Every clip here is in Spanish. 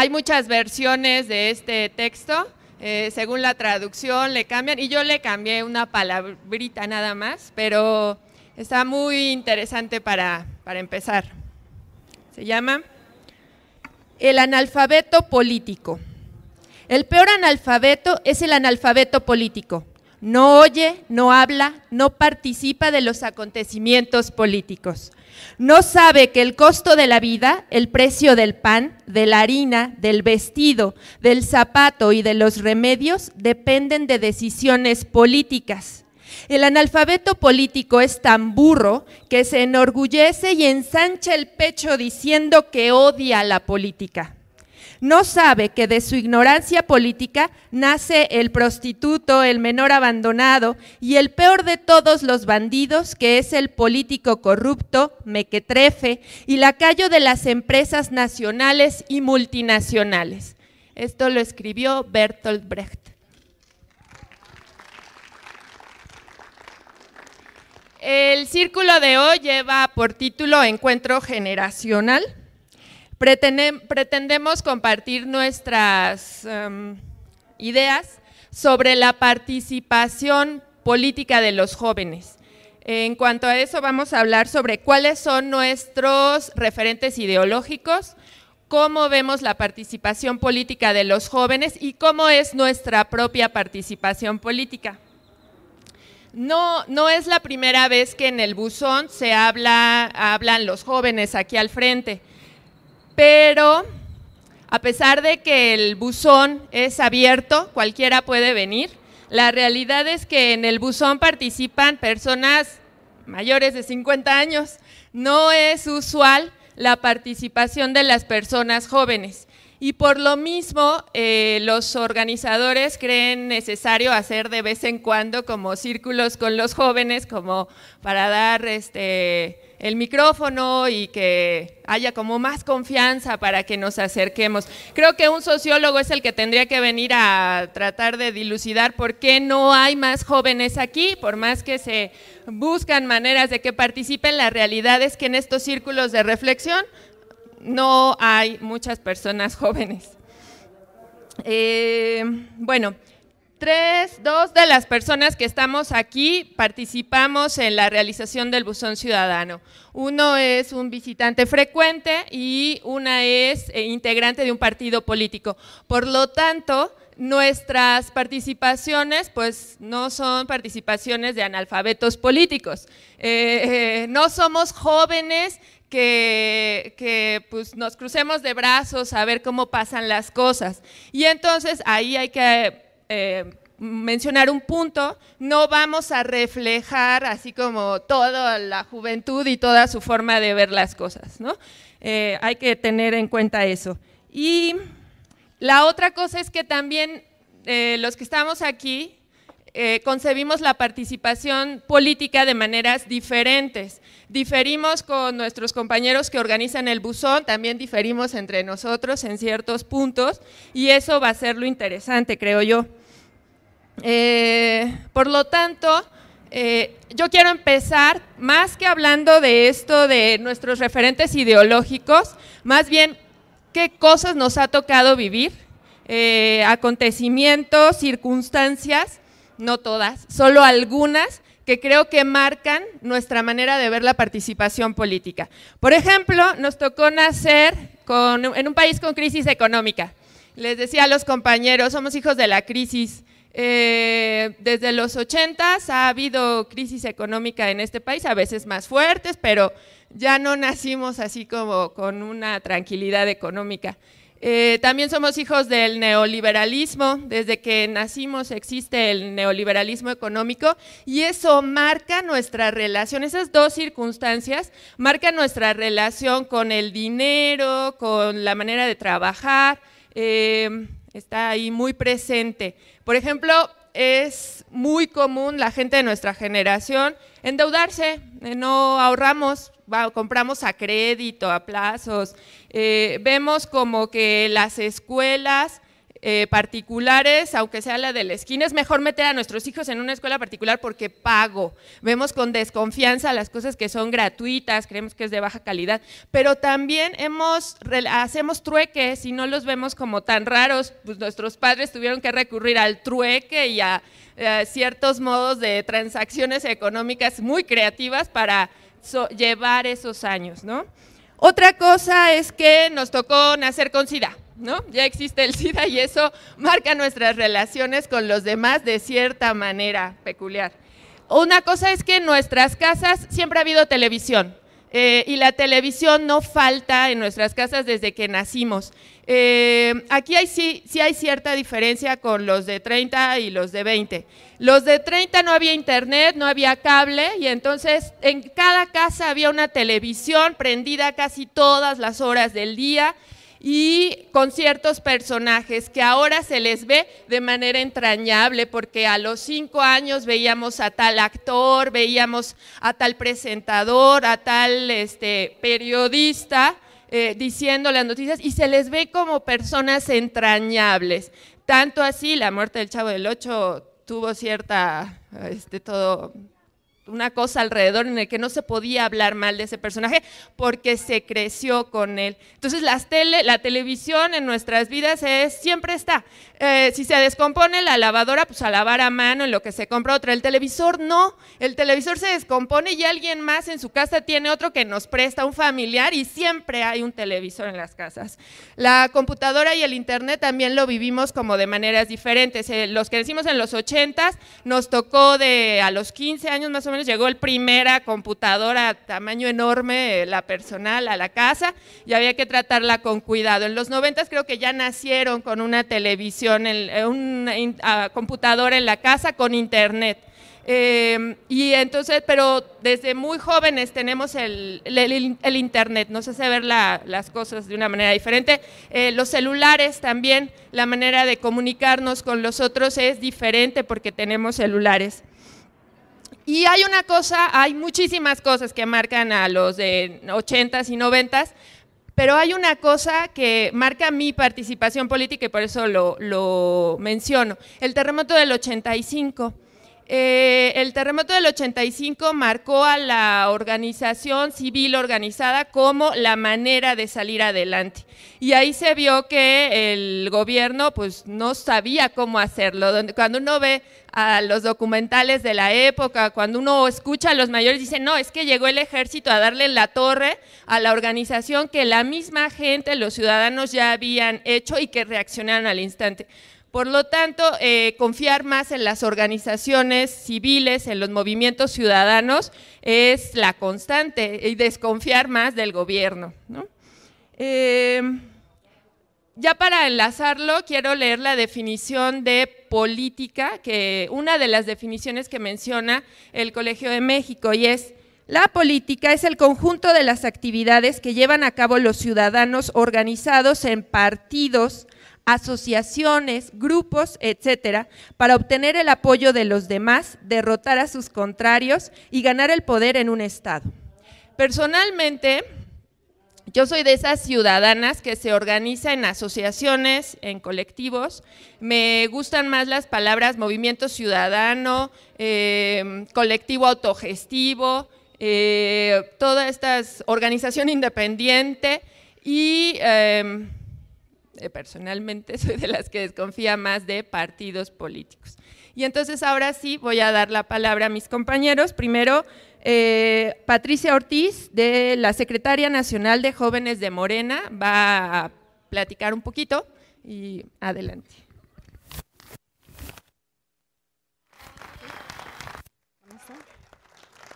hay muchas versiones de este texto. Eh, según la traducción le cambian y yo le cambié una palabrita nada más, pero está muy interesante para empezar. Se llama El analfabeto político. El peor analfabeto es el analfabeto político. No oye, no habla, no participa de los acontecimientos políticos. ¿No sabe que el costo de la vida, el precio del pan, de la harina, del vestido, del zapato y de los remedios dependen de decisiones políticas? El analfabeto político es tan burro que se enorgullece y ensancha el pecho diciendo que odia la política no sabe que de su ignorancia política nace el prostituto, el menor abandonado y el peor de todos los bandidos, que es el político corrupto, mequetrefe y lacayo de las empresas nacionales y multinacionales. Esto lo escribió Bertolt Brecht. El círculo de hoy lleva por título Encuentro Generacional pretendemos compartir nuestras em, ideas sobre la participación política de los jóvenes. En cuanto a eso vamos a hablar sobre cuáles son nuestros referentes ideológicos, cómo vemos la participación política de los jóvenes y cómo es nuestra propia participación política. No, no es la primera vez que en el buzón se habla, hablan los jóvenes aquí al frente. Pero a pesar de que el buzón es abierto, cualquiera puede venir, la realidad es que en el buzón participan personas mayores de 50 años. No es usual la participación de las personas jóvenes. Y por lo mismo, eh, los organizadores creen necesario hacer de vez en cuando como círculos con los jóvenes, como para dar este, el micrófono y que haya como más confianza para que nos acerquemos. Creo que un sociólogo es el que tendría que venir a tratar de dilucidar por qué no hay más jóvenes aquí, por más que se buscan maneras de que participen, la realidad es que en estos círculos de reflexión no hay muchas personas jóvenes. Eh, bueno, Tres, dos de las personas que estamos aquí participamos en la realización del buzón ciudadano. Uno es un visitante frecuente y una es eh, integrante de un partido político. Por lo tanto, nuestras participaciones pues no son participaciones de analfabetos políticos. Eh, eh, no somos jóvenes que, pues, nos crucemos de brazos a ver cómo pasan las cosas. Y entonces ahí hay que eh, mencionar un punto, no vamos a reflejar así como toda la juventud y toda su forma de ver las cosas, ¿no? Eh, hay que tener en cuenta eso. Y la otra cosa es que también eh, los que estamos aquí eh, concebimos la participación política de maneras diferentes. Diferimos con nuestros compañeros que organizan el buzón, también diferimos entre nosotros en ciertos puntos y eso va a ser lo interesante, creo yo. Eh, por lo tanto, eh, yo quiero empezar más que hablando de esto, de nuestros referentes ideológicos, más bien qué cosas nos ha tocado vivir, eh, acontecimientos, circunstancias, no todas, solo algunas que creo que marcan nuestra manera de ver la participación política. Por ejemplo, nos tocó nacer en un país con crisis económica. Les decía a los compañeros, somos hijos de la crisis. Eh, desde los 80 ha habido crisis económica en este país, a veces más fuertes, pero ya no nacimos así como con una tranquilidad económica. Eh, también somos hijos del neoliberalismo, desde que nacimos existe el neoliberalismo económico y eso marca nuestra relación, esas dos circunstancias marcan nuestra relación con el dinero, con la manera de trabajar. Eh, está ahí muy presente. Por ejemplo, es muy común la gente de nuestra generación endeudarse, eh, no ahorramos, compramos a crédito, a plazos. Eh, vemos como que las escuelas eh, particulares, aunque sea la de la esquina, es mejor meter a nuestros hijos en una escuela particular porque pago. Vemos con desconfianza las cosas que son gratuitas, creemos que es de baja calidad, pero también hacemos trueques y no los vemos como tan raros, pues nuestros padres tuvieron que recurrir al trueque y a, eh, ciertos modos de transacciones económicas muy creativas para llevar esos años, ¿no? Otra cosa es que nos tocó nacer con SIDA ya existe el SIDA y eso marca nuestras relaciones con los demás de cierta manera peculiar. Una cosa es que en nuestras casas siempre ha habido televisión. Eh, y la televisión no falta en nuestras casas desde que nacimos. Eh, aquí sí, sí hay cierta diferencia con los de 30 y los de 20. Los de 30 no había internet, no había cable y entonces en cada casa había una televisión prendida casi todas las horas del día y con ciertos personajes que ahora se les ve de manera entrañable, porque a los cinco años veíamos a tal actor, veíamos a tal presentador, a tal este, periodista eh, diciendo las noticias y se les ve como personas entrañables. Tanto así, la muerte del Chavo del Ocho tuvo cierta, este, todo una cosa alrededor en el que no se podía hablar mal de ese personaje porque se creció con él. Entonces las tele, la televisión en nuestras vidas es, siempre está. Eh, si se descompone la lavadora, pues a lavar a mano en lo que se compra otra. El televisor no, el televisor se descompone y alguien más en su casa tiene otro que nos presta, un familiar, y siempre hay un televisor en las casas. La computadora y el internet también lo vivimos como de maneras diferentes. Eh, los que decimos en los 80 nos tocó de a los 15 años más o menos llegó el primera computadora tamaño enorme, eh, la personal, a la casa, y había que tratarla con cuidado. En los 90 creo que ya nacieron con una televisión, eh, un una ah, computadora en la casa con internet. Em, y entonces, pero desde muy jóvenes tenemos el, Internet, nos hace ver las cosas de una manera diferente. Eh, los celulares también, la manera de comunicarnos con los otros es diferente porque tenemos celulares. Y hay una cosa, hay muchísimas cosas que marcan a los de 80s y 90s, pero hay una cosa que marca mi participación política y por eso lo, menciono, el terremoto del 85. Eh, el terremoto del 85 marcó a la organización civil organizada como la manera de salir adelante. Y ahí se vio que el gobierno pues no sabía cómo hacerlo. Cuando uno ve a los documentales de la época, cuando uno escucha a los mayores, dicen, no, es que llegó el ejército a darle la torre a la organización que la misma gente, los ciudadanos ya habían hecho y que reaccionaron al instante. Por lo tanto, eh, confiar más en las organizaciones civiles, en los movimientos ciudadanos, es la constante y desconfiar más del gobierno. Eh, ya para enlazarlo, quiero leer la definición de política, que una de las definiciones que menciona el Colegio de México, y es, la política es el conjunto de las actividades que llevan a cabo los ciudadanos organizados en partidos, asociaciones, grupos, etcétera, para obtener el apoyo de los demás, derrotar a sus contrarios y ganar el poder en un Estado. Personalmente, yo soy de esas ciudadanas que se organizan en asociaciones, en colectivos. Me gustan más las palabras movimiento ciudadano, em, colectivo autogestivo, eh, toda esta organización independiente y em, eh, personalmente soy de las que desconfía más de partidos políticos. Y entonces ahora sí voy a dar la palabra a mis compañeros. Primero, eh, Patricia Ortiz, de la Secretaria Nacional de Jóvenes de Morena, va a platicar un poquito y adelante.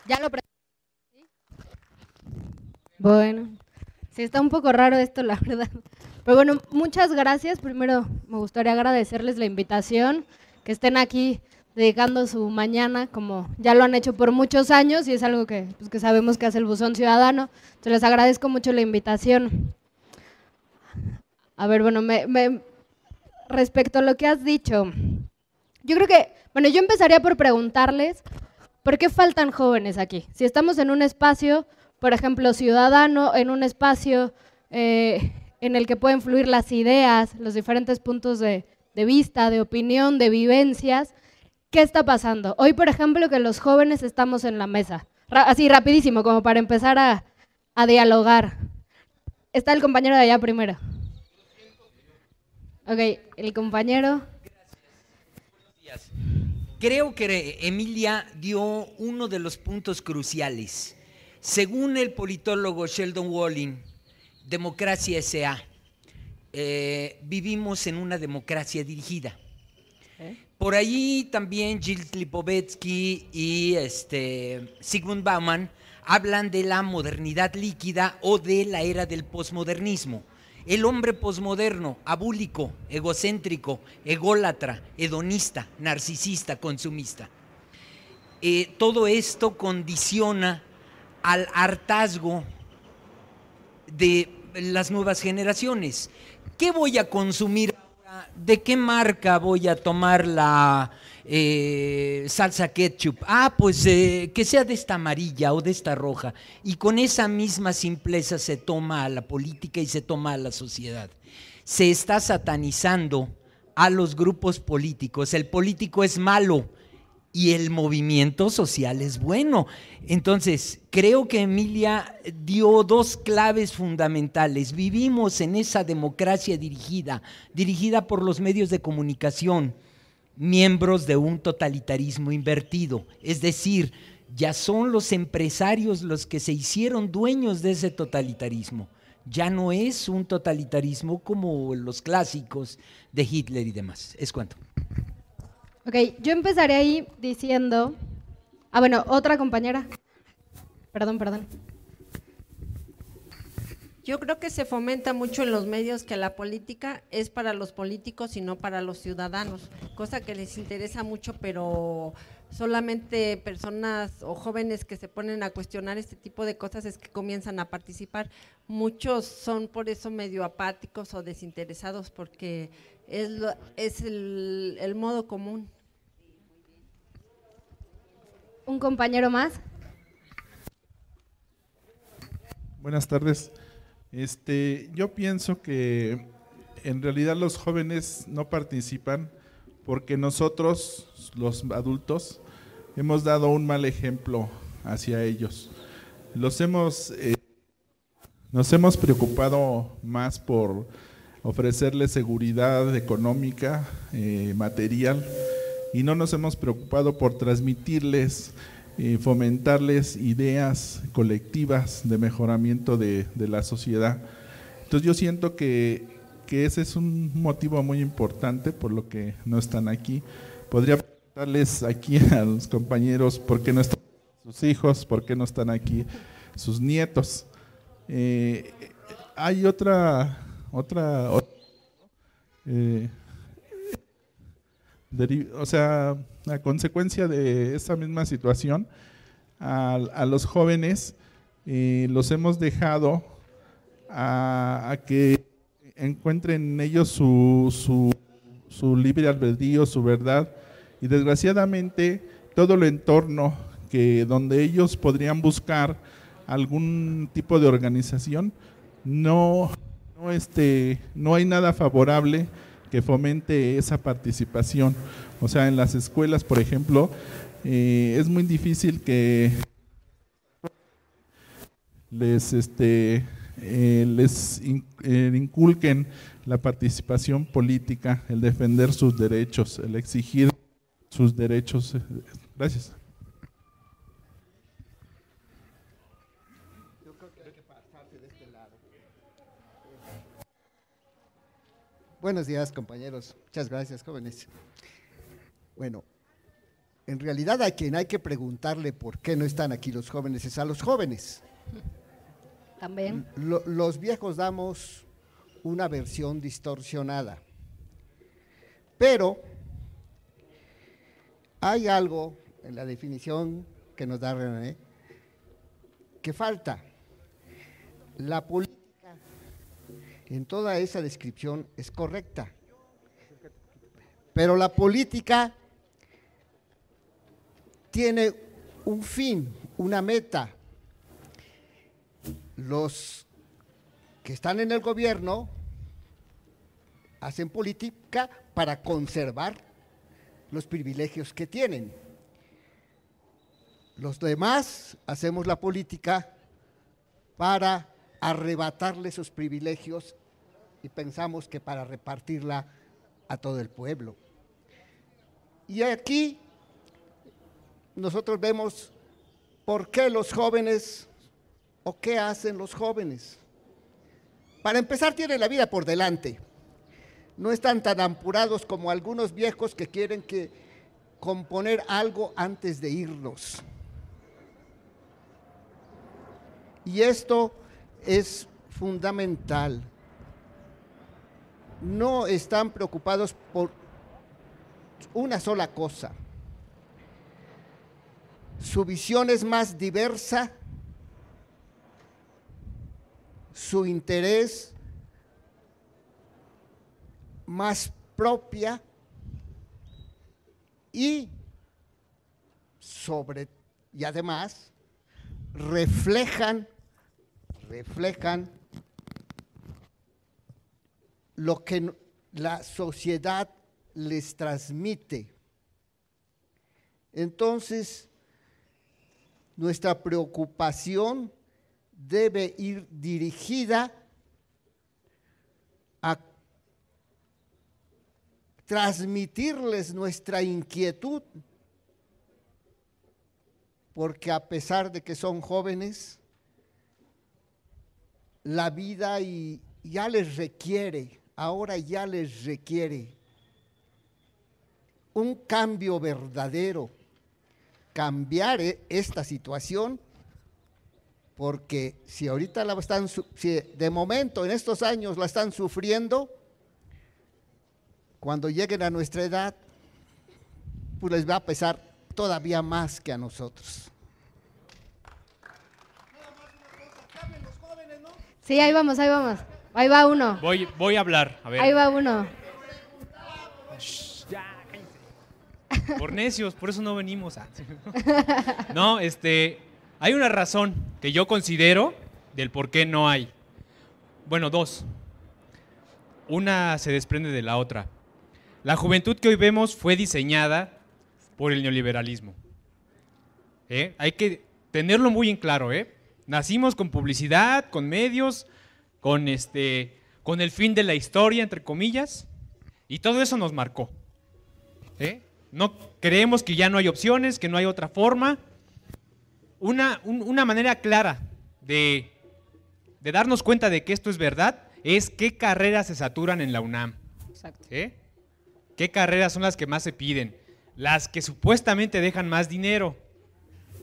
Ya lo Bueno, sí, está un poco raro esto, la verdad. Pero bueno, muchas gracias. Primero me gustaría agradecerles la invitación, que estén aquí dedicando su mañana, como ya lo han hecho por muchos años y es algo que, pues, sabemos que hace el Buzón Ciudadano. Entonces les agradezco mucho la invitación. A ver, bueno, respecto a lo que has dicho, yo creo que, bueno, yo empezaría por preguntarles, ¿por qué faltan jóvenes aquí? Si estamos en un espacio, por ejemplo, ciudadano, en un espacio... Eh, en el que pueden fluir las ideas, los diferentes puntos de, vista, de opinión, de vivencias. ¿Qué está pasando? Hoy, por ejemplo, que los jóvenes estamos en la mesa. Así rapidísimo, como para empezar a, dialogar. Está el compañero de allá primero. Ok, el compañero. Gracias. Creo que Emilia dio uno de los puntos cruciales. Según el politólogo Sheldon Walling, Democracia S.A. Eh, vivimos en una democracia dirigida. ¿Eh? Por ahí también Gilles Lipovetsky y este, Sigmund Bauman hablan de la modernidad líquida o de la era del posmodernismo. El hombre posmoderno, abúlico, egocéntrico, ególatra, hedonista, narcisista, consumista. Eh, todo esto condiciona al hartazgo de las nuevas generaciones. ¿Qué voy a consumir ahora? ¿De qué marca voy a tomar la eh, salsa ketchup? Ah, pues eh, que sea de esta amarilla o de esta roja. Y con esa misma simpleza se toma a la política y se toma a la sociedad. Se está satanizando a los grupos políticos. El político es malo y el movimiento social es bueno. Entonces, creo que Emilia dio dos claves fundamentales. Vivimos en esa democracia dirigida, dirigida por los medios de comunicación, miembros de un totalitarismo invertido. Es decir, ya son los empresarios los que se hicieron dueños de ese totalitarismo. Ya no es un totalitarismo como los clásicos de Hitler y demás. Es cuanto. Ok, yo empezaré ahí diciendo... Ah, bueno, otra compañera. Perdón, perdón. Yo creo que se fomenta mucho en los medios que la política es para los políticos y no para los ciudadanos, cosa que les interesa mucho, pero solamente personas o jóvenes que se ponen a cuestionar este tipo de cosas es que comienzan a participar. Muchos son por eso medio apáticos o desinteresados porque es, es el modo común un compañero más. Buenas tardes. Este, yo pienso que en realidad los jóvenes no participan porque nosotros, los adultos, hemos dado un mal ejemplo hacia ellos. Los hemos, eh, nos hemos preocupado más por ofrecerles seguridad económica, eh, material, y no nos hemos preocupado por transmitirles, fomentarles ideas colectivas de mejoramiento de, la sociedad. Entonces yo siento que, ese es un motivo muy importante por lo que no están aquí. Podría preguntarles aquí a los compañeros por qué no están sus hijos, por qué no están aquí sus nietos. Eh, hay otra, otra, eh, o sea, a consecuencia de esa misma situación, a, a los jóvenes los hemos dejado a, a, que encuentren ellos su, su, su libre albedrío, su verdad, y desgraciadamente todo el entorno que donde ellos podrían buscar algún tipo de organización, no, no, este, no hay nada favorable que fomente esa participación. O sea, en las escuelas, por ejemplo, eh, es muy difícil que les, este, eh, les eh, inculquen la participación política, el defender sus derechos, el exigir sus derechos. Gracias. Buenos días, compañeros. Muchas gracias, jóvenes. Bueno, en realidad a quien hay que preguntarle por qué no están aquí los jóvenes es a los jóvenes. También. los viejos damos una versión distorsionada. Pero hay algo en la definición que nos da René que falta. La política en toda esa descripción es correcta. Pero la política tiene un fin, una meta. Los que están en el gobierno hacen política para conservar los privilegios que tienen. Los demás hacemos la política para arrebatarle sus privilegios y pensamos que para repartirla a todo el pueblo. Y aquí nosotros vemos por qué los jóvenes o qué hacen los jóvenes. Para empezar, tienen la vida por delante. No están tan ampurados como algunos viejos que quieren que componer algo antes de irnos. Y esto es fundamental no están preocupados por una sola cosa. Su visión es más diversa, su interés más propia y sobre y además reflejan reflejan lo que la sociedad les transmite. Entonces, nuestra preocupación debe ir dirigida a transmitirles nuestra inquietud, porque a pesar de que son jóvenes, la vida ya les requiere ahora ya les requiere un cambio verdadero, cambiar e-, esta situación, porque si ahorita la están, si de momento en estos años la están sufriendo, cuando lleguen a nuestra edad, pues les va a pesar todavía más que a nosotros. Sí, ahí vamos, ahí vamos. Ahí va uno. Voy, voy a hablar. Ahí va uno. Por necios, por eso no venimos. Ah. No, este. Hay una razón que yo considero del por qué no hay. Bueno, dos. Una se desprende de la otra. La juventud que hoy vemos fue diseñada por el neoliberalismo. ¿eh? Hay que tenerlo muy en claro. ¿eh? Nacimos con publicidad, con medios, con, este, con el fin de la historia, entre comillas, y todo eso nos marcó. ¿eh? No creemos que ya no hay opciones, que no hay otra forma. Una, manera clara de, darnos cuenta de que esto es verdad es qué carreras se saturan en la UNAM. ¿eh? ¿Qué carreras son las que más se piden? Las que supuestamente dejan más dinero,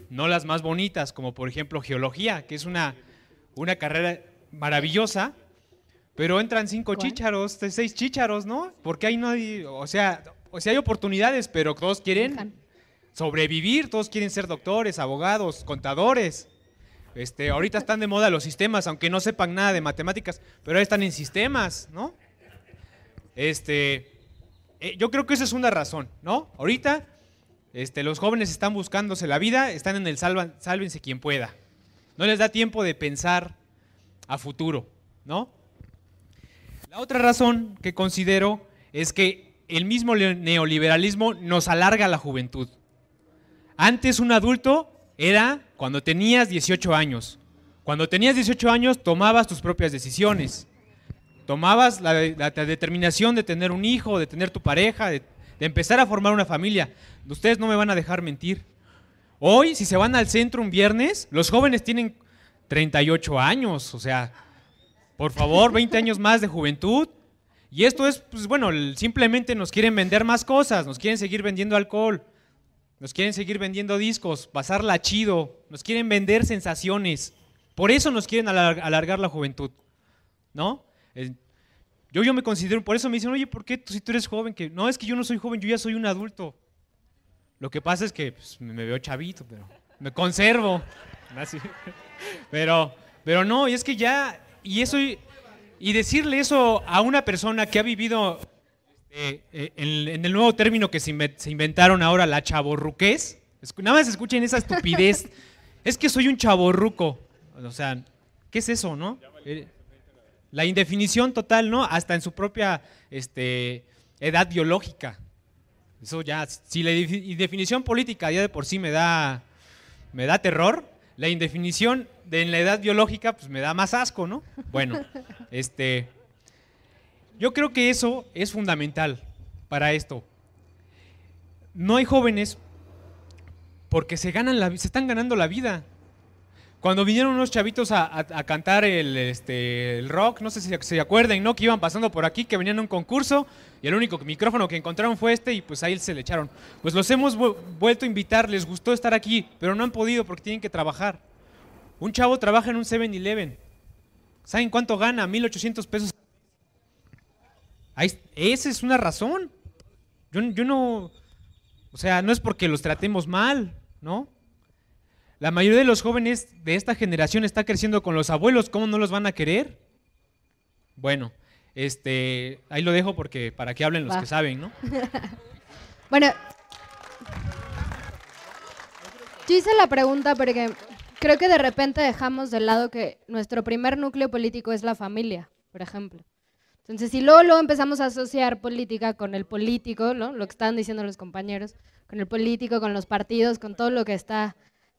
no las más bonitas, como por ejemplo geología, que es una, una carrera maravillosa, pero entran cinco chicharos, chícharos, seis chícharos, ¿no? Porque hay o sea, o sea, hay oportunidades, pero todos quieren sobrevivir, todos quieren ser doctores, abogados, contadores. Este, ahorita están de moda los sistemas, aunque no sepan nada de matemáticas, pero están en sistemas, ¿no? Este, eh, yo creo que esa es una razón, ¿no? Ahorita este, los jóvenes están buscándose la vida, están en el sálvense quien pueda. No les da tiempo de pensar a futuro, ¿no? La otra razón que considero es que el mismo neoliberalismo nos alarga la juventud. Antes un adulto era cuando tenías 18 años. Cuando tenías 18 años tomabas tus propias decisiones, tomabas la, determinación de tener un hijo, de tener tu pareja, de, de empezar a formar una familia. Ustedes no me van a dejar mentir. Hoy, si se van al centro un viernes, los jóvenes tienen 38 años, o sea, por favor, 20 años más de juventud. Y esto es, pues bueno, simplemente nos quieren vender más cosas, nos quieren seguir vendiendo alcohol, nos quieren seguir vendiendo discos, pasarla chido, nos quieren vender sensaciones. Por eso nos quieren alargar la juventud, ¿no? Yo, yo me considero, por eso me dicen, oye, ¿por qué tú, si tú eres joven? Que, no, es que yo no soy joven, yo ya soy un adulto. Lo que pasa es que pues, me veo chavito, pero me conservo. Pero, pero no, y es que ya, y eso, y decirle eso a una persona que ha vivido este, eh, en, el nuevo término que se, inventaron ahora, la chaborruquez, nada más escuchen esa estupidez, es que soy un chaborruco, o sea, ¿qué es eso, no? Eh, la indefinición total, ¿no? Hasta en su propia este, edad biológica. Eso ya, si la indefinición política ya de por sí me da, me da terror, la indefinición de, en la edad biológica, pues me da más asco, ¿no? Bueno, este, yo creo que eso es fundamental para esto. No hay jóvenes porque se ganan la, se están ganando la vida. Cuando vinieron unos chavitos a, cantar este, el, rock, no sé si se acuerdan, ¿no? Que iban pasando por aquí, que venían a un concurso y el único micrófono que encontraron fue este y pues ahí se le echaron. Pues los hemos vuelto a invitar, les gustó estar aquí, pero no han podido porque tienen que trabajar. Un chavo trabaja en un 7-Eleven. ¿Saben cuánto gana? 1.800 pesos. esa es una razón. yo no... O sea, no es porque los tratemos mal, ¿no? La mayoría de los jóvenes de esta generación está creciendo con los abuelos, ¿cómo no los van a querer? Bueno, este, ahí lo dejo porque para que hablen los que saben, ¿no? bueno, yo hice la pregunta porque creo que de repente dejamos de lado que nuestro primer núcleo político es la familia, por ejemplo. Entonces, si luego, empezamos a asociar política con el político, ¿no? lo que están diciendo los compañeros, con el político, con los partidos, con todo lo que está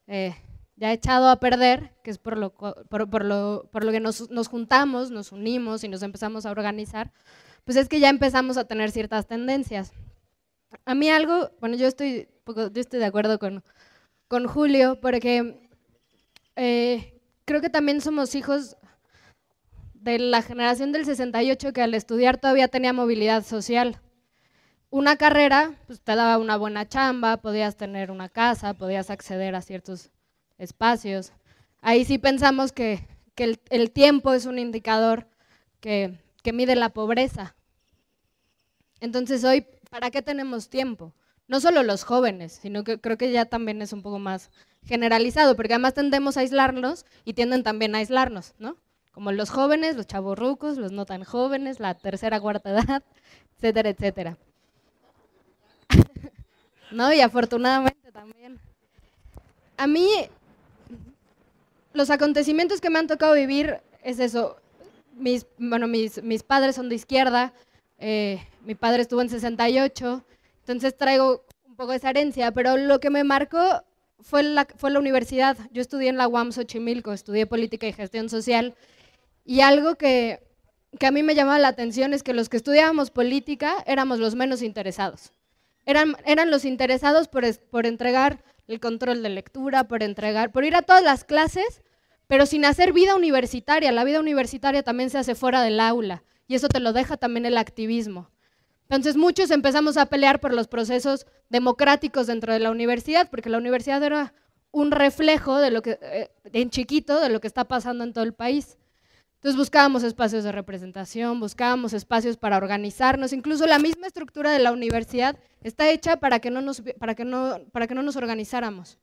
eh, ya echado a perder, que es por lo, por, lo, que nos, juntamos, nos unimos y nos empezamos a organizar, pues es que ya empezamos a tener ciertas tendencias. A mí algo, bueno, yo estoy, estoy de acuerdo con, Julio, porque eh, creo que también somos hijos de la generación del 68 que al estudiar todavía tenía movilidad social una carrera pues, te daba una buena chamba, podías tener una casa, podías acceder a ciertos espacios. Ahí sí pensamos que, el, tiempo es un indicador que, mide la pobreza. Entonces hoy, ¿para qué tenemos tiempo? No solo los jóvenes, sino que creo que ya también es un poco más generalizado, porque además tendemos a aislarnos y tienden también a aislarnos, ¿no? Como los jóvenes, los chavos rucos, los no tan jóvenes, la tercera, cuarta edad, etcétera, etcétera. No, y afortunadamente también. A mí, los acontecimientos que me han tocado vivir es eso. Mis, bueno, mis, mis padres son de izquierda, eh, mi padre estuvo en 68, entonces traigo un poco esa herencia, pero lo que me marcó fue la, fue la universidad. Yo estudié en la UAM Xochimilco, estudié política y gestión social, y algo que, que a mí me llamaba la atención es que los que estudiábamos política éramos los menos interesados. Eran, los interesados por, por entregar el control de lectura, por entregar, por ir a todas las clases, pero sin hacer vida universitaria. La vida universitaria también se hace fuera del aula y eso te lo deja también el activismo. Entonces muchos empezamos a pelear por los procesos democráticos dentro de la universidad, porque la universidad era un reflejo de lo que, eh, en chiquito, de lo que está pasando en todo el país. Entonces buscábamos espacios de representación, buscábamos espacios para organizarnos, incluso la misma estructura de la universidad está hecha para que no nos, para que para que no nos organizáramos.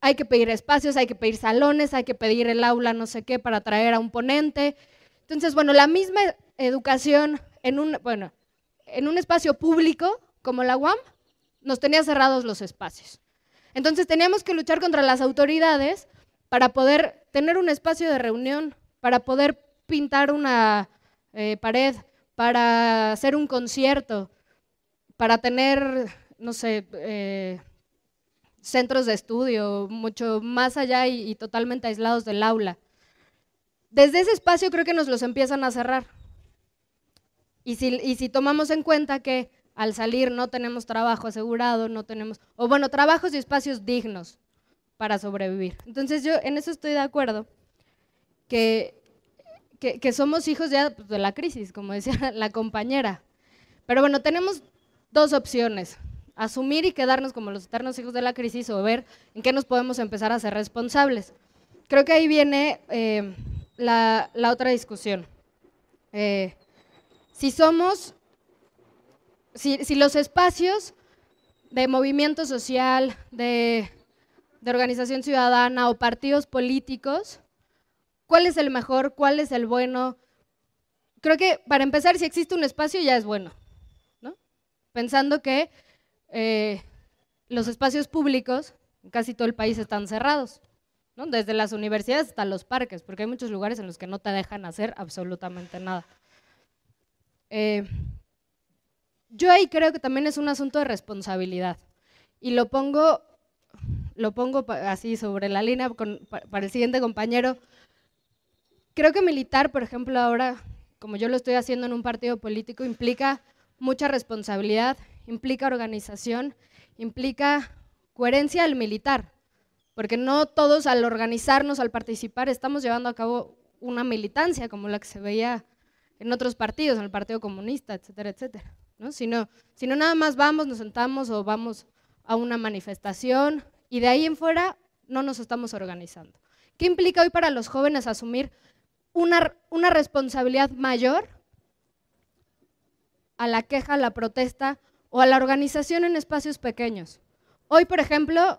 Hay que pedir espacios, hay que pedir salones, hay que pedir el aula no sé qué para traer a un ponente. Entonces, bueno, la misma educación en un, en un espacio público como la UAM nos tenía cerrados los espacios. Entonces teníamos que luchar contra las autoridades para poder tener un espacio de reunión, para poder pintar una eh, pared, para hacer un concierto, para tener, no sé, eh, centros de estudio mucho más allá y, totalmente aislados del aula. Desde ese espacio creo que nos los empiezan a cerrar. Y si, y si, tomamos en cuenta que al salir no tenemos trabajo asegurado, no tenemos, o bueno, trabajos y espacios dignos para sobrevivir. Entonces yo en eso estoy de acuerdo que, que, somos hijos ya pues, de la crisis, como decía la compañera. Pero bueno, tenemos dos opciones, asumir y quedarnos como los eternos hijos de la crisis o ver en qué nos podemos empezar a ser responsables. Creo que ahí viene eh, la, otra discusión. Eh, si somos, si, los espacios de movimiento social, de, organización ciudadana o partidos políticos cuál es el mejor, cuál es el bueno. Creo que para empezar, si existe un espacio ya es bueno, Pensando que eh, los espacios públicos en casi todo el país están cerrados, Desde las universidades hasta los parques, porque hay muchos lugares en los que no te dejan hacer absolutamente nada. Eh, yo ahí creo que también es un asunto de responsabilidad y lo pongo lo pongo así sobre la línea para el siguiente compañero, creo que militar, por ejemplo, ahora, como yo lo estoy haciendo en un partido político, implica mucha responsabilidad, implica organización, implica coherencia al militar, porque no todos al organizarnos, al participar, estamos llevando a cabo una militancia como la que se veía en otros partidos, en el Partido Comunista, etcétera, etcétera. ¿no? si no, nada más vamos, nos sentamos o vamos a una manifestación y de ahí en fuera no nos estamos organizando. ¿Qué implica hoy para los jóvenes asumir una, una responsabilidad mayor a la queja, a la protesta o a la organización en espacios pequeños. Hoy, por ejemplo,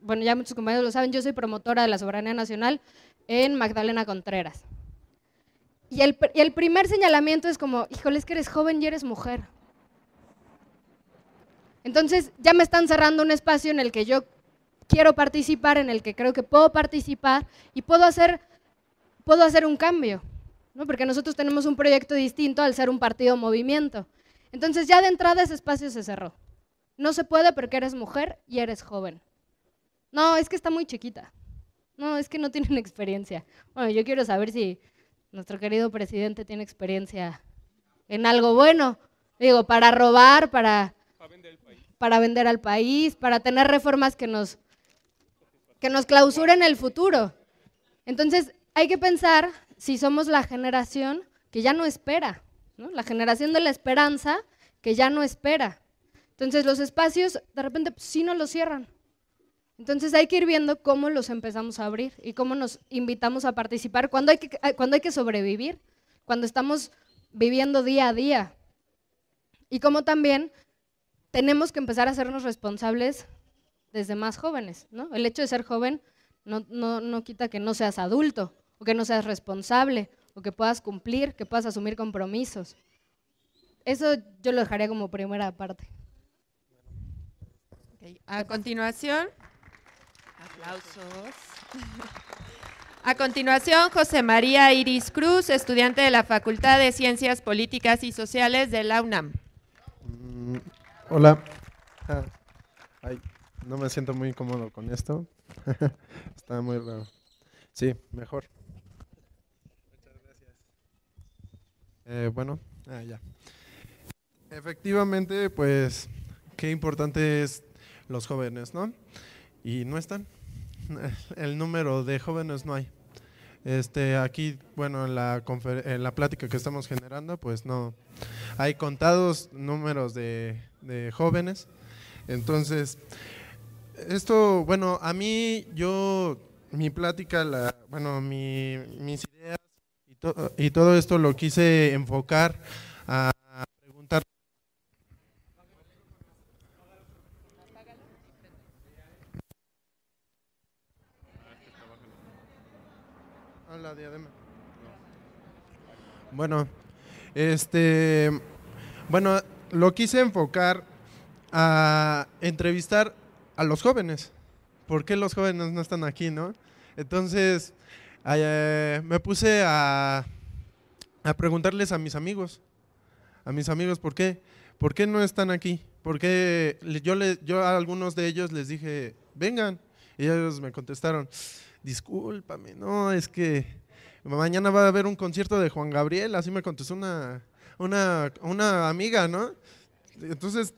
bueno, ya muchos compañeros lo saben, yo soy promotora de la soberanía nacional en Magdalena Contreras. Y el, y el primer señalamiento es como, híjole, es que eres joven y eres mujer. Entonces ya me están cerrando un espacio en el que yo quiero participar, en el que creo que puedo participar y puedo hacer puedo hacer un cambio, ¿no? porque nosotros tenemos un proyecto distinto al ser un partido movimiento. Entonces ya de entrada ese espacio se cerró. No se puede porque eres mujer y eres joven. No, es que está muy chiquita. No, es que no tienen experiencia. Bueno, yo quiero saber si nuestro querido presidente tiene experiencia en algo bueno. Digo, para robar, para, para, vender, al país, para tener reformas que nos, que nos clausuren el futuro. Entonces, hay que pensar si somos la generación que ya no espera, la generación de la esperanza que ya no espera. Entonces los espacios de repente pues, sí no los cierran. Entonces hay que ir viendo cómo los empezamos a abrir y cómo nos invitamos a participar cuando hay que, eh, cuando hay que sobrevivir, cuando estamos viviendo día a día. Y cómo también tenemos que empezar a hacernos responsables desde más jóvenes. El hecho de ser joven no quita que no seas adulto, que no seas responsable, o que puedas cumplir, que puedas asumir compromisos. Eso yo lo dejaría como primera parte. A continuación, aplausos. A continuación, José María Iris Cruz, estudiante de la Facultad de Ciencias Políticas y Sociales de la UNAM. Mm, hola. Ah, ay, no me siento muy cómodo con esto. Está muy raro. Sí, mejor. Eh, bueno, ah, ya. Efectivamente, pues qué importante es los jóvenes, ¿no? Y no están. El número de jóvenes no hay. Este, aquí, bueno, en la, en la plática que estamos generando, pues no. Hay contados números de, jóvenes. Entonces, esto, bueno, a mí, yo, mi plática, la, bueno, mis ideas y todo esto lo quise enfocar a preguntar. Ah, bueno, este, bueno, lo quise enfocar a entrevistar a los jóvenes. ¿Por qué los jóvenes no están aquí, no? Entonces, eh, me puse a, a preguntarles a mis amigos, a mis amigos, ¿por qué? ¿Por qué no están aquí? Porque yo, le, yo a algunos de ellos les dije, vengan. Y ellos me contestaron, discúlpame, no, es que mañana va a haber un concierto de Juan Gabriel, así me contestó una, una, una amiga, ¿no? Entonces,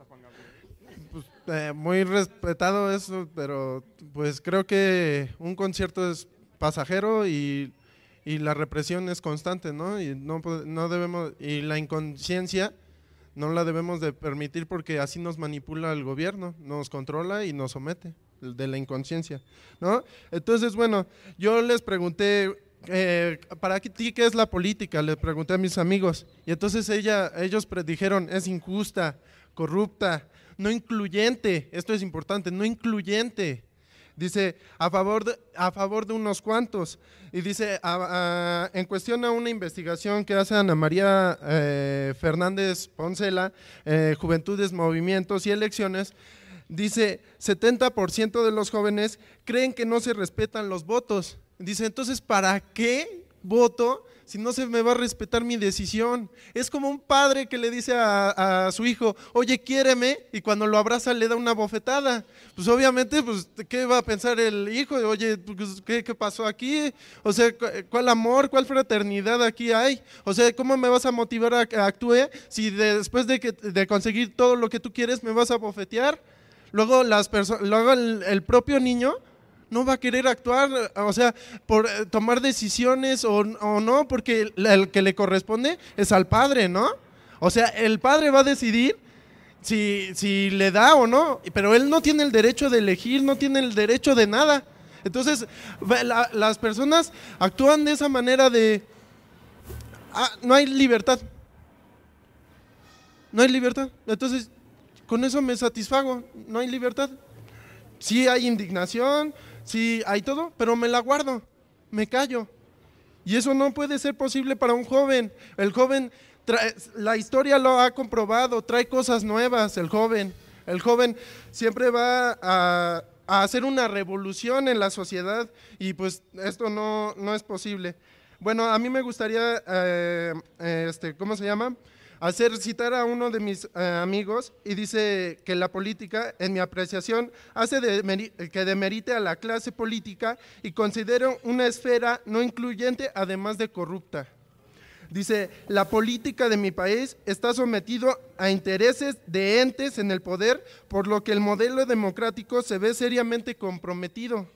pues, eh, muy respetado eso, pero pues creo que un concierto es pasajero y, la represión es constante, ¿no? Y no, no debemos, y la inconsciencia no la debemos de permitir porque así nos manipula el gobierno, nos controla y nos somete de la inconsciencia, ¿no? Entonces, bueno, yo les pregunté eh, para ti qué es la política, le pregunté a mis amigos y entonces ella, ellos predijeron es injusta, corrupta, no incluyente, esto es importante, no incluyente, Dice, a favor de, a favor de unos cuantos. Y dice, en cuestión a una investigación que hace Ana María eh, Fernández Poncela, eh, Juventudes, Movimientos y Elecciones, dice, 70% de los jóvenes creen que no se respetan los votos. Dice, entonces, ¿para qué voto si no se me va a respetar mi decisión? Es como un padre que le dice a, su hijo, oye, quiéreme, y cuando lo abraza le da una bofetada. Pues obviamente, pues, ¿qué va a pensar el hijo? Oye, pues, ¿qué, ¿qué, pasó aquí? O sea, ¿cuál amor, cuál fraternidad aquí hay? O sea, ¿cómo me vas a motivar a que actúe si después de, conseguir todo lo que tú quieres me vas a bofetear? Luego, las luego el propio niño no va a querer actuar, o sea, por eh, tomar decisiones o, no, porque el, que le corresponde es al padre, ¿no? O sea, el padre va a decidir si, le da o no, pero él no tiene el derecho de elegir, no tiene el derecho de nada. Entonces, las personas actúan de esa manera de, ah, no hay libertad. No hay libertad. Entonces, con eso me satisfago, no hay libertad. Sí hay indignación, sí hay todo, pero me la guardo, me callo. Y eso no puede ser posible para un joven. El joven, la historia lo ha comprobado, trae cosas nuevas, el joven. El joven siempre va a, hacer una revolución en la sociedad y pues esto no, no es posible. Bueno, a mí me gustaría, eh, eh, este, ¿cómo se llama? hacer citar a uno de mis eh, amigos y dice que la política, en mi apreciación, hace que demerite a la clase política y considero una esfera no incluyente, además de corrupta. Dice, la política de mi país está sometido a intereses de entes en el poder, por lo que el modelo democrático se ve seriamente comprometido.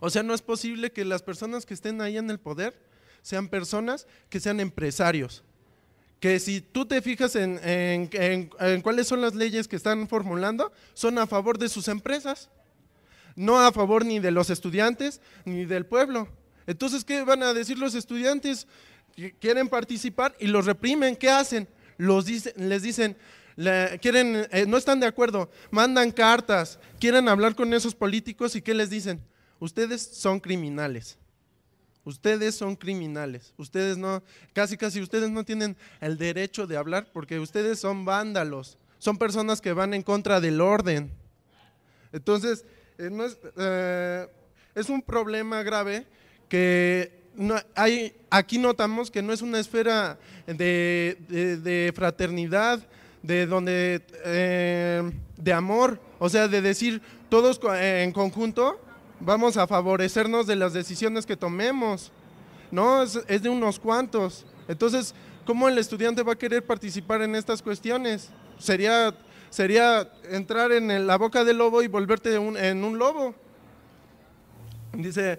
O sea, no es posible que las personas que estén ahí en el poder sean personas que sean empresarios, que si tú te fijas en, cuáles son las leyes que están formulando, son a favor de sus empresas, no a favor ni de los estudiantes ni del pueblo. Entonces, ¿qué van a decir los estudiantes? Quieren participar y los reprimen. ¿Qué hacen? Los les dicen, quieren, eh, no están de acuerdo, mandan cartas, quieren hablar con esos políticos y ¿qué les dicen? Ustedes son criminales. Ustedes son criminales. Ustedes no, casi casi ustedes no tienen el derecho de hablar porque ustedes son vándalos. Son personas que van en contra del orden. Entonces, eh, eh, es, un problema grave que no hay, aquí notamos que no es una esfera de, fraternidad, de donde eh, de amor, o sea, de decir todos en conjunto, vamos a favorecernos de las decisiones que tomemos. No, es, de unos cuantos. Entonces, ¿cómo el estudiante va a querer participar en estas cuestiones? Sería, sería entrar en la boca del lobo y volverte en un lobo. Dice,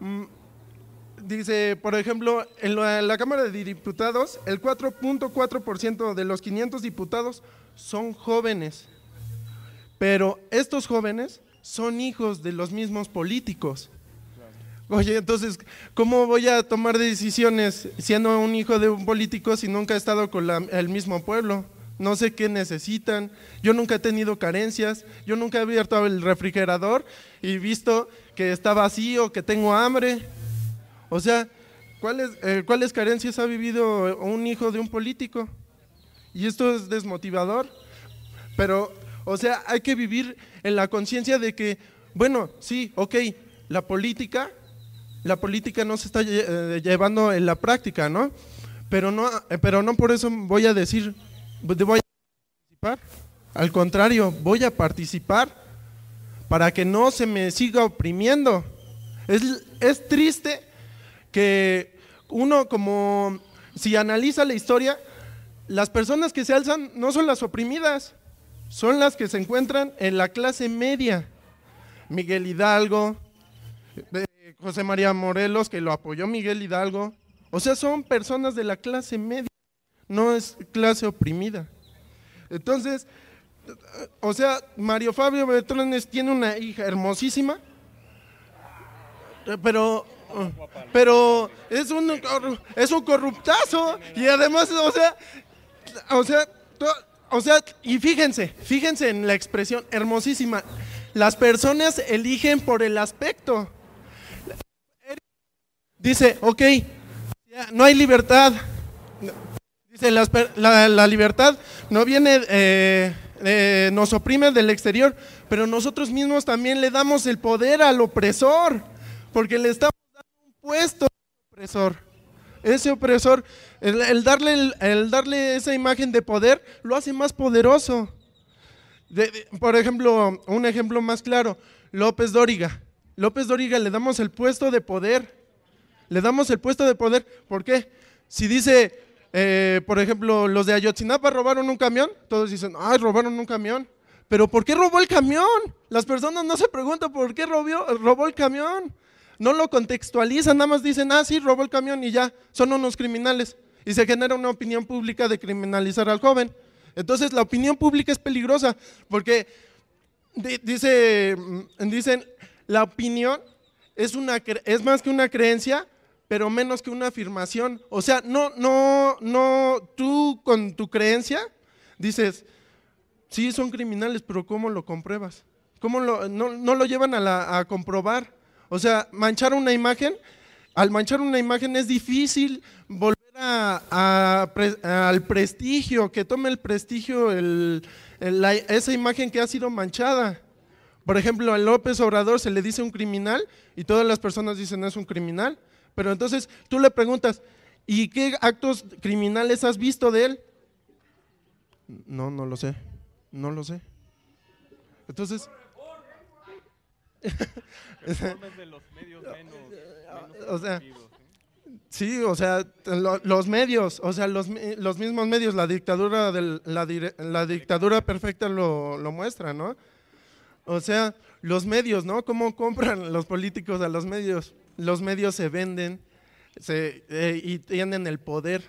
mm, dice, por ejemplo, en la, en la Cámara de Diputados, el 4.4% de los 500 diputados son jóvenes. Pero estos jóvenes son hijos de los mismos políticos. Oye, entonces, ¿cómo voy a tomar decisiones siendo un hijo de un político si nunca he estado con el mismo pueblo? No sé qué necesitan, yo nunca he tenido carencias, yo nunca he abierto el refrigerador y visto que está vacío, que tengo hambre. O sea, ¿cuáles, eh, ¿cuáles carencias ha vivido un hijo de un político? Y esto es desmotivador, pero o sea, hay que vivir en la conciencia de que, bueno, sí, ok, la política, la política no se está eh, llevando en la práctica, ¿no? Pero no, eh, pero no por eso voy a decir, voy a participar. Al contrario, voy a participar para que no se me siga oprimiendo. Es, es triste que uno como, si analiza la historia, las personas que se alzan no son las oprimidas, son las que se encuentran en la clase media. Miguel Hidalgo, eh, José María Morelos, que lo apoyó Miguel Hidalgo. O sea, son personas de la clase media, no es clase oprimida. Entonces, eh, o sea, Mario Fabio Betrones tiene una hija hermosísima, pero pero es un es un corruptazo y además o sea o sea o sea, y fíjense, fíjense en la expresión hermosísima. Las personas eligen por el aspecto. Dice, ok, no hay libertad. Dice, la, libertad no viene, eh, nos oprime del exterior, pero nosotros mismos también le damos el poder al opresor, porque le estamos dando un puesto al opresor ese opresor, el, darle, el, darle esa imagen de poder, lo hace más poderoso. por ejemplo, un ejemplo más claro, López Dóriga. López Dóriga le damos el puesto de poder. Le damos el puesto de poder. ¿Por qué? Si dice, eh, por ejemplo, los de Ayotzinapa robaron un camión, todos dicen, ay, robaron un camión. Pero ¿por qué robó el camión? Las personas no se preguntan por qué robó el camión no lo contextualizan, nada más dicen, ah, sí, robó el camión y ya, son unos criminales. Y se genera una opinión pública de criminalizar al joven. Entonces la opinión pública es peligrosa porque dice, mm, dicen, la opinión es, una, es más que una creencia, pero menos que una afirmación. O sea, no, no, no, tú con tu creencia dices, sí, son criminales, pero ¿cómo lo compruebas? ¿Cómo lo, no, no lo llevan a, la, a comprobar? O sea, manchar una imagen, al manchar una imagen es difícil volver al prestigio, que tome el prestigio esa imagen que ha sido manchada. Por ejemplo, a López Obrador se le dice un criminal y todas las personas dicen es un criminal. Pero entonces tú le preguntas, ¿y qué actos criminales has visto de él? No, no lo sé. No lo sé. Entonces, o Sí, o sea, los medios, o sea, los, mismos medios, la dictadura del, la, dictadura perfecta lo, muestra, ¿no? O sea, los medios, ¿no? ¿Cómo compran los políticos a los medios? Los medios se venden eh, y tienen el poder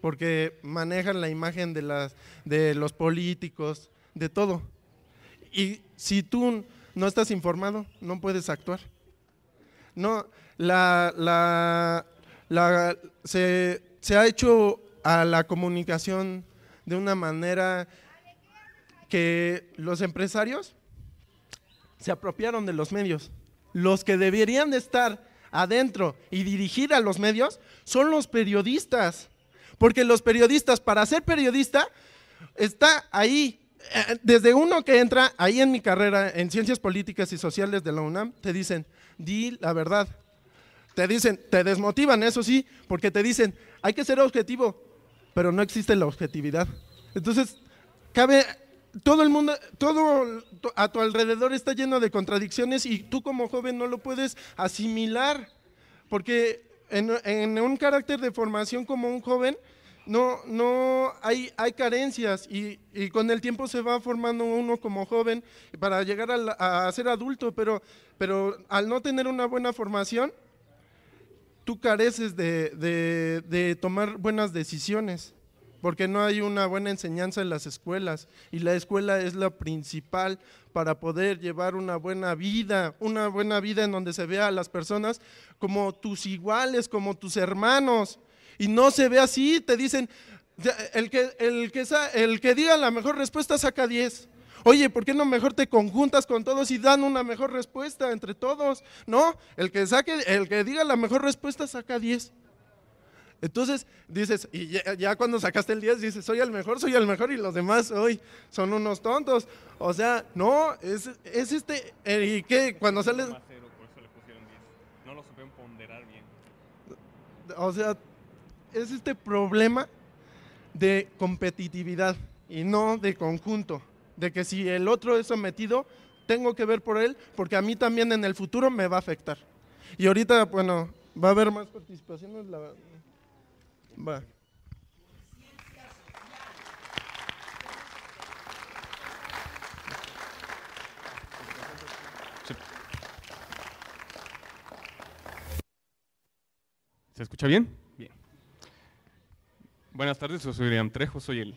porque manejan la imagen de, las, de los políticos, de todo. Y si tú no estás informado, no puedes actuar. No, la, la, se, ha hecho a la comunicación de una manera que los empresarios se apropiaron de los medios. Los que deberían estar adentro y dirigir a los medios son los periodistas. Porque los periodistas, para ser periodista, está ahí eh, desde uno que entra ahí en mi carrera en ciencias políticas y sociales de la UNAM, te dicen, di la verdad. Te dicen, te desmotivan, eso sí, porque te dicen, hay que ser objetivo, pero no existe la objetividad. Entonces, cabe, todo el mundo, todo a tu alrededor está lleno de contradicciones y tú como joven no lo puedes asimilar, porque en, en un carácter de formación como un joven, no, no hay, hay carencias y, con el tiempo se va formando uno como joven para llegar a, ser adulto, pero, pero al no tener una buena formación, tú careces de, de tomar buenas decisiones, porque no hay una buena enseñanza en las escuelas y la escuela es la principal para poder llevar una buena vida, una buena vida en donde se vea a las personas como tus iguales, como tus hermanos y no se ve así, te dicen, el que, el que, el que diga la mejor respuesta saca 10. Oye, ¿por qué no mejor te conjuntas con todos y dan una mejor respuesta entre todos? No, el que saque, el que diga la mejor respuesta saca 10. Entonces dices, y ya, cuando sacaste el 10 dices, soy el mejor, soy el mejor y los demás hoy son unos tontos. O sea, no, es, es este, eh, ¿y qué? Cuando sales... No lo supieron ponderar bien. O sea, es este problema de competitividad y no de conjunto, de que si el otro es sometido, tengo que ver por él, porque a mí también en el futuro me va a afectar. Y ahorita, bueno, va a haber más participaciones. Va. ¿Se escucha bien? Buenas tardes, yo soy William Trejo, soy el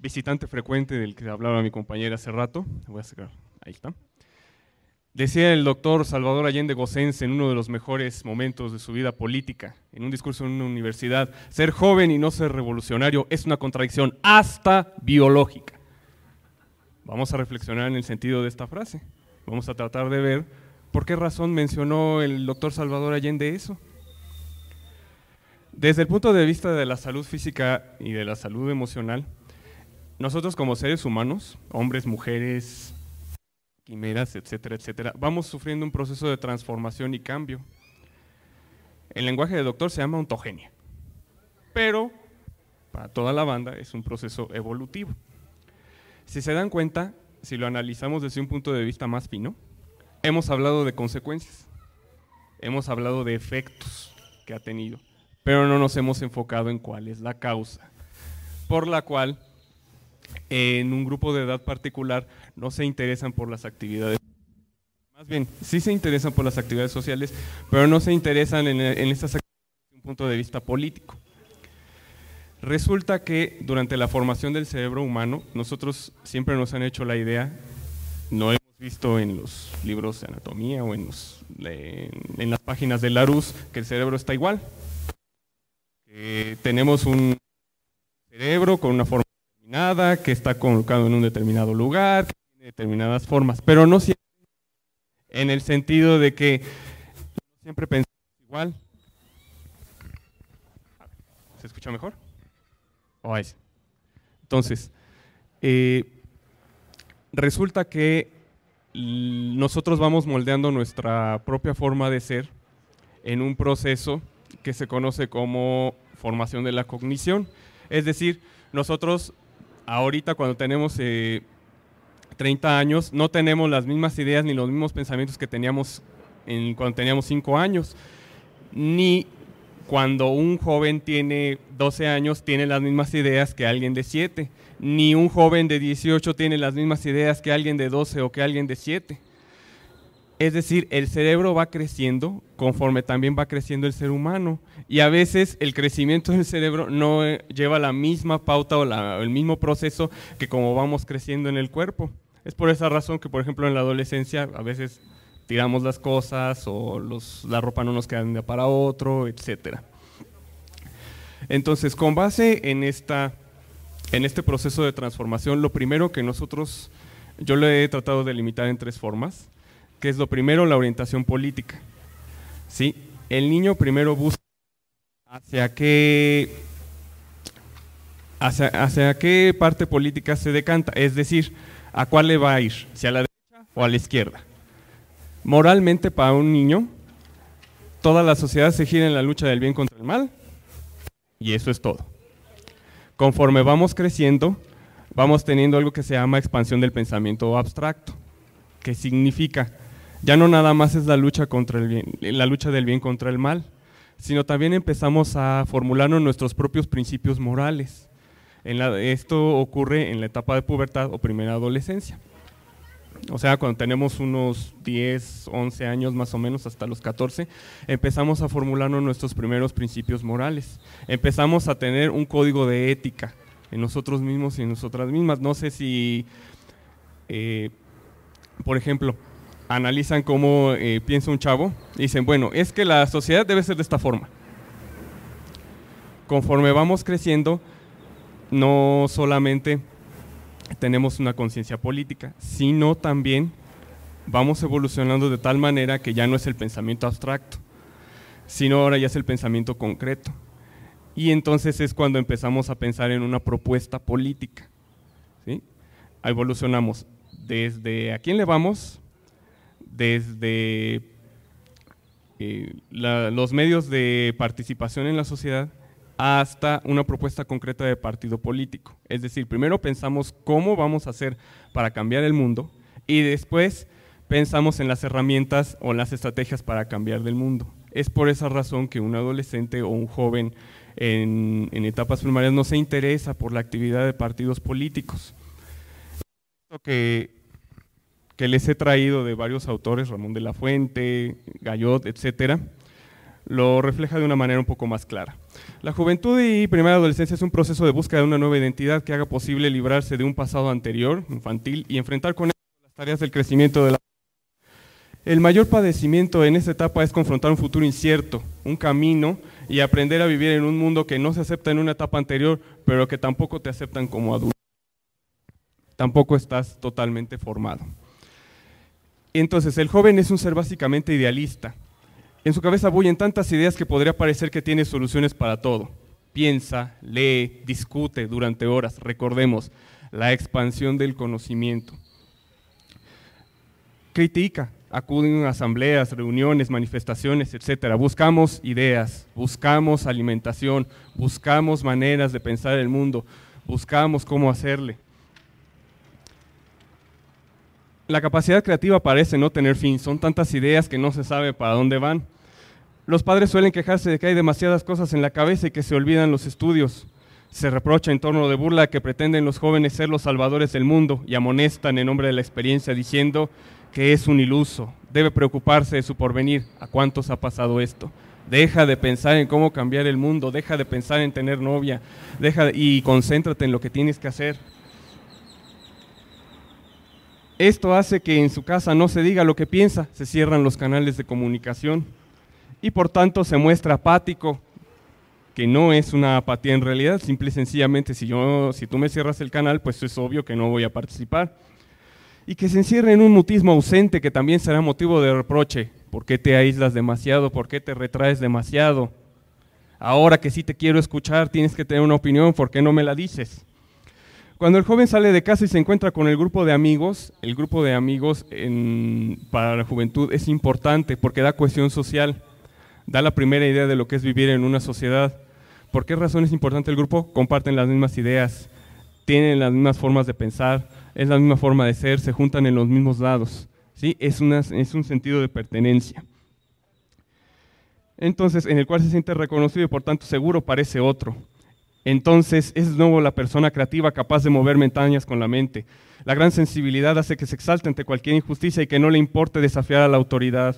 visitante frecuente del que hablaba mi compañera hace rato. Voy a sacar, ahí está. Decía el doctor Salvador Allende Gossens en uno de los mejores momentos de su vida política, en un discurso en una universidad, ser joven y no ser revolucionario es una contradicción hasta biológica. Vamos a reflexionar en el sentido de esta frase. Vamos a tratar de ver por qué razón mencionó el doctor Salvador Allende eso. Desde el punto de vista de la salud física y de la salud emocional, nosotros como seres humanos, hombres, mujeres, quimeras, etcétera, etcétera, vamos sufriendo un proceso de transformación y cambio. El lenguaje del doctor se llama ontogenia, pero para toda la banda es un proceso evolutivo. Si se dan cuenta, si lo analizamos desde un punto de vista más fino, hemos hablado de consecuencias, hemos hablado de efectos que ha tenido pero no nos hemos enfocado en cuál es la causa, por la cual en un grupo de edad particular no se interesan por las actividades. Más bien, sí se interesan por las actividades sociales, pero no se interesan en, estas actividades desde un punto de vista político. Resulta que durante la formación del cerebro humano, nosotros siempre nos han hecho la idea, no hemos visto en los libros de anatomía o en, en las páginas de Larus, que el cerebro está igual, eh, tenemos un cerebro con una forma determinada, que está colocado en un determinado lugar, tiene determinadas formas, pero no siempre en el sentido de que siempre pensamos igual. ¿Se escucha mejor? Oh, Entonces, eh, resulta que nosotros vamos moldeando nuestra propia forma de ser en un proceso que se conoce como formación de la cognición. Es decir, nosotros ahorita cuando tenemos 30 eh, años no tenemos las mismas ideas ni los mismos pensamientos que teníamos en, cuando teníamos 5 años, ni cuando un joven tiene 12 años tiene las mismas ideas que alguien de 7, ni un joven de 18 tiene las mismas ideas que alguien de 12 o que alguien de 7. Es decir, el cerebro va creciendo conforme también va creciendo el ser humano. Y a veces el crecimiento del cerebro no eh, lleva la misma pauta o el mismo proceso que como vamos creciendo en el cuerpo. Es por esa razón que, por ejemplo, en la adolescencia a veces tiramos las cosas o la ropa no nos queda para otro, etc. Entonces, con base en, esta, en este proceso de transformación, lo primero que nosotros, yo lo he tratado de limitar en tres formas que es lo primero, la orientación política. ¿Sí? El niño primero busca hacia qué, hacia, hacia qué parte política se decanta, es decir, a cuál le va a ir, si a la derecha o a la izquierda. Moralmente, para un niño, toda la sociedad se gira en la lucha del bien contra el mal, y eso es todo. Conforme vamos creciendo, vamos teniendo algo que se llama expansión del pensamiento abstracto, que significa ya no nada más es la lucha, contra la lucha del bien contra el mal, sino también empezamos a formularnos nuestros propios principios morales. esto ocurre en la etapa de pubertad o primera adolescencia. O sea, cuando tenemos unos 10, 11 años más o menos, hasta los 14, empezamos a formularnos nuestros primeros principios morales. Empezamos a tener un código de ética en nosotros mismos y en nosotras mismas. No sé si, eh, por ejemplo, analizan cómo eh, piensa un chavo, dicen, bueno, es que la sociedad debe ser de esta forma. Conforme vamos creciendo, no solamente tenemos una conciencia política, sino también vamos evolucionando de tal manera que ya no es el pensamiento abstracto, sino ahora ya es el pensamiento concreto. Y entonces es cuando empezamos a pensar en una propuesta política. ¿sí? Evolucionamos desde a quién le vamos, desde eh, los medios de participación en la sociedad hasta una propuesta concreta de partido político. Es decir, primero pensamos cómo vamos a hacer para cambiar el mundo y después pensamos en las herramientas o las estrategias para cambiar del mundo. Es por esa razón que un adolescente o un joven en, etapas primarias no se interesa por la actividad de partidos políticos. Que que les he traído de varios autores, Ramón de la Fuente, Gallot, etcétera, lo refleja de una manera un poco más clara. La juventud y primera adolescencia es un proceso de búsqueda de una nueva identidad que haga posible librarse de un pasado anterior, infantil, y enfrentar con él las tareas del crecimiento de la el mayor padecimiento en esta etapa es confrontar un futuro incierto, un camino y aprender a vivir en un mundo que no se acepta en una etapa anterior, pero que tampoco te aceptan como adulto. Tampoco estás totalmente formado. Entonces, el joven es un ser básicamente idealista. En su cabeza bullen tantas ideas que podría parecer que tiene soluciones para todo. Piensa, lee, discute durante horas. Recordemos, la expansión del conocimiento. Critica, acude a asambleas, reuniones, manifestaciones, etcétera. Buscamos ideas, buscamos alimentación, buscamos maneras de pensar el mundo, buscamos cómo hacerle. la capacidad creativa parece no tener fin, son tantas ideas que no se sabe para dónde van. Los padres suelen quejarse de que hay demasiadas cosas en la cabeza y que se olvidan los estudios. Se reprocha en torno de burla que pretenden los jóvenes ser los salvadores del mundo y amonestan en nombre de la experiencia diciendo que es un iluso, debe preocuparse de su porvenir, a cuántos ha pasado esto. Deja de pensar en cómo cambiar el mundo, deja de pensar en tener novia, deja y concéntrate en lo que tienes que hacer, esto hace que en su casa no se diga lo que piensa, se cierran los canales de comunicación y por tanto se muestra apático, que no es una apatía en realidad, simple y sencillamente si, yo, si tú me cierras el canal, pues es obvio que no voy a participar. Y que se encierre en un mutismo ausente que también será motivo de reproche. ¿Por qué te aíslas demasiado? ¿Por qué te retraes demasiado? Ahora que sí te quiero escuchar, tienes que tener una opinión, ¿por qué no me la dices? Cuando el joven sale de casa y se encuentra con el grupo de amigos, el grupo de amigos para la juventud es importante porque da cohesión social, da la primera idea de lo que es vivir en una sociedad. ¿Por qué razón es importante el grupo? Comparten las mismas ideas, tienen las mismas formas de pensar, es la misma forma de ser, se juntan en los mismos lados. ¿sí? Es, es un sentido de pertenencia. Entonces, en el cual se siente reconocido y por tanto seguro parece otro entonces es nuevo la persona creativa capaz de mover montañas con la mente. La gran sensibilidad hace que se exalte ante cualquier injusticia y que no le importe desafiar a la autoridad.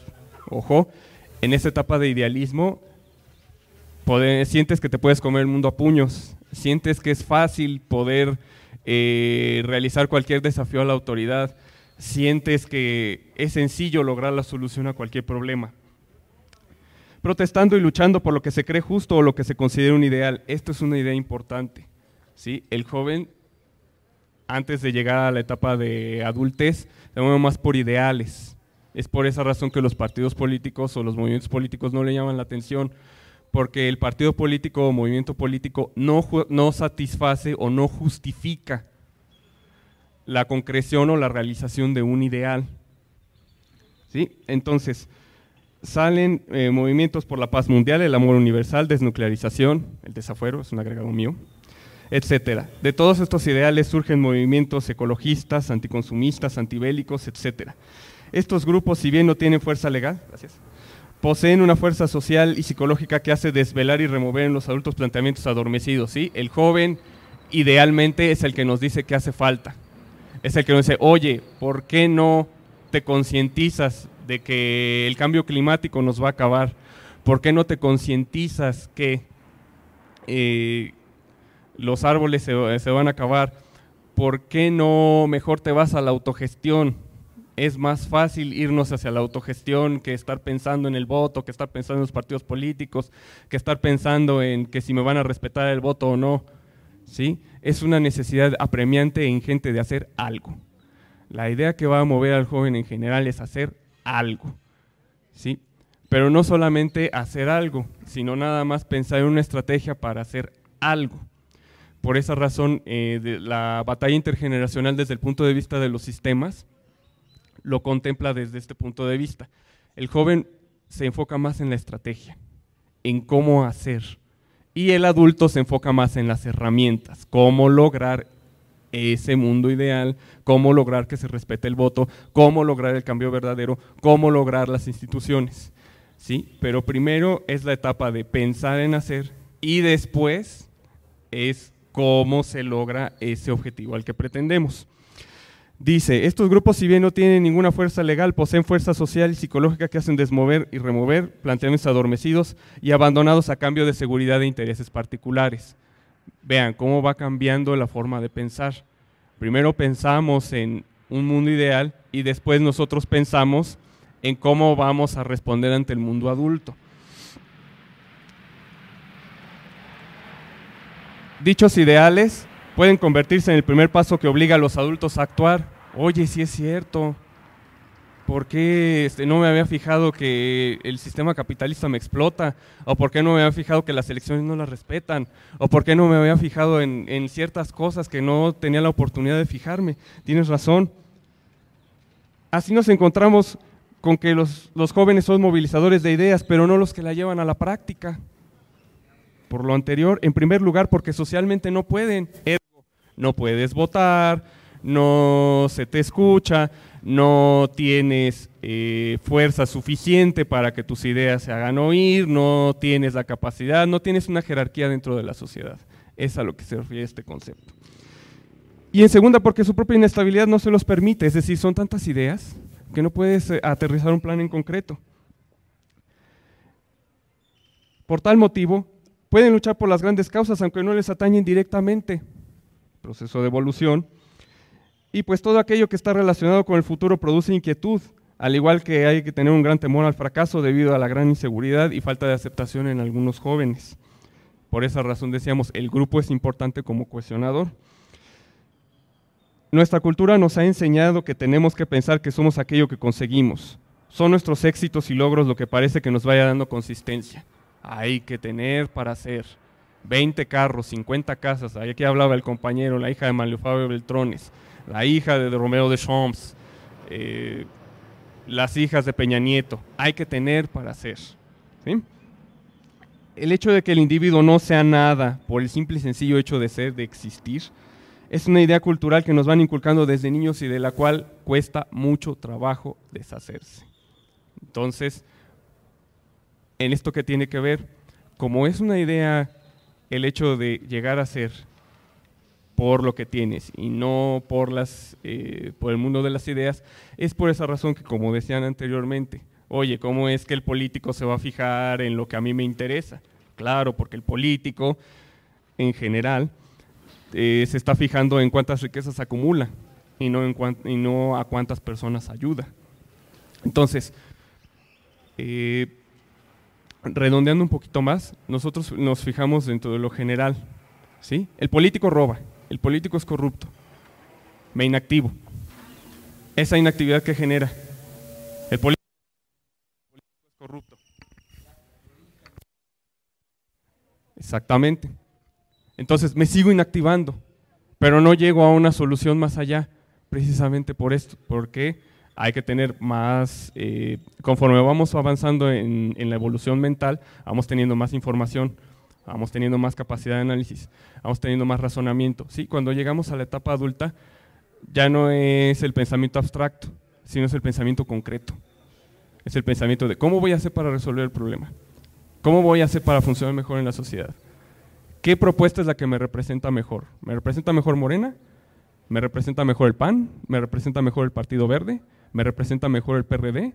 Ojo, en esta etapa de idealismo sientes que te puedes comer el mundo a puños, sientes que es fácil poder eh, realizar cualquier desafío a la autoridad, sientes que es sencillo lograr la solución a cualquier problema protestando y luchando por lo que se cree justo o lo que se considera un ideal. Esto es una idea importante. ¿sí? El joven, antes de llegar a la etapa de adultez, se mueve más por ideales. Es por esa razón que los partidos políticos o los movimientos políticos no le llaman la atención, porque el partido político o movimiento político no, no satisface o no justifica la concreción o la realización de un ideal. ¿Sí? Entonces, salen eh, movimientos por la paz mundial, el amor universal, desnuclearización, el desafuero, es un agregado mío, etcétera. De todos estos ideales surgen movimientos ecologistas, anticonsumistas, antibélicos, etcétera. Estos grupos, si bien no tienen fuerza legal, poseen una fuerza social y psicológica que hace desvelar y remover en los adultos planteamientos adormecidos. ¿sí? El joven idealmente es el que nos dice que hace falta. Es el que nos dice, oye, ¿por qué no te concientizas de que el cambio climático nos va a acabar? ¿Por qué no te concientizas que eh, los árboles se, van a acabar? ¿Por qué no mejor te vas a la autogestión? es más fácil irnos hacia la autogestión que estar pensando en el voto, que estar pensando en los partidos políticos, que estar pensando en que si me van a respetar el voto o no. ¿sí? Es una necesidad apremiante e ingente de hacer algo. La idea que va a mover al joven en general es hacer algo. ¿sí? Pero no solamente hacer algo, sino nada más pensar en una estrategia para hacer algo. Por esa razón, eh, de la batalla intergeneracional desde el punto de vista de los sistemas lo contempla desde este punto de vista. El joven se enfoca más en la estrategia, en cómo hacer. Y el adulto se enfoca más en las herramientas, cómo lograr ese mundo ideal, cómo lograr que se respete el voto, cómo lograr el cambio verdadero, cómo lograr las instituciones. ¿sí? Pero primero es la etapa de pensar en hacer y después es cómo se logra ese objetivo al que pretendemos. Dice, estos grupos si bien no tienen ninguna fuerza legal, poseen fuerza social y psicológica que hacen desmover y remover planteamientos adormecidos y abandonados a cambio de seguridad de intereses particulares vean cómo va cambiando la forma de pensar. Primero pensamos en un mundo ideal y después nosotros pensamos en cómo vamos a responder ante el mundo adulto. Dichos ideales pueden convertirse en el primer paso que obliga a los adultos a actuar. Oye, si es cierto, ¿por qué este, no me había fijado que el sistema capitalista me explota? ¿O por qué no me había fijado que las elecciones no las respetan? ¿O por qué no me había fijado en, ciertas cosas que no tenía la oportunidad de fijarme? Tienes razón. Así nos encontramos con que los, los jóvenes son movilizadores de ideas, pero no los que la llevan a la práctica. Por lo anterior, en primer lugar, porque socialmente no pueden. No puedes votar, no se te escucha, no tienes eh, fuerza suficiente para que tus ideas se hagan oír, no tienes la capacidad, no tienes una jerarquía dentro de la sociedad. Es a lo que se refiere este concepto. Y en segunda, porque su propia inestabilidad no se los permite, es decir, son tantas ideas que no puedes eh, aterrizar un plan en concreto. Por tal motivo, pueden luchar por las grandes causas, aunque no les atañen directamente. Proceso de evolución, y pues todo aquello que está relacionado con el futuro produce inquietud, al igual que hay que tener un gran temor al fracaso debido a la gran inseguridad y falta de aceptación en algunos jóvenes. Por esa razón decíamos, el grupo es importante como cuestionador. Nuestra cultura nos ha enseñado que tenemos que pensar que somos aquello que conseguimos. Son nuestros éxitos y logros lo que parece que nos vaya dando consistencia. Hay que tener para hacer 20 carros, 50 casas. Aquí hablaba el compañero, la hija de Manlio Fabio Beltrones la hija de Romeo de Champs, eh, las hijas de Peña Nieto. Hay que tener para ser. El hecho de que el individuo no sea nada por el simple y sencillo hecho de ser, de existir, es una idea cultural que nos van inculcando desde niños y de la cual cuesta mucho trabajo deshacerse. Entonces, en esto que tiene que ver, como es una idea el hecho de llegar a ser por lo que tienes y no por, las, eh, por el mundo de las ideas, es por esa razón que, como decían anteriormente, oye, ¿cómo es que el político se va a fijar en lo que a mí me interesa? Claro, porque el político, en general, eh, se está fijando en cuántas riquezas acumula y no, en y no a cuántas personas ayuda. Entonces, eh, redondeando un poquito más, nosotros nos fijamos dentro de lo general. ¿sí? El político roba, el político es corrupto, me inactivo. Esa inactividad que genera, el político es corrupto. Exactamente. Entonces me sigo inactivando, pero no llego a una solución más allá, precisamente por esto, porque hay que tener más, eh, conforme vamos avanzando en, en la evolución mental, vamos teniendo más información vamos teniendo más capacidad de análisis, vamos teniendo más razonamiento. ¿sí? Cuando llegamos a la etapa adulta, ya no es el pensamiento abstracto, sino es el pensamiento concreto. Es el pensamiento de cómo voy a hacer para resolver el problema, cómo voy a hacer para funcionar mejor en la sociedad, qué propuesta es la que me representa mejor. ¿Me representa mejor Morena? ¿Me representa mejor el PAN? ¿Me representa mejor el Partido Verde? ¿Me representa mejor el PRD?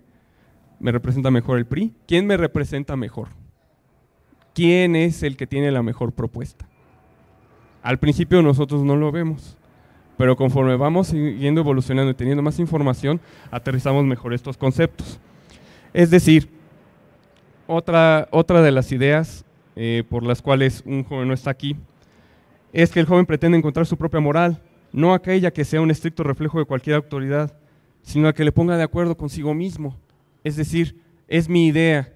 ¿Me representa mejor el PRI? ¿Quién me representa mejor? quién es el que tiene la mejor propuesta. Al principio nosotros no lo vemos, pero conforme vamos siguiendo evolucionando y teniendo más información, aterrizamos mejor estos conceptos. Es decir, otra, otra de las ideas eh, por las cuales un joven no está aquí es que el joven pretende encontrar su propia moral, no aquella que sea un estricto reflejo de cualquier autoridad, sino a que le ponga de acuerdo consigo mismo. Es decir, es mi idea,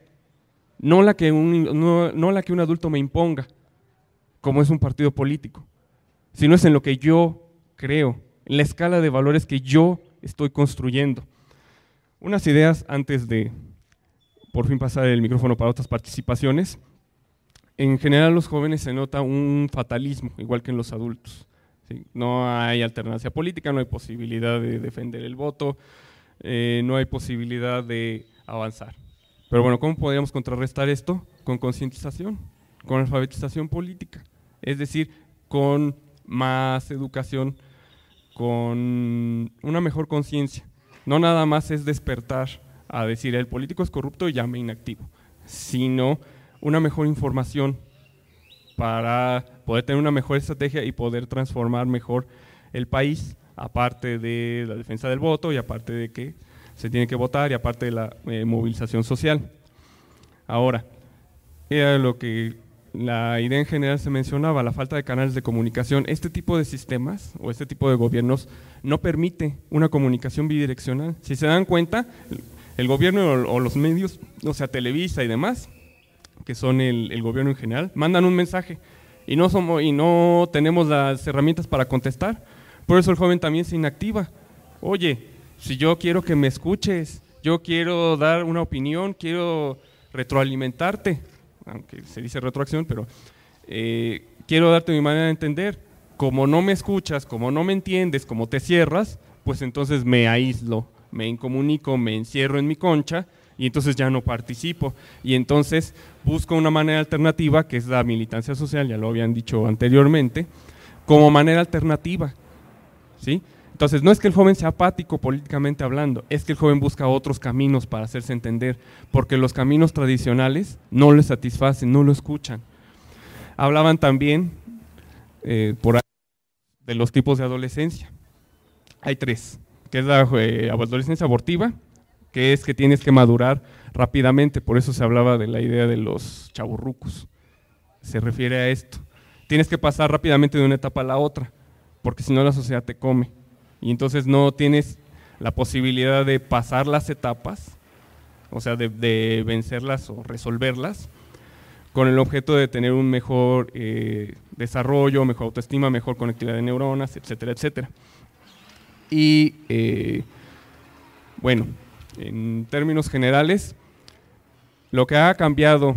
no la que un, no, la que un adulto me imponga, como es un partido político, sino es en lo que yo creo, en la escala de valores que yo estoy construyendo. Unas ideas antes de por fin pasar el micrófono para otras participaciones. En general los jóvenes se nota un fatalismo, igual que en los adultos. No hay alternancia política, no hay posibilidad de defender el voto, eh, no hay posibilidad de avanzar. Pero bueno, ¿cómo podríamos contrarrestar esto? Con concientización, con alfabetización política, es decir, con más educación, con una mejor conciencia. No nada más es despertar a decir el político es corrupto y llame inactivo, sino una mejor información para poder tener una mejor estrategia y poder transformar mejor el país, aparte de la defensa del voto y aparte de que se tiene que votar y aparte de la eh, movilización social. Ahora, era lo que la idea en general se mencionaba, la falta de canales de comunicación. Este tipo de sistemas o este tipo de gobiernos no permite una comunicación bidireccional. Si se dan cuenta, el gobierno o, los medios, o sea, Televisa y demás, que son el, el gobierno en general, mandan un mensaje y no, somos, y no tenemos las herramientas para contestar. Por eso el joven también se inactiva. Oye, si yo quiero que me escuches, yo quiero dar una opinión, quiero retroalimentarte, aunque se dice retroacción, pero eh, quiero darte mi manera de entender. Como no me escuchas, como no me entiendes, como te cierras, pues entonces me aíslo, me incomunico, me encierro en mi concha y entonces ya no participo. Y entonces busco una manera alternativa, que es la militancia social, ya lo habían dicho anteriormente, como manera alternativa. ¿Sí? Entonces, no es que el joven sea apático políticamente hablando, es que el joven busca otros caminos para hacerse entender, porque los caminos tradicionales no le satisfacen, no lo escuchan. Hablaban también eh, de los tipos de adolescencia. Hay tres, que es la eh, adolescencia abortiva, que es que tienes que madurar rápidamente, por eso se hablaba de la idea de los chaburrucos. Se refiere a esto. Tienes que pasar rápidamente de una etapa a la otra, porque si no la sociedad te come y entonces no tienes la posibilidad de pasar las etapas, o sea, de, vencerlas o resolverlas, con el objeto de tener un mejor eh, desarrollo, mejor autoestima, mejor conectividad de neuronas, etcétera, etcétera. Y eh, bueno, en términos generales, lo que ha cambiado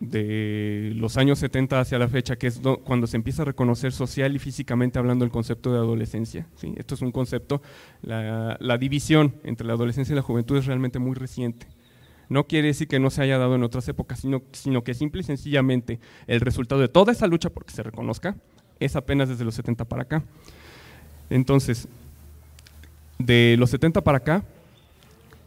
de los años 70 hacia la fecha, que es cuando se empieza a reconocer social y físicamente hablando el concepto de adolescencia. ¿sí? Esto es un concepto, la, división entre la adolescencia y la juventud es realmente muy reciente. No quiere decir que no se haya dado en otras épocas, sino, sino que simple y sencillamente el resultado de toda esa lucha, porque se reconozca, es apenas desde los 70 para acá. Entonces, de los 70 para acá,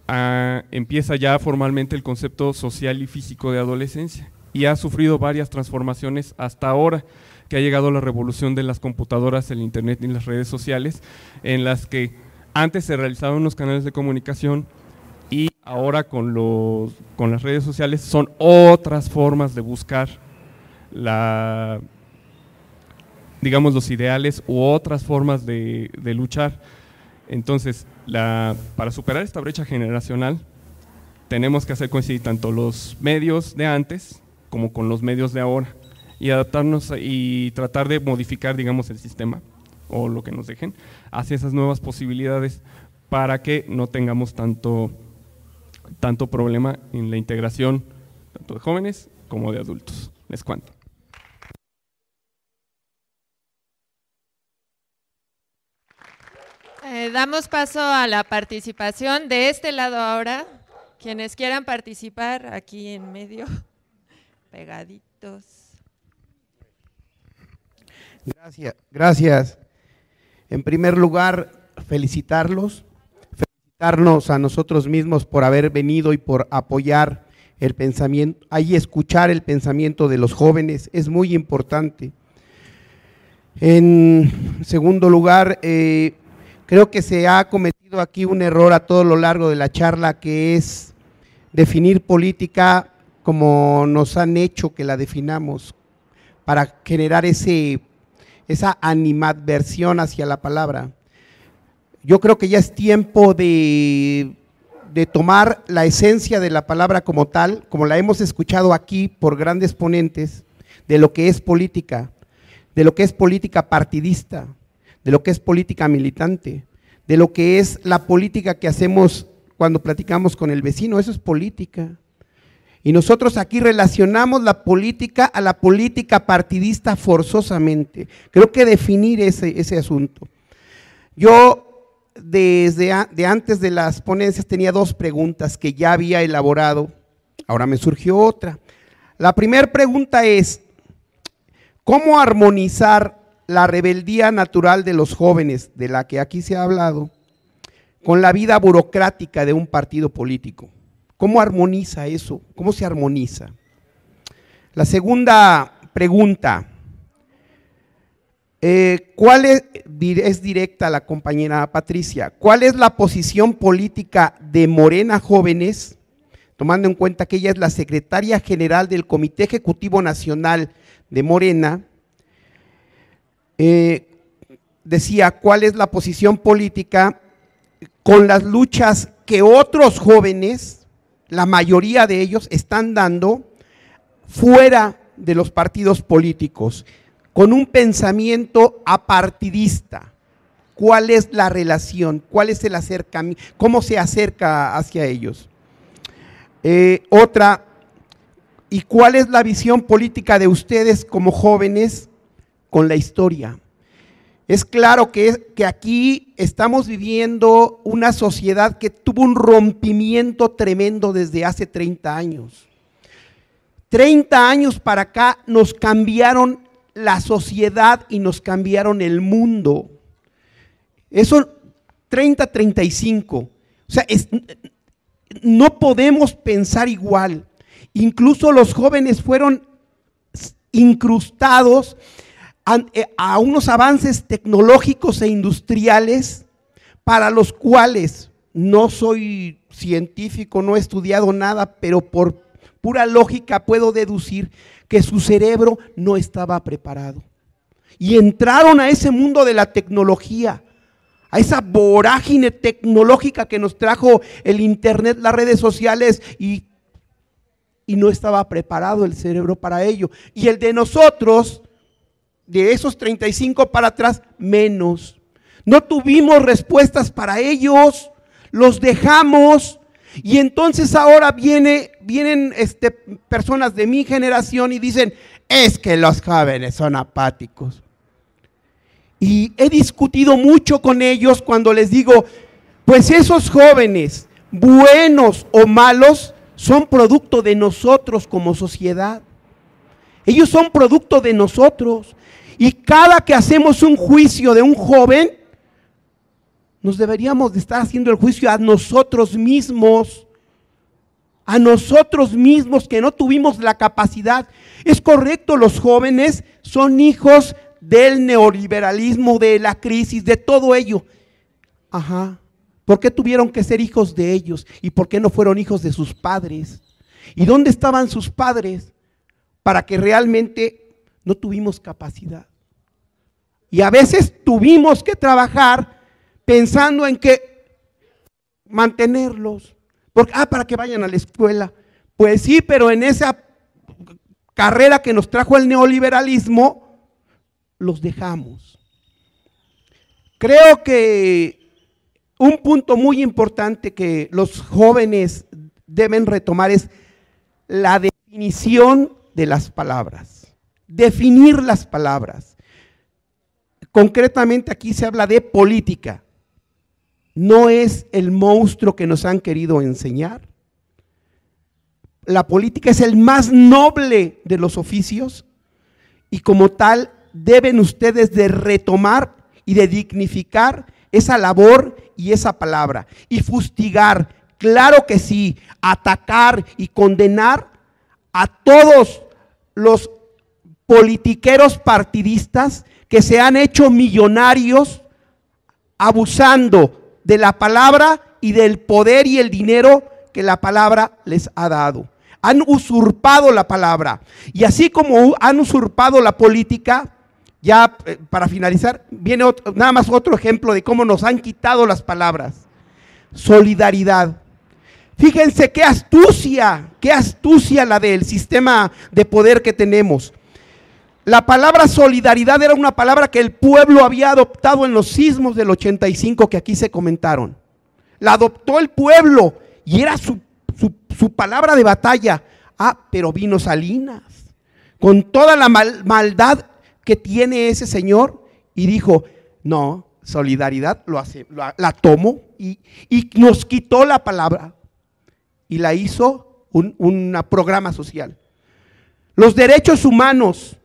ah, empieza ya formalmente el concepto social y físico de adolescencia y ha sufrido varias transformaciones hasta ahora que ha llegado la revolución de las computadoras, el Internet y las redes sociales, en las que antes se realizaban los canales de comunicación y ahora con, con las redes sociales son otras formas de buscar la, digamos, los ideales u otras formas de, luchar. Entonces, la, para superar esta brecha generacional, tenemos que hacer coincidir tanto los medios de antes, como con los medios de ahora y adaptarnos y tratar de modificar, digamos, el sistema o lo que nos dejen hacia esas nuevas posibilidades para que no tengamos tanto, tanto problema en la integración tanto de jóvenes como de adultos. Les cuento. Eh, damos paso a la participación de este lado ahora. Quienes quieran participar aquí en medio pegaditos. Gracias, gracias. En primer lugar, felicitarlos, felicitarnos a nosotros mismos por haber venido y por apoyar el pensamiento, ahí escuchar el pensamiento de los jóvenes es muy importante. En segundo lugar, eh, creo que se ha cometido aquí un error a todo lo largo de la charla que es definir política como nos han hecho que la definamos, para generar ese, esa animadversión hacia la palabra. Yo creo que ya es tiempo de, de tomar la esencia de la palabra como tal, como la hemos escuchado aquí por grandes ponentes, de lo que es política, de lo que es política partidista, de lo que es política militante, de lo que es la política que hacemos cuando platicamos con el vecino, eso es política. Y nosotros aquí relacionamos la política a la política partidista forzosamente. Creo que definir ese, asunto. Yo desde de antes de las ponencias tenía dos preguntas que ya había elaborado. Ahora me surgió otra. La primera pregunta es, ¿cómo armonizar la rebeldía natural de los jóvenes, de la que aquí se ha hablado, con la vida burocrática de un partido político? ¿Cómo armoniza eso? ¿Cómo se armoniza? La segunda pregunta. Eh, ¿Cuál es, es directa la compañera Patricia? ¿Cuál es la posición política de Morena Jóvenes, tomando en cuenta que ella es la secretaria general del Comité Ejecutivo Nacional de Morena? Eh, decía, ¿cuál es la posición política con las luchas que otros jóvenes la mayoría de ellos están dando fuera de los partidos políticos, con un pensamiento apartidista. ¿Cuál es la relación? ¿Cuál es el acercamiento? ¿Cómo se acerca hacia ellos? Eh, otra, ¿y cuál es la visión política de ustedes como jóvenes con la historia? Es claro que, aquí estamos viviendo una sociedad que tuvo un rompimiento tremendo desde hace 30 años. 30 años para acá nos cambiaron la sociedad y nos cambiaron el mundo. Eso 30, 35. O sea, no podemos pensar igual. Incluso los jóvenes fueron incrustados eh, a, unos avances tecnológicos e industriales para los cuales no soy científico, no he estudiado nada, pero por pura lógica puedo deducir que su cerebro no estaba preparado. Y entraron a ese mundo de la tecnología, a esa vorágine tecnológica que nos trajo el Internet, las redes sociales y, y no estaba preparado el cerebro para ello. Y el de nosotros de esos 35 para atrás, menos. No tuvimos respuestas para ellos, los dejamos. Y entonces ahora viene, vienen este, personas de mi generación y dicen, es que los jóvenes son apáticos. Y he discutido mucho con ellos cuando les digo, pues esos jóvenes, buenos o malos, son producto de nosotros como sociedad. Ellos son producto de nosotros. Y cada que hacemos un juicio de un joven, nos deberíamos de estar haciendo el juicio a nosotros mismos. A nosotros mismos que no tuvimos la capacidad. Es correcto, los jóvenes son hijos del neoliberalismo, de la crisis, de todo ello. Ajá. ¿Por qué tuvieron que ser hijos de ellos? ¿Y por qué no fueron hijos de sus padres? ¿Y dónde estaban sus padres? Para que realmente no tuvimos capacidad. Y a veces tuvimos que trabajar pensando en que mantenerlos. Porque, ah, para que vayan a la escuela. Pues sí, pero en esa carrera que nos trajo el neoliberalismo, los dejamos. Creo que un punto muy importante que los jóvenes deben retomar es la definición de las palabras definir las palabras. Concretamente aquí se habla de política. No es el monstruo que nos han querido enseñar. La política es el más noble de los oficios y como tal deben ustedes de retomar y de dignificar esa labor y esa palabra y fustigar, claro que sí, atacar y condenar a todos los politiqueros partidistas que se han hecho millonarios abusando de la palabra y del poder y el dinero que la palabra les ha dado. Han usurpado la palabra. Y así como han usurpado la política, ya eh, para finalizar, viene nada más otro ejemplo de cómo nos han quitado las palabras. Solidaridad. Fíjense qué astucia, qué astucia la del sistema de poder que tenemos. La palabra solidaridad era una palabra que el pueblo había adoptado en los sismos del 85 que aquí se comentaron. La adoptó el pueblo y era su, palabra de batalla. Ah, pero vino Salinas con toda la maldad que tiene ese señor y dijo, no, solidaridad lo hace, la tomó y, nos quitó la palabra y la hizo un programa social. Los derechos humanos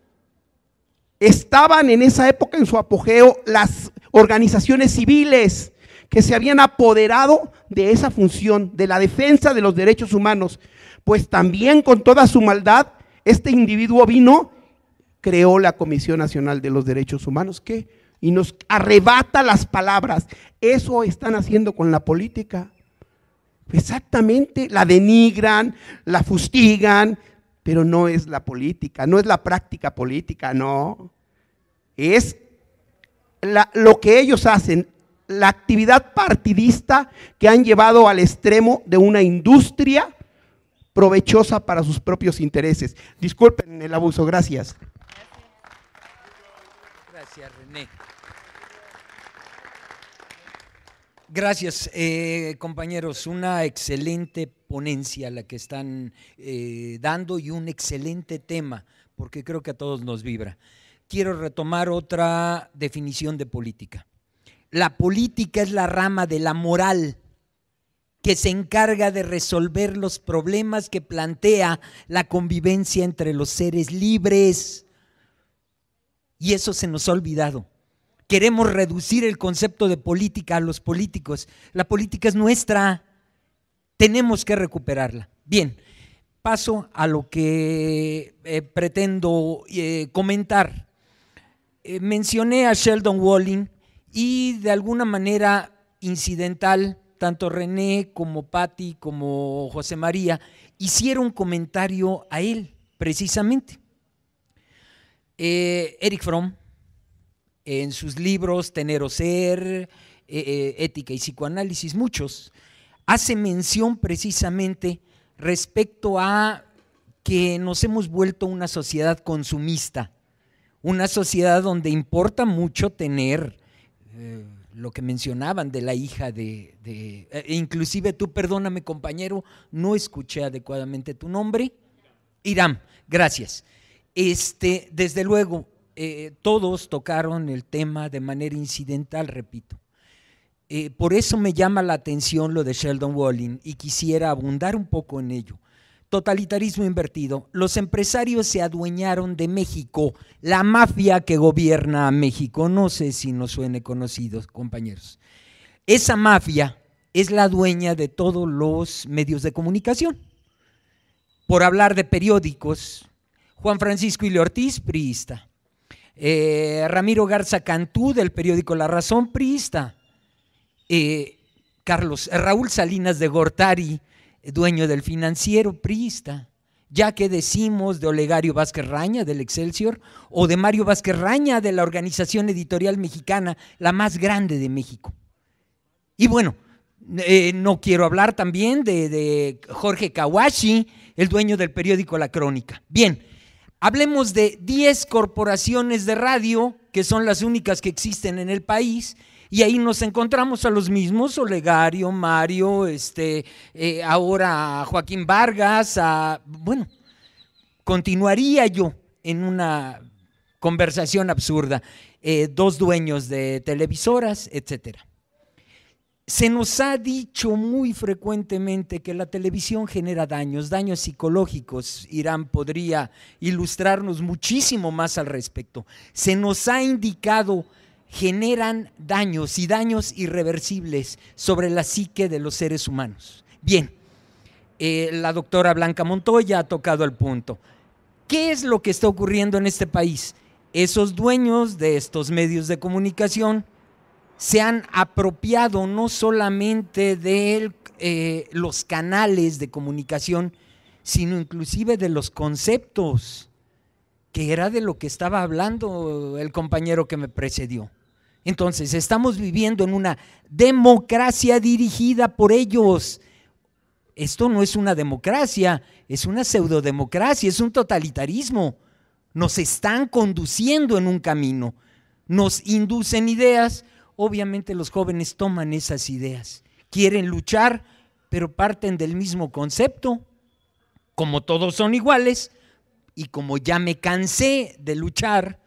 Estaban en esa época en su apogeo las organizaciones civiles que se habían apoderado de esa función, de la defensa de los derechos humanos. Pues también con toda su maldad, este individuo vino, creó la Comisión Nacional de los Derechos Humanos, ¿qué? y nos arrebata las palabras. Eso están haciendo con la política. Exactamente, la denigran, la fustigan, pero no es la política, no es la práctica política, no. Es lo que ellos hacen, la actividad partidista que han llevado al extremo de una industria provechosa para sus propios intereses. Disculpen el abuso, gracias. Gracias, eh, compañeros. Una excelente ponencia la que están eh, dando y un excelente tema, porque creo que a todos nos vibra. Quiero retomar otra definición de política. La política es la rama de la moral que se encarga de resolver los problemas que plantea la convivencia entre los seres libres. Y eso se nos ha olvidado. Queremos reducir el concepto de política a los políticos. La política es nuestra. Tenemos que recuperarla. Bien, paso a lo que eh, pretendo eh, comentar. Eh, mencioné a Sheldon Walling y de alguna manera incidental, tanto René como Patti como José María hicieron comentario a él, precisamente. Eric Fromm en sus libros Tener o Ser, eh, eh, Ética y Psicoanálisis, muchos, hace mención precisamente respecto a que nos hemos vuelto una sociedad consumista, una sociedad donde importa mucho tener eh, lo que mencionaban de la hija de, e inclusive tú, perdóname compañero, no escuché adecuadamente tu nombre, Irán, gracias. Este, desde luego, eh, todos tocaron el tema de manera incidental, repito. Eh, por eso me llama la atención lo de Sheldon Walling y quisiera abundar un poco en ello. Totalitarismo invertido. Los empresarios se adueñaron de México, la mafia que gobierna a México. No sé si nos suene conocidos, compañeros. Esa mafia es la dueña de todos los medios de comunicación. Por hablar de periódicos, Juan Francisco Ile Ortiz, priista. Eh, Ramiro Garza Cantú del periódico La Razón Priista, eh, Carlos, eh, Raúl Salinas de Gortari, dueño del financiero Priista, ya que decimos de Olegario Vázquez Raña del Excelsior o de Mario Vázquez Raña de la Organización Editorial Mexicana, la más grande de México. Y bueno, no quiero hablar también de, de Jorge Kawashi, el dueño del periódico La Crónica. Bien, Hablemos de 10 corporaciones de radio, que son las únicas que existen en el país, y ahí nos encontramos a los mismos, Olegario, Mario, este, eh, ahora Joaquín Vargas, a, bueno, continuaría yo en una conversación absurda, eh, dos dueños de televisoras, etcétera. Se nos ha dicho muy frecuentemente que la televisión genera daños, daños psicológicos. Irán podría ilustrarnos muchísimo más al respecto. Se nos ha indicado generan daños y daños irreversibles sobre la psique de los seres humanos. Bien, eh, la doctora Blanca Montoya ha tocado el punto. ¿Qué es lo que está ocurriendo en este país? Esos dueños de estos medios de comunicación, se han apropiado no solamente de eh, los canales de comunicación, sino inclusive de los conceptos, que era de lo que estaba hablando el compañero que me precedió. Entonces, estamos viviendo en una democracia dirigida por ellos. Esto no es una democracia, es una pseudodemocracia, es un totalitarismo. Nos están conduciendo en un camino, nos inducen ideas, obviamente los jóvenes toman esas ideas, quieren luchar, pero parten del mismo concepto. Como todos son iguales y como ya me cansé de luchar,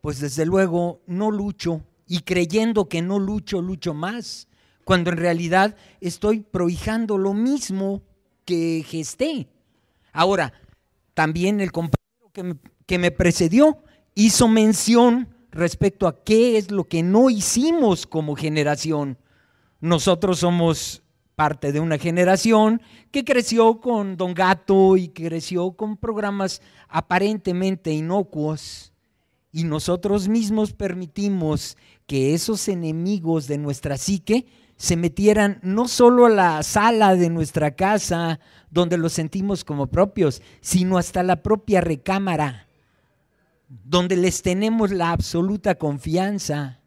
pues desde luego no lucho y creyendo que no lucho, lucho más, cuando en realidad estoy prohijando lo mismo que gesté. Ahora, también el compañero que me, que me precedió hizo mención respecto a qué es lo que no hicimos como generación. Nosotros somos parte de una generación que creció con Don Gato y que creció con programas aparentemente inocuos y nosotros mismos permitimos que esos enemigos de nuestra psique se metieran no solo a la sala de nuestra casa donde los sentimos como propios, sino hasta la propia recámara donde les tenemos la absoluta confianza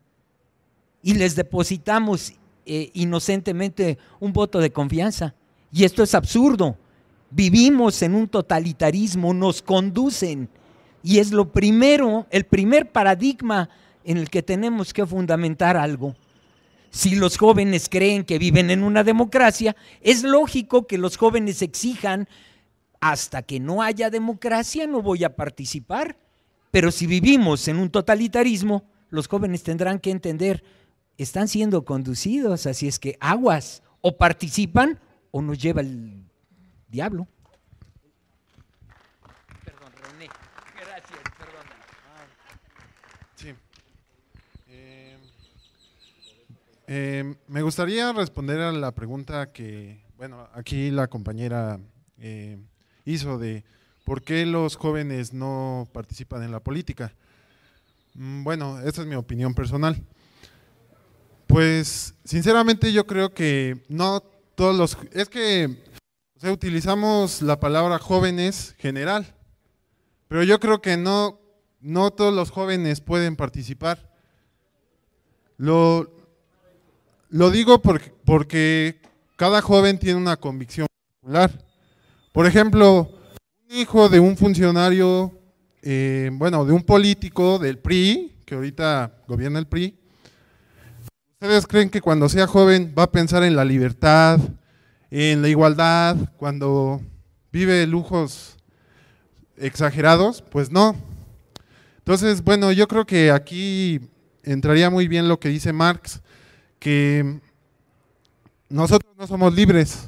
y les depositamos eh, inocentemente un voto de confianza. Y esto es absurdo. Vivimos en un totalitarismo, nos conducen y es lo primero, el primer paradigma en el que tenemos que fundamentar algo. Si los jóvenes creen que viven en una democracia, es lógico que los jóvenes exijan, hasta que no haya democracia no voy a participar. Pero si vivimos en un totalitarismo, los jóvenes tendrán que entender, están siendo conducidos, así es que aguas, o participan o nos lleva el diablo. Perdón, René, gracias, perdón. sí. Eh, em, me gustaría responder a la pregunta que, bueno, aquí la compañera eh, hizo de ¿Por qué los jóvenes no participan en la política? Mm, bueno, esa es mi opinión personal. Pues sinceramente yo creo que no todos los... Es que o utilizamos la palabra jóvenes general, pero yo creo que no, no todos los jóvenes pueden participar. Lo, lo digo porque cada joven tiene una convicción particular. Por ejemplo, hijo de un funcionario, eh, bueno, de un político del PRI, que ahorita gobierna el PRI, ¿ustedes creen que cuando sea joven va a pensar en la libertad, en la igualdad, cuando vive lujos exagerados? Pues no. Entonces, bueno, yo creo que aquí entraría muy bien lo que dice Marx, que nosotros no somos libres,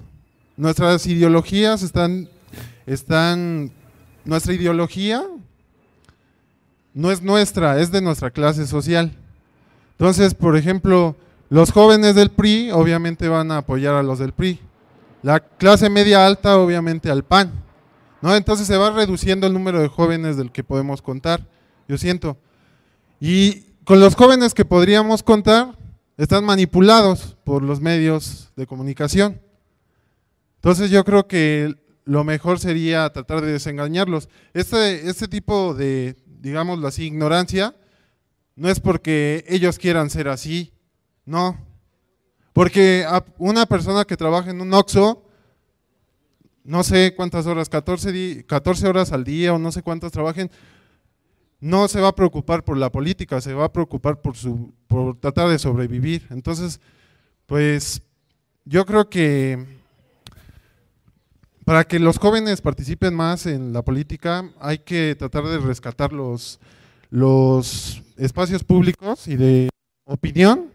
nuestras ideologías están están nuestra ideología no es nuestra, es de nuestra clase social. Entonces, por ejemplo, los jóvenes del PRI obviamente van a apoyar a los del PRI. La clase media alta obviamente al PAN. ¿no? Entonces se va reduciendo el número de jóvenes del que podemos contar, yo siento. Y con los jóvenes que podríamos contar, están manipulados por los medios de comunicación. Entonces yo creo que lo mejor sería tratar de desengañarlos. Este, este tipo de, digamos así, ignorancia, no es porque ellos quieran ser así, no. Porque una persona que trabaja en un OXO, no sé cuántas horas, 14, horas al día o no sé cuántas trabajen, no se va a preocupar por la política, se va a preocupar por, su, por tratar de sobrevivir. Entonces, pues yo creo que para que los jóvenes participen más en la política, hay que tratar de rescatar los, los espacios públicos y de opinión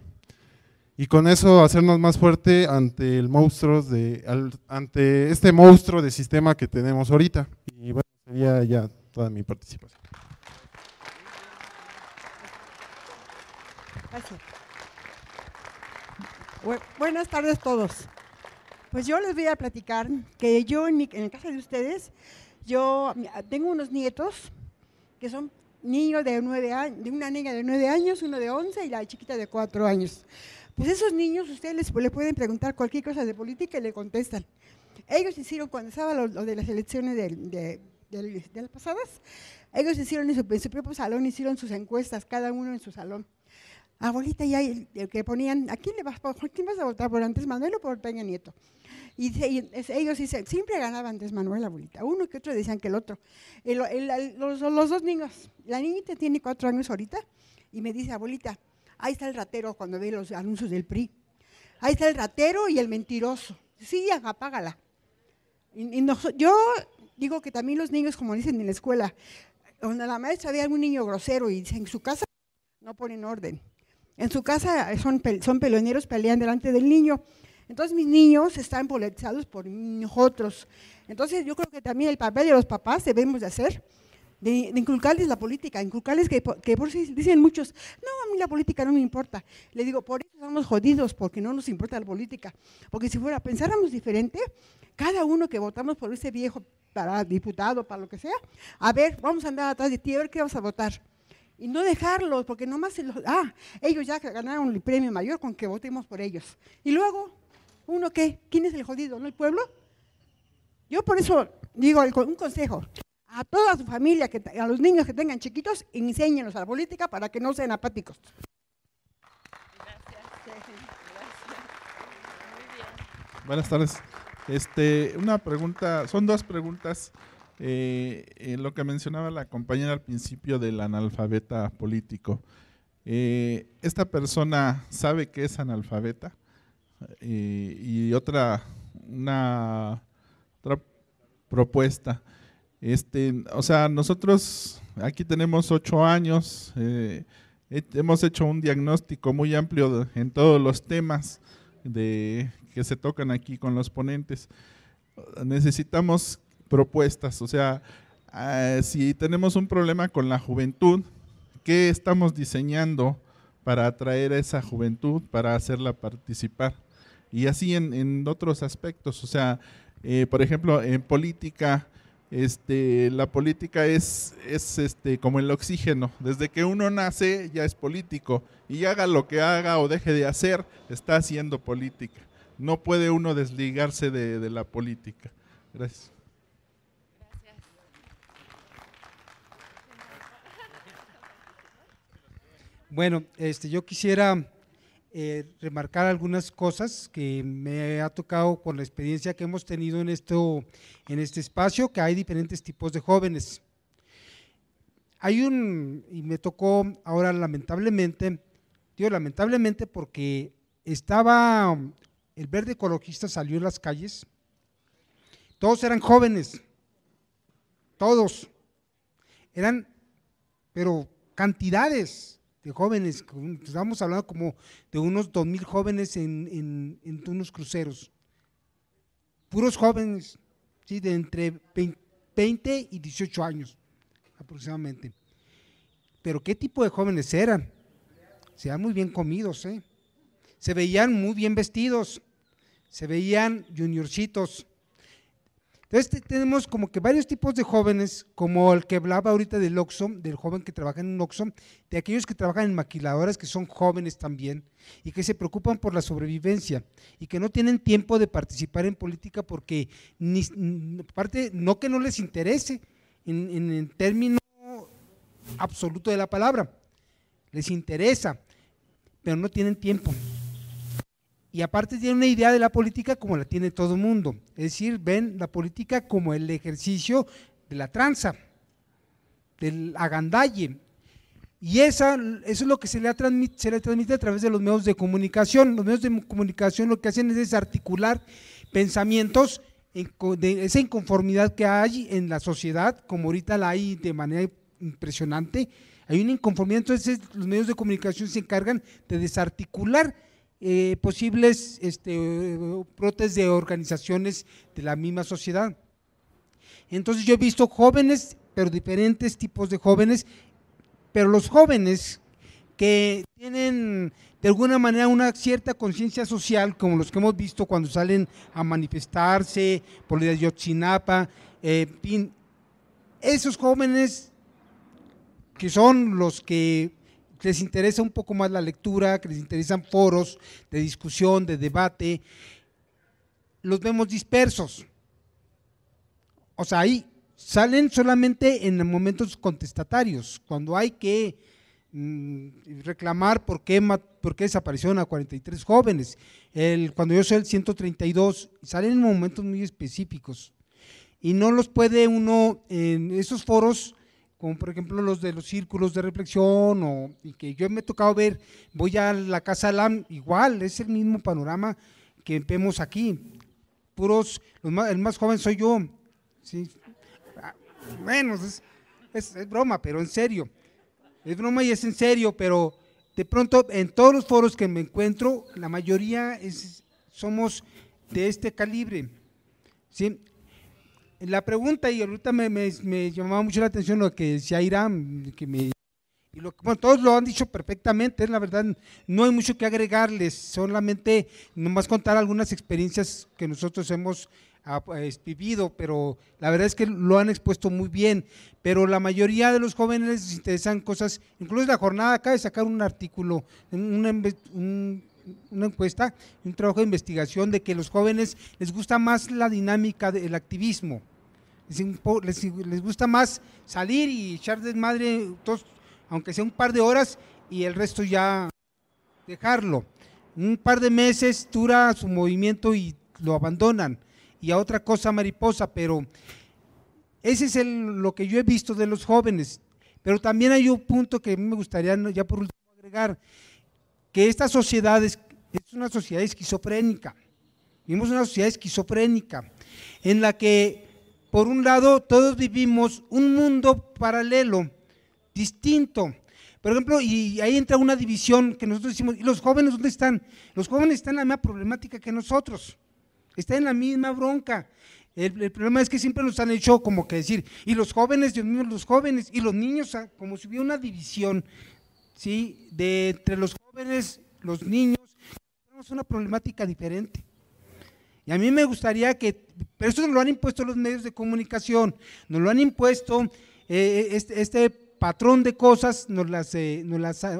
y con eso hacernos más fuerte ante el monstruo de ante este monstruo de sistema que tenemos ahorita. Y bueno, sería ya toda mi participación. buenas tardes todos. Pues yo les voy a platicar que yo en, el caso casa de ustedes, yo tengo unos nietos que son niños de nueve años, de una niña de nueve años, uno de once y la chiquita de cuatro años. Pues esos niños, ustedes les, pueden preguntar cualquier cosa de política y le contestan. Ellos hicieron cuando estaba lo, de las elecciones de, las pasadas, ellos hicieron en su, propio salón, hicieron sus encuestas, cada uno en su salón. Abuelita, ya que ponían, ¿a le vas, ¿a quién vas a votar por antes, Manuel o por Peña Nieto? Y, ellos dicen, siempre ganaban Andrés Manuel la abuelita, uno que otro decían que el otro. los, dos niños, la niñita tiene cuatro años ahorita y me dice, abuelita, ahí está el ratero cuando ve los anuncios del PRI. Ahí está el ratero y el mentiroso. Sí, apágala. Y, yo digo que también los niños, como dicen en la escuela, donde la maestra ve a algún niño grosero y dice, en su casa no ponen orden. En su casa son, son peleoneros, pelean delante del niño. Entonces mis niños están politizados por nosotros. Entonces yo creo que también el papel de los papás debemos de hacer, de, inculcarles la política, inculcarles que, por si dicen muchos, no, a mí la política no me importa. Le digo, por eso estamos jodidos, porque no nos importa la política. Porque si fuera, pensáramos diferente, cada uno que votamos por ese viejo para diputado, para lo que sea, a ver, vamos a andar atrás de ti, a ver qué vas a votar y no dejarlos, porque nomás se los, ah, ellos ya ganaron el premio mayor con que votemos por ellos. Y luego, ¿Uno qué? ¿Quién es el jodido? ¿No el pueblo? Yo por eso digo un consejo. A toda su familia, a los niños que tengan chiquitos, enséñenos a la política para que no sean apáticos. Gracias. Buenas tardes. Este, una pregunta, son dos preguntas. Eh, eh, lo que mencionaba la compañera al principio del analfabeta político. Eh, ¿Esta persona sabe que es analfabeta? y otra, una, otra propuesta. Este, o sea, nosotros aquí tenemos ocho años, eh, hemos hecho un diagnóstico muy amplio en todos los temas de, que se tocan aquí con los ponentes. Necesitamos propuestas, o sea, ah, si tenemos un problema con la juventud, ¿qué estamos diseñando para atraer a esa juventud, para hacerla participar? Y así en, en otros aspectos. O sea, eh, por ejemplo, en política, este, la política es, es este, como el oxígeno. Desde que uno nace ya es político y haga lo que haga o deje de hacer, está haciendo política. No puede uno desligarse de, la política. Gracias. Gracias. Bueno, este, yo quisiera eh, remarcar algunas cosas que me ha tocado con la experiencia que hemos tenido en, esto, en este espacio, que hay diferentes tipos de jóvenes. Hay un, y me tocó ahora lamentablemente, digo lamentablemente porque estaba, um, el verde ecologista salió en las calles, todos eran jóvenes, todos, eran, pero cantidades, de jóvenes. Pues, estamos hablando como de unos 2.000 jóvenes en, unos cruceros. Puros jóvenes, ¿sí? de entre 20 y 18 años aproximadamente. Pero ¿qué tipo de jóvenes eran? Se veían muy bien comidos, ¿eh? se veían muy bien vestidos, se veían juniorcitos entonces tenemos como que varios tipos de jóvenes, como el que hablaba ahorita del Oxxo, del joven que trabaja en un Oxxo, de aquellos que trabajan en maquiladoras que son jóvenes también y que se preocupan por la sobrevivencia y que no tienen tiempo de participar en política porque ni, parte, no que no les interese en, en el término absoluto de la palabra, les interesa, pero no tienen tiempo y aparte tiene una idea de la política como la tiene todo el mundo. Es decir, ven la política como el ejercicio de la tranza, del agandalle. Y esa, eso es lo que se le, transmite, se le transmite a través de los medios de comunicación. Los medios de comunicación lo que hacen es desarticular pensamientos de esa inconformidad que hay en la sociedad, como ahorita la hay de manera impresionante. Hay una inconformidad, entonces los medios de comunicación se encargan de desarticular eh, posibles este, brotes de organizaciones de la misma sociedad. Entonces yo he visto jóvenes, pero diferentes tipos de jóvenes, pero los jóvenes que tienen de alguna manera una cierta conciencia social, como los que hemos visto cuando salen a manifestarse por la Yotzinapa, eh, esos jóvenes que son los que les interesa un poco más la lectura, que les interesan foros de discusión, de debate, los vemos dispersos. O sea, ahí salen solamente en momentos contestatarios, cuando hay que mm, reclamar por qué, por desaparecieron a 43 jóvenes. El, cuando yo soy el 132, salen en momentos muy específicos. Y no los puede uno, en esos foros, como por ejemplo los de los círculos de reflexión o y que yo me he tocado ver, voy a la Casa LAM, igual, es el mismo panorama que vemos aquí. Puros, el más joven soy yo, ¿sí? Ah, bueno, es, broma, pero en serio. Es broma y es en serio, pero de pronto en todos los foros que me encuentro, la mayoría somos de este calibre. ¿sí? la pregunta, y ahorita me, llamaba mucho la atención lo que decía Irán, que me, y lo, bueno, todos lo han dicho perfectamente, la verdad, no hay mucho que agregarles, solamente nomás contar algunas experiencias que nosotros hemos ah, pues, vivido, pero la verdad es que lo han expuesto muy bien. Pero la mayoría de los jóvenes les interesan cosas, incluso la jornada acaba de sacar un artículo, una, una encuesta, un trabajo de investigación de que los jóvenes les gusta más la dinámica del activismo. Les, gusta más salir y echar desmadre, todos, aunque sea un par de horas, y el resto ya dejarlo. Un par de meses dura su movimiento y lo abandonan. Y a otra cosa mariposa, pero ese es el, lo que yo he visto de los jóvenes. Pero también hay un punto que me gustaría ya por último agregar, que esta sociedad es, es una sociedad esquizofrénica. Vivimos una sociedad esquizofrénica en la que por un lado, todos vivimos un mundo paralelo, distinto. Por ejemplo, y ahí entra una división que nosotros decimos, ¿y los jóvenes dónde están? Los jóvenes están en la misma problemática que nosotros, están en la misma bronca. El, problema es que siempre nos han hecho como que decir, y los jóvenes, Dios mío, los jóvenes, y los niños, ah, como si hubiera una división, ¿sí? De entre los jóvenes, los niños, tenemos una problemática diferente. Y a mí me gustaría que, pero eso nos lo han impuesto los medios de comunicación, nos lo han impuesto eh, eh, este, este, patrón de cosas, nos las, eh,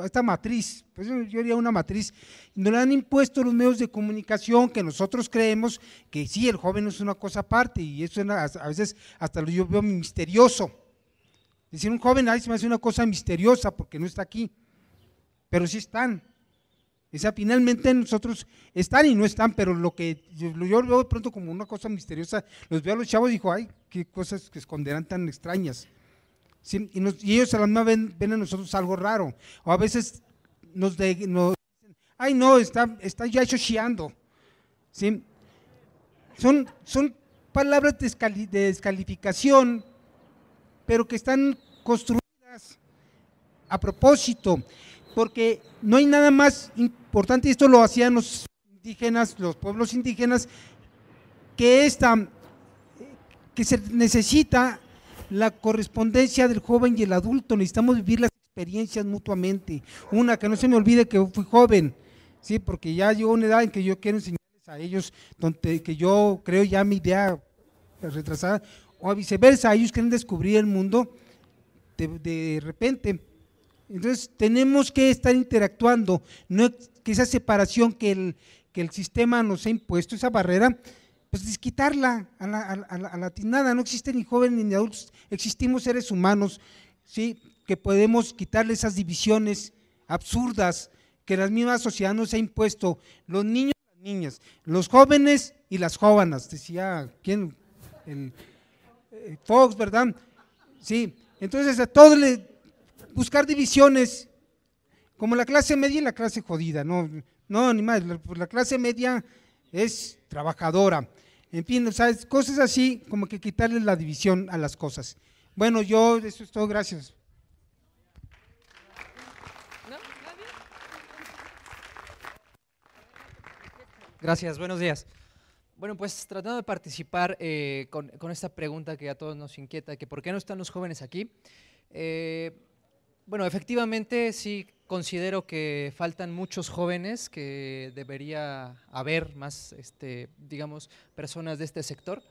esta matriz, pues yo diría una matriz, nos lo han impuesto los medios de comunicación que nosotros creemos que sí, el joven es una cosa aparte y eso a veces hasta lo yo veo misterioso. Es decir, un joven ahí se me hace una cosa misteriosa porque no está aquí, pero sí están. O sea, finalmente nosotros están y no están, pero lo que yo, veo de pronto como una cosa misteriosa, los veo a los chavos y digo, ay, qué cosas que esconderán tan extrañas. Y, ellos a la misma ven, a nosotros algo raro. O a veces nos, dicen, ay, no, está, está ya chocheando. ¿Sí? Son, son palabras de descalificación, pero que están construidas a propósito porque no hay nada más importante, esto lo hacían los indígenas, los pueblos indígenas, que esta, que se necesita la correspondencia del joven y el adulto, necesitamos vivir las experiencias mutuamente. Una, que no se me olvide que fui joven, sí, porque ya llegó una edad en que yo quiero enseñarles a ellos, donde que yo creo ya mi idea retrasada, o viceversa, ellos quieren descubrir el mundo de, de repente entonces tenemos que estar interactuando, no que esa separación que el, que el sistema nos ha impuesto, esa barrera, pues es quitarla a, la, a tinada. No existe ni joven ni adultos, existimos seres humanos, ¿sí? que podemos quitarle esas divisiones absurdas que la misma sociedad nos ha impuesto, los niños y las niñas, los jóvenes y las jóvenes, decía, ¿quién? Eh, Fox, ¿verdad? Sí, entonces a todos les buscar divisiones, como la clase media y la clase jodida, no, no, ni más, la, pues, clase media es trabajadora. En fin, ¿sabes? cosas así, como que quitarle la división a las cosas. Bueno, yo, eso es todo, gracias. Gracias, buenos días. Bueno, pues tratando de participar eh, con, esta pregunta que a todos nos inquieta, que por qué no están los jóvenes aquí, eh, bueno, efectivamente sí considero que faltan muchos jóvenes que debería haber más, este, digamos, personas de este sector.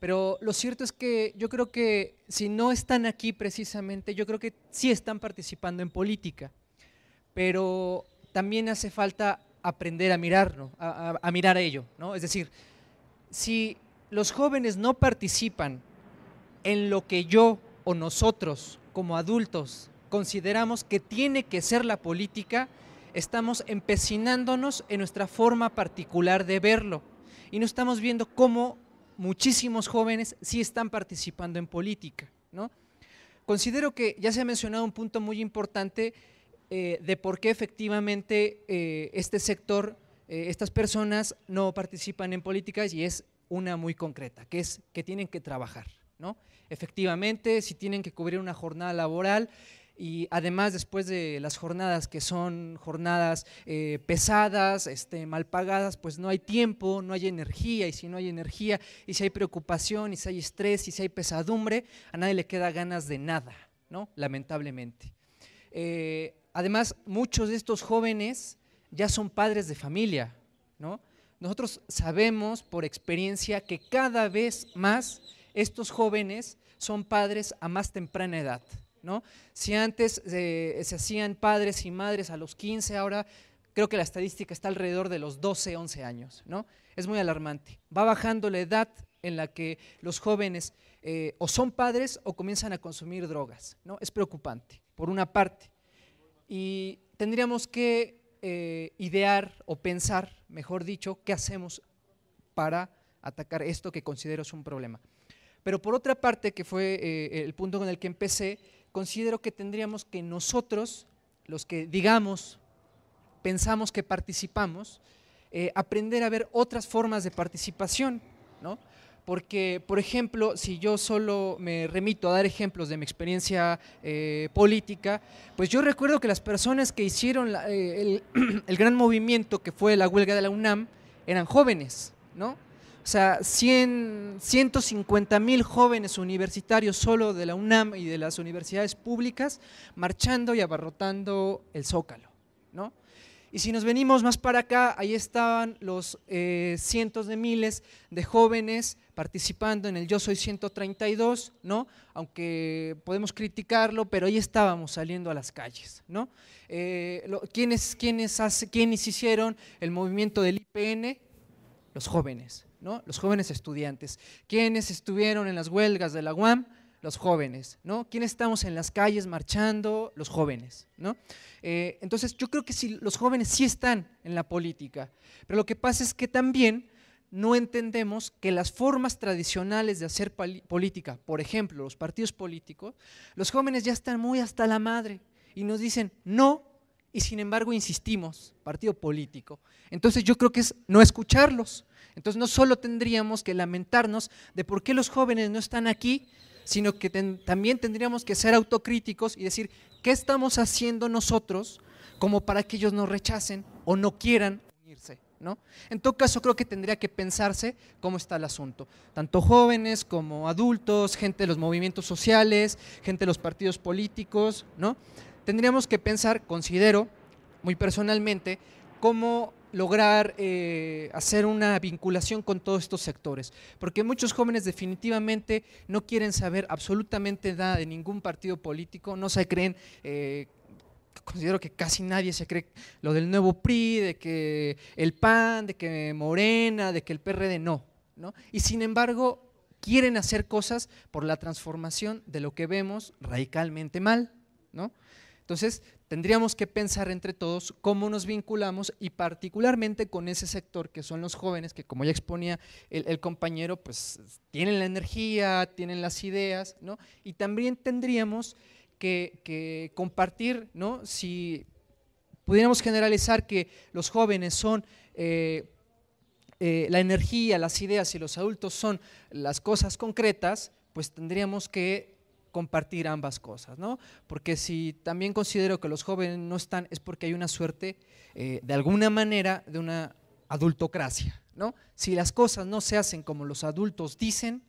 Pero lo cierto es que yo creo que si no están aquí precisamente, yo creo que sí están participando en política. Pero también hace falta aprender a mirarlo, a, mirar a ello, ¿no? Es decir, si los jóvenes no participan en lo que yo o nosotros como adultos consideramos que tiene que ser la política, estamos empecinándonos en nuestra forma particular de verlo y no estamos viendo cómo muchísimos jóvenes sí están participando en política. ¿no? Considero que ya se ha mencionado un punto muy importante eh, de por qué efectivamente eh, este sector, eh, estas personas no participan en políticas y es una muy concreta, que es que tienen que trabajar. ¿no? Efectivamente, si tienen que cubrir una jornada laboral, y además, después de las jornadas que son jornadas eh, pesadas, este, mal pagadas, pues no hay tiempo, no hay energía, y si no hay energía, y si hay preocupación, y si hay estrés, y si hay pesadumbre, a nadie le queda ganas de nada, Lamentablemente. Eh, además, muchos de estos jóvenes ya son padres de familia, Nosotros sabemos por experiencia que cada vez más estos jóvenes son padres a más temprana edad. Si antes eh, se hacían padres y madres a los 15, ahora creo que la estadística está alrededor de los 12, 11 años, ¿no? Es muy alarmante. Va bajando la edad en la que los jóvenes eh, o son padres o comienzan a consumir drogas, ¿no? Es preocupante, por una parte. Y tendríamos que eh, idear o pensar, mejor dicho, qué hacemos para atacar esto que considero es un problema. Pero por otra parte, que fue el punto con el que empecé, considero que tendríamos que nosotros, los que digamos, pensamos que participamos, eh, aprender a ver otras formas de participación, ¿no? Porque, por ejemplo, si yo solo me remito a dar ejemplos de mi experiencia eh, política, pues yo recuerdo que las personas que hicieron eh, el, gran movimiento que fue la huelga de la UNAM eran jóvenes, ¿no? O sea, 100, 150 mil jóvenes universitarios solo de la UNAM y de las universidades públicas marchando y abarrotando el zócalo, ¿no? Y si nos venimos más para acá, ahí estaban los eh, cientos de miles de jóvenes participando en el Yo Soy 132, ¿no? Aunque podemos criticarlo, pero ahí estábamos saliendo a las calles, ¿no? Eh, ¿quiénes, ¿Quiénes hicieron el movimiento del IPN? Los jóvenes, los jóvenes estudiantes. ¿Quiénes estuvieron en las huelgas de la UAM? Los jóvenes, ¿no? ¿Quiénes estamos en las calles marchando? Los jóvenes, ¿no? Eh, entonces yo creo que sí, los jóvenes sí están en la política, pero lo que pasa es que también no entendemos que las formas tradicionales de hacer política, por ejemplo, los partidos políticos, los jóvenes ya están muy hasta la madre y nos dicen, no, y sin embargo insistimos, partido político. Entonces yo creo que es no escucharlos. Entonces no solo tendríamos que lamentarnos de por qué los jóvenes no están aquí, sino que también tendríamos que ser autocríticos y decir, ¿qué estamos haciendo nosotros como para que ellos nos rechacen o no quieran unirse? ¿no? En todo caso, creo que tendría que pensarse cómo está el asunto. Tanto jóvenes como adultos, gente de los movimientos sociales, gente de los partidos políticos, ¿no? tendríamos que pensar, considero, muy personalmente, cómo lograr eh, hacer una vinculación con todos estos sectores, porque muchos jóvenes definitivamente no quieren saber absolutamente nada de ningún partido político, no se creen... Eh, considero que casi nadie se cree lo del nuevo PRI, de que el PAN, de que Morena, de que el PRD, no. ¿no? Y sin embargo, quieren hacer cosas por la transformación de lo que vemos radicalmente mal. ¿no? Entonces, tendríamos que pensar entre todos cómo nos vinculamos y particularmente con ese sector que son los jóvenes, que como ya exponía el, compañero, pues tienen la energía, tienen las ideas, ¿no? Y también tendríamos que, compartir, ¿no? Si pudiéramos generalizar que los jóvenes son... Eh, eh, la energía, las ideas y los adultos son las cosas concretas, pues tendríamos que compartir ambas cosas, ¿no? Porque si también considero que los jóvenes no están, es porque hay una suerte, eh, de alguna manera, de una adultocracia, ¿no? Si las cosas no se hacen como los adultos dicen,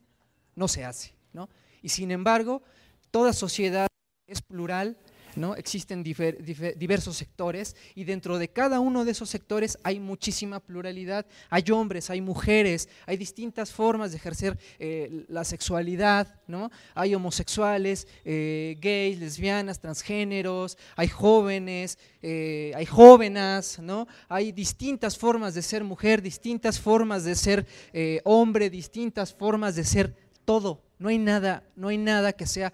no se hace, ¿no? Y sin embargo, toda sociedad es plural, ¿no? Existen diversos sectores y dentro de cada uno de esos sectores hay muchísima pluralidad. Hay hombres, hay mujeres, hay distintas formas de ejercer eh, la sexualidad, ¿no? Hay homosexuales, eh, gays, lesbianas, transgéneros, hay jóvenes, eh, hay jóvenes, ¿no? Hay distintas formas de ser mujer, distintas formas de ser hombre, distintas formas de ser todo. No hay nada, no hay nada que sea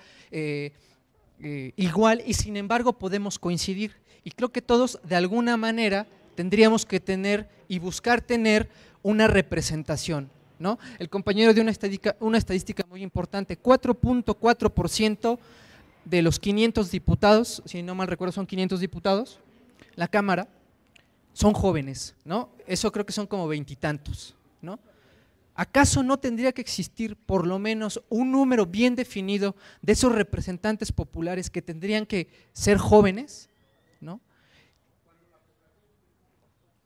eh, igual y sin embargo podemos coincidir. Y creo que todos de alguna manera tendríamos que tener y buscar tener una representación. ¿no? El compañero dio una estadística, una estadística muy importante, 4.4% de los 500 diputados, si no mal recuerdo son 500 diputados, la Cámara, son jóvenes, ¿no? Eso creo que son como veintitantos, ¿no? ¿acaso no tendría que existir por lo menos un número bien definido de esos representantes populares que tendrían que ser jóvenes? ¿no?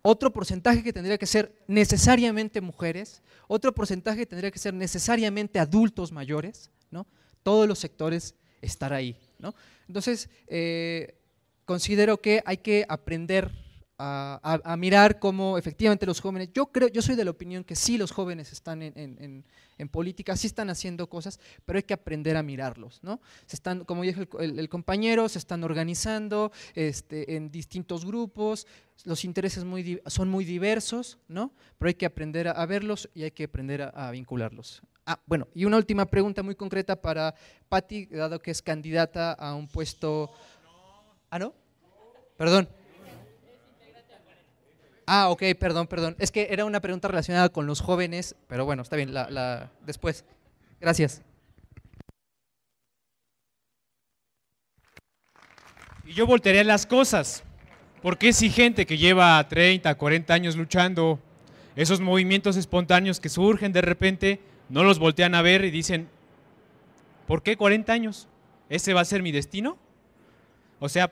Otro porcentaje que tendría que ser necesariamente mujeres, otro porcentaje que tendría que ser necesariamente adultos mayores, ¿no? todos los sectores estar ahí. Entonces, eh, considero que hay que aprender a, mirar cómo efectivamente los jóvenes, yo creo, yo soy de la opinión que sí los jóvenes están en, política, sí están haciendo cosas, pero hay que aprender a mirarlos, ¿no? Se están, como dije el, el, compañero, se están organizando este, en distintos grupos, los intereses muy, son muy diversos, ¿no? Pero hay que aprender a, verlos y hay que aprender a, vincularlos. Ah, bueno, y una última pregunta muy concreta para Patti, dado que es candidata a un puesto... ¿Ah, no? Perdón. Ah, ok, perdón, perdón. Es que era una pregunta relacionada con los jóvenes, pero bueno, está bien, la, después. Gracias. Y yo voltearía las cosas, porque si gente que lleva 30, 40 años luchando, esos movimientos espontáneos que surgen de repente, no los voltean a ver y dicen, ¿por qué 40 años? ¿Ese va a ser mi destino? O sea,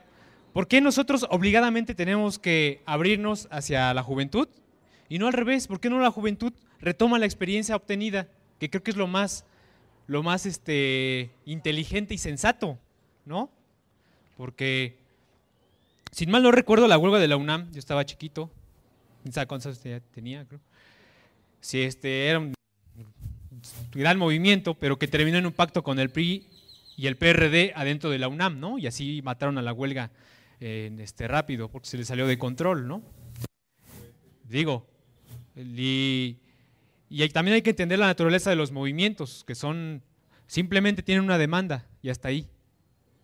¿Por qué nosotros obligadamente tenemos que abrirnos hacia la juventud? Y no al revés, ¿por qué no la juventud retoma la experiencia obtenida? Que creo que es lo más, lo más este, inteligente y sensato, ¿no? Porque, sin mal no recuerdo, la huelga de la UNAM, yo estaba chiquito, cuántos años tenía, creo. Si este, era un gran movimiento, pero que terminó en un pacto con el PRI y el PRD adentro de la UNAM, ¿no? Y así mataron a la huelga en este, rápido porque se le salió de control, ¿no? Digo, y, también hay que entender la naturaleza de los movimientos, que son, simplemente tienen una demanda y hasta ahí,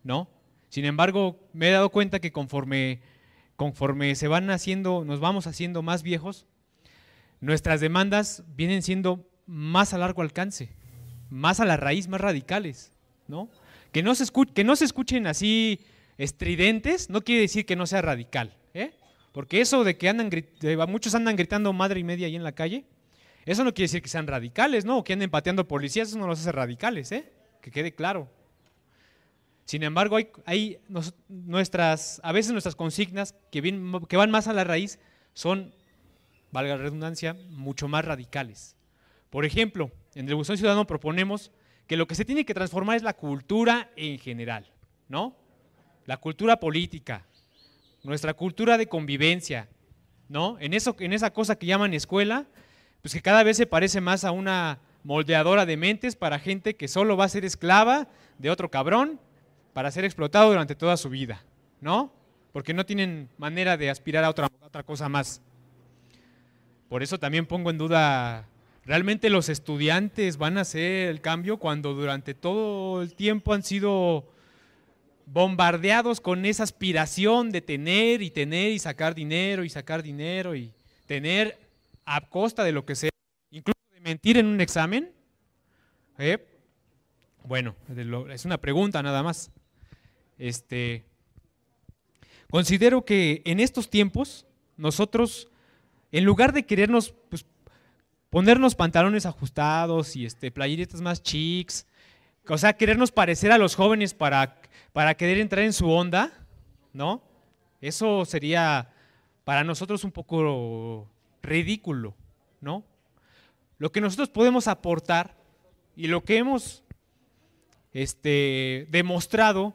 ¿no? Sin embargo, me he dado cuenta que conforme, conforme se van haciendo, nos vamos haciendo más viejos, nuestras demandas vienen siendo más a largo alcance, más a la raíz, más radicales, ¿no? Que no se, que no se escuchen así estridentes, no quiere decir que no sea radical. ¿eh? Porque eso de que andan, muchos andan gritando madre y media ahí en la calle, eso no quiere decir que sean radicales, ¿no? O que anden pateando policías, eso no los hace radicales, ¿eh? Que quede claro. Sin embargo, hay, nuestras, a veces nuestras consignas que, que van más a la raíz son, valga la redundancia, mucho más radicales. Por ejemplo, en el Buzón Ciudadano proponemos que lo que se tiene que transformar es la cultura en general, ¿no? la cultura política, nuestra cultura de convivencia, ¿no? En, eso, en esa cosa que llaman escuela, pues que cada vez se parece más a una moldeadora de mentes para gente que solo va a ser esclava de otro cabrón para ser explotado durante toda su vida, ¿no? Porque no tienen manera de aspirar a otra, a otra cosa más. Por eso también pongo en duda, ¿realmente los estudiantes van a hacer el cambio cuando durante todo el tiempo han sido bombardeados con esa aspiración de tener y tener y sacar dinero y sacar dinero y tener a costa de lo que sea, incluso de mentir en un examen? ¿eh? Bueno, es una pregunta nada más. Este, considero que en estos tiempos nosotros, en lugar de querernos pues, ponernos pantalones ajustados y este, playeretas más chics, o sea, querernos parecer a los jóvenes para para querer entrar en su onda, ¿no? Eso sería para nosotros un poco ridículo, ¿no? Lo que nosotros podemos aportar y lo que hemos este, demostrado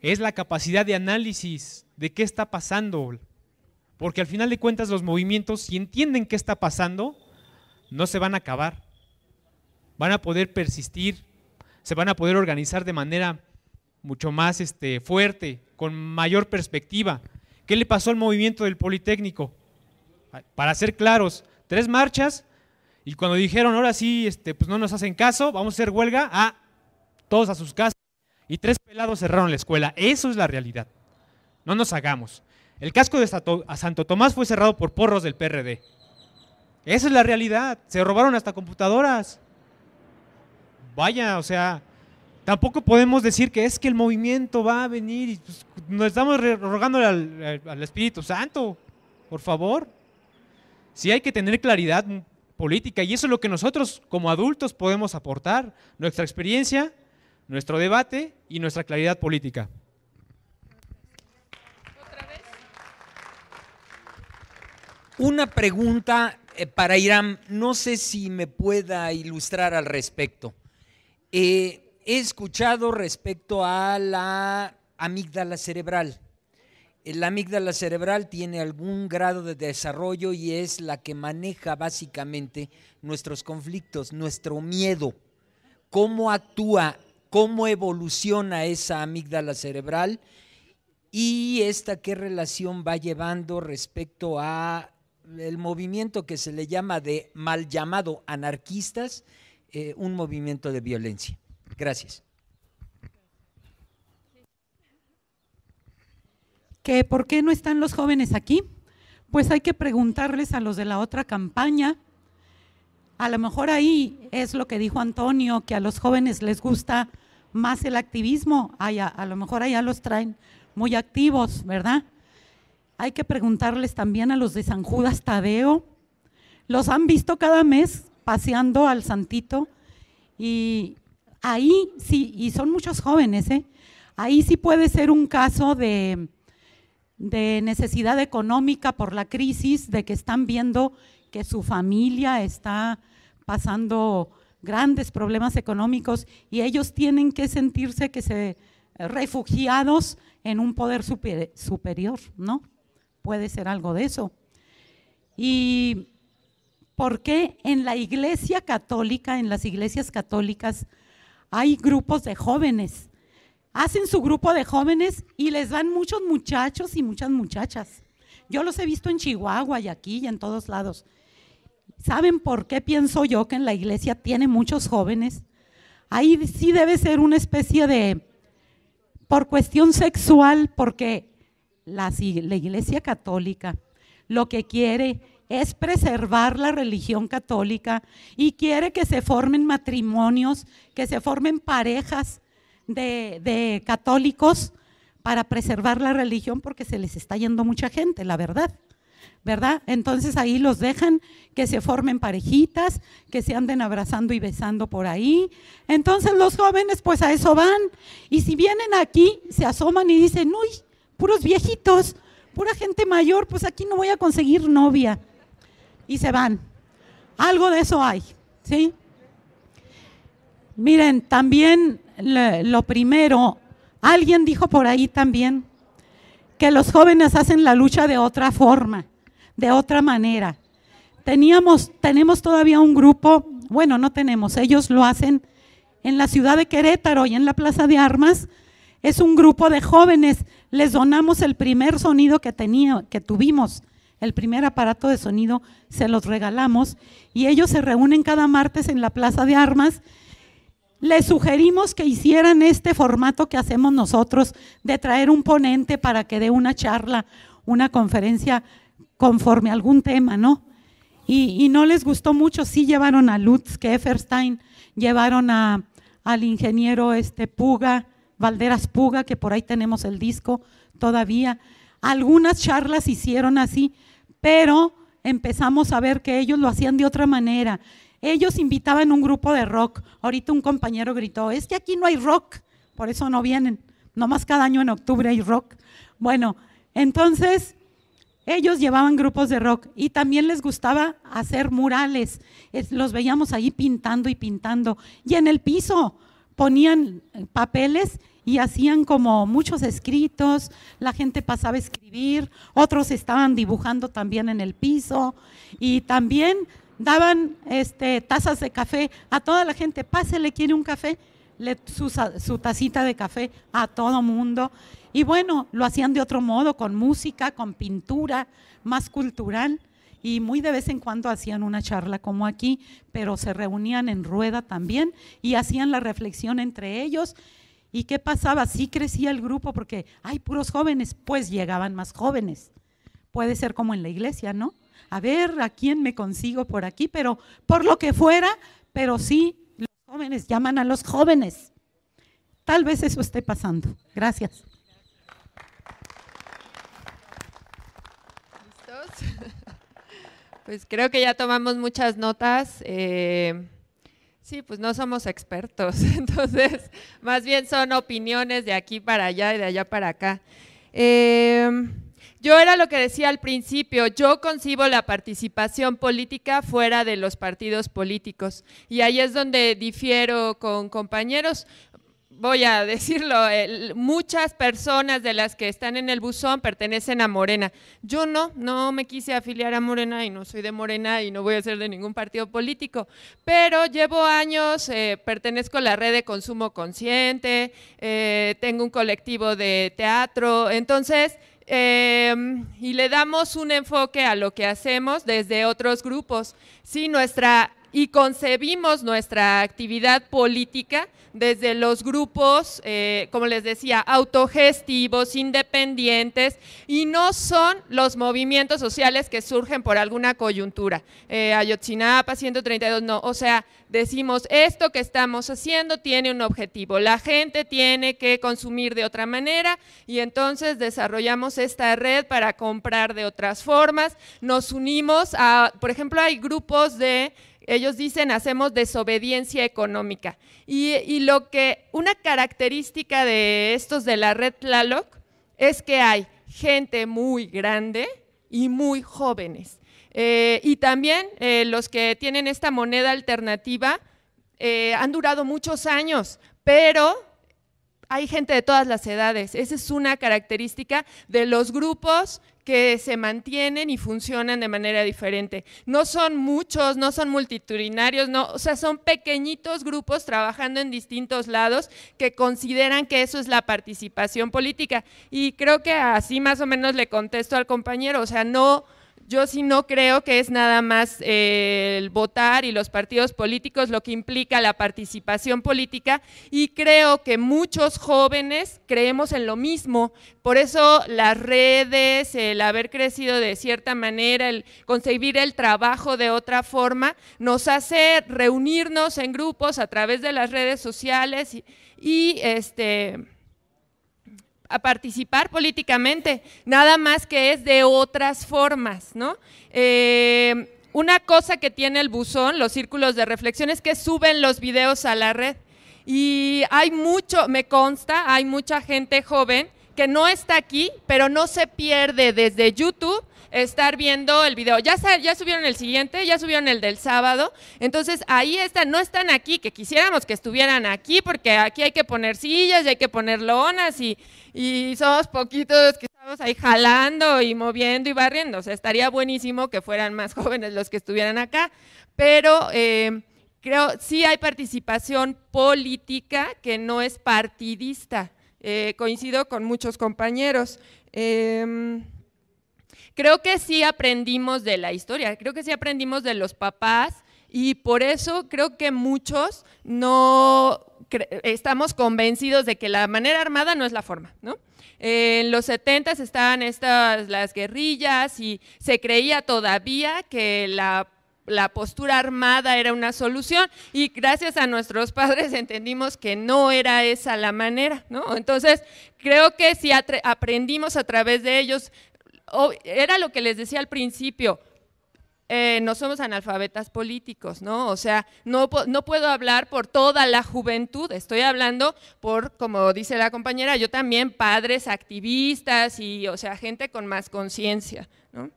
es la capacidad de análisis de qué está pasando. Porque al final de cuentas los movimientos, si entienden qué está pasando, no se van a acabar. Van a poder persistir, se van a poder organizar de manera mucho más este, fuerte, con mayor perspectiva. ¿Qué le pasó al movimiento del Politécnico? Para ser claros, tres marchas y cuando dijeron, ahora sí, este, pues no nos hacen caso, vamos a hacer huelga, a ah, todos a sus casas. Y tres pelados cerraron la escuela. Eso es la realidad. No nos hagamos. El casco de Santo Tomás fue cerrado por porros del PRD. Esa es la realidad. Se robaron hasta computadoras. Vaya, o sea, tampoco podemos decir que es que el movimiento va a venir y pues, nos estamos rogando al, Espíritu Santo, por favor. Sí hay que tener claridad política y eso es lo que nosotros como adultos podemos aportar, nuestra experiencia, nuestro debate y nuestra claridad política. Una pregunta eh, para Irán, no sé si me pueda ilustrar al respecto. Eh, he escuchado respecto a la amígdala cerebral. La amígdala cerebral tiene algún grado de desarrollo y es la que maneja básicamente nuestros conflictos, nuestro miedo. ¿Cómo actúa? ¿Cómo evoluciona esa amígdala cerebral? Y esta qué relación va llevando respecto a el movimiento que se le llama de mal llamado anarquistas, eh, un movimiento de violencia. Gracias. ¿Que por qué no están los jóvenes aquí? Pues hay que preguntarles a los de la otra campaña. A lo mejor ahí es lo que dijo Antonio, que a los jóvenes les gusta más el activismo. a lo mejor allá los traen muy activos, ¿verdad? Hay que preguntarles también a los de San Judas Tadeo. Los han visto cada mes paseando al santito y Ahí sí, y son muchos jóvenes, ¿eh? ahí sí puede ser un caso de, necesidad económica por la crisis, de que están viendo que su familia está pasando grandes problemas económicos y ellos tienen que sentirse que se eh, refugiados en un poder superior, ¿no? Puede ser algo de eso. ¿Y por qué en la iglesia católica, en las iglesias católicas, hay grupos de jóvenes. Hacen su grupo de jóvenes y les van muchos muchachos y muchas muchachas. Yo los he visto en Chihuahua y aquí y en todos lados. ¿Saben por qué pienso yo que en la iglesia tiene muchos jóvenes? Ahí sí debe ser una especie de, por cuestión sexual, porque la, la iglesia católica lo que quiere es preservar la religión católica y quiere que se formen matrimonios, que se formen parejas de, católicos para preservar la religión porque se les está yendo mucha gente, la verdad. ¿verdad? Entonces ahí los dejan que se formen parejitas, que se anden abrazando y besando por ahí. Entonces los jóvenes pues a eso van. Y si vienen aquí, se asoman y dicen, uy, puros viejitos, pura gente mayor, pues aquí no voy a conseguir novia y se van. Algo de eso hay, ¿sí? Miren, también lo primero, alguien dijo por ahí también que los jóvenes hacen la lucha de otra forma, de otra manera. Teníamos, tenemos todavía un grupo, bueno, no tenemos, ellos lo hacen en la ciudad de Querétaro y en la Plaza de Armas. Es un grupo de jóvenes, les donamos el primer sonido que, tenía, que tuvimos el primer aparato de sonido se los regalamos y ellos se reúnen cada martes en la Plaza de Armas. Les sugerimos que hicieran este formato que hacemos nosotros de traer un ponente para que dé una charla, una conferencia conforme a algún tema, ¿no? Y, no les gustó mucho, sí llevaron a Lutz Keferstein, llevaron al ingeniero este Puga, Valderas Puga, que por ahí tenemos el disco todavía. Algunas charlas hicieron así, pero empezamos a ver que ellos lo hacían de otra manera. Ellos invitaban un grupo de rock. Ahorita un compañero gritó, es que aquí no hay rock, por eso no vienen. Nomás cada año en octubre hay rock. Bueno, entonces ellos llevaban grupos de rock y también les gustaba hacer murales. Los veíamos ahí pintando y pintando. Y en el piso ponían eh, papeles y hacían como muchos escritos, la gente pasaba a escribir, otros estaban dibujando también en el piso y también daban este, tazas de café a toda la gente, pase, le quiere un café, le, su, su tacita de café a todo mundo. Y bueno, lo hacían de otro modo, con música, con pintura, más cultural y muy de vez en cuando hacían una charla como aquí, pero se reunían en rueda también y hacían la reflexión entre ellos ¿Y qué pasaba? Sí crecía el grupo porque hay puros jóvenes, pues llegaban más jóvenes. Puede ser como en la iglesia, ¿no? A ver a quién me consigo por aquí, pero por lo que fuera, pero sí, los jóvenes llaman a los jóvenes. Tal vez eso esté pasando. Gracias. ¿Listos? Pues creo que ya tomamos muchas notas. Eh, Sí, pues no somos expertos, entonces más bien son opiniones de aquí para allá y de allá para acá. Em, yo era lo que decía al principio, yo concibo la participación política fuera de los partidos políticos y ahí es donde difiero con compañeros voy a decirlo, muchas personas de las que están en el buzón pertenecen a Morena. Yo no, no me quise afiliar a Morena y no soy de Morena y no voy a ser de ningún partido político, pero llevo años, eh, pertenezco a la red de consumo consciente, eh, tengo un colectivo de teatro, entonces... Em, y le damos un enfoque a lo que hacemos desde otros grupos. Si nuestra y concebimos nuestra actividad política desde los grupos, eh, como les decía, autogestivos, independientes, y no son los movimientos sociales que surgen por alguna coyuntura. Eh, Ayotzinapa 132, no, o sea, decimos, esto que estamos haciendo tiene un objetivo, la gente tiene que consumir de otra manera y entonces desarrollamos esta red para comprar de otras formas, nos unimos a, por ejemplo, hay grupos de ellos dicen, hacemos desobediencia económica. Y, lo que, una característica de estos de la red Tlaloc es que hay gente muy grande y muy jóvenes. Eh, y también eh, los que tienen esta moneda alternativa eh, han durado muchos años, pero hay gente de todas las edades. Esa es una característica de los grupos que se mantienen y funcionan de manera diferente. No son muchos, no son multitudinarios, no, o sea, son pequeñitos grupos trabajando en distintos lados que consideran que eso es la participación política. Y creo que así más o menos le contesto al compañero, o sea, no yo sí no creo que es nada más eh, el votar y los partidos políticos lo que implica la participación política y creo que muchos jóvenes creemos en lo mismo. Por eso las redes, el haber crecido de cierta manera, el concebir el trabajo de otra forma, nos hace reunirnos en grupos a través de las redes sociales y este a participar políticamente, nada más que es de otras formas, ¿no? Eh, una cosa que tiene el buzón, los círculos de reflexión, es que suben los videos a la red. Y hay mucho, me consta, hay mucha gente joven que no está aquí, pero no se pierde desde YouTube estar viendo el video. Ya, ya subieron el siguiente, ya subieron el del sábado. Entonces ahí están, no están aquí, que quisiéramos que estuvieran aquí, porque aquí hay que poner sillas y hay que poner lonas y, y somos poquitos que estamos ahí jalando y moviendo y barriendo. O sea, estaría buenísimo que fueran más jóvenes los que estuvieran acá, pero... Eh, creo sí hay participación política que no es partidista. Eh, coincido con muchos compañeros. Em, creo que sí aprendimos de la historia, creo que sí aprendimos de los papás y por eso creo que muchos no estamos convencidos de que la manera armada no es la forma, ¿no? En los 70 estaban estas las guerrillas y se creía todavía que la postura armada era una solución y gracias a nuestros padres entendimos que no era esa la manera, Entonces, creo que sí aprendimos a través de ellos era lo que les decía al principio, eh, no somos analfabetas políticos, ¿no? O sea, no, puedo hablar por toda la juventud, estoy hablando por, como dice la compañera, yo también, padres activistas y, o sea, gente con más conciencia, ¿no?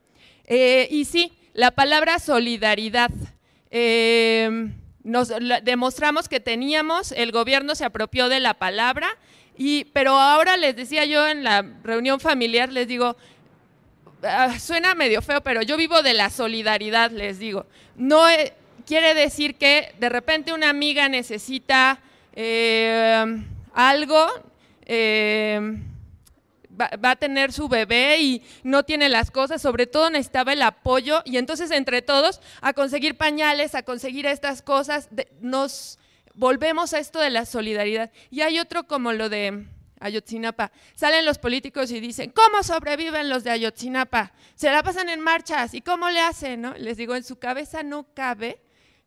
Eh, y sí, la palabra solidaridad. Em, nos demostramos que teníamos, el gobierno se apropió de la palabra, y, pero ahora les decía yo en la reunión familiar, les digo, Ah, suena medio feo, pero yo vivo de la solidaridad, les digo. No eh, quiere decir que de repente una amiga necesita eh, algo, eh, va, a tener su bebé y no tiene las cosas, sobre todo necesitaba el apoyo y entonces entre todos a conseguir pañales, a conseguir estas cosas, nos volvemos a esto de la solidaridad. Y hay otro como lo de Ayotzinapa. Salen los políticos y dicen, ¿cómo sobreviven los de Ayotzinapa? Se la pasan en marchas, ¿y cómo le hacen? ¿No? Les digo, en su cabeza no cabe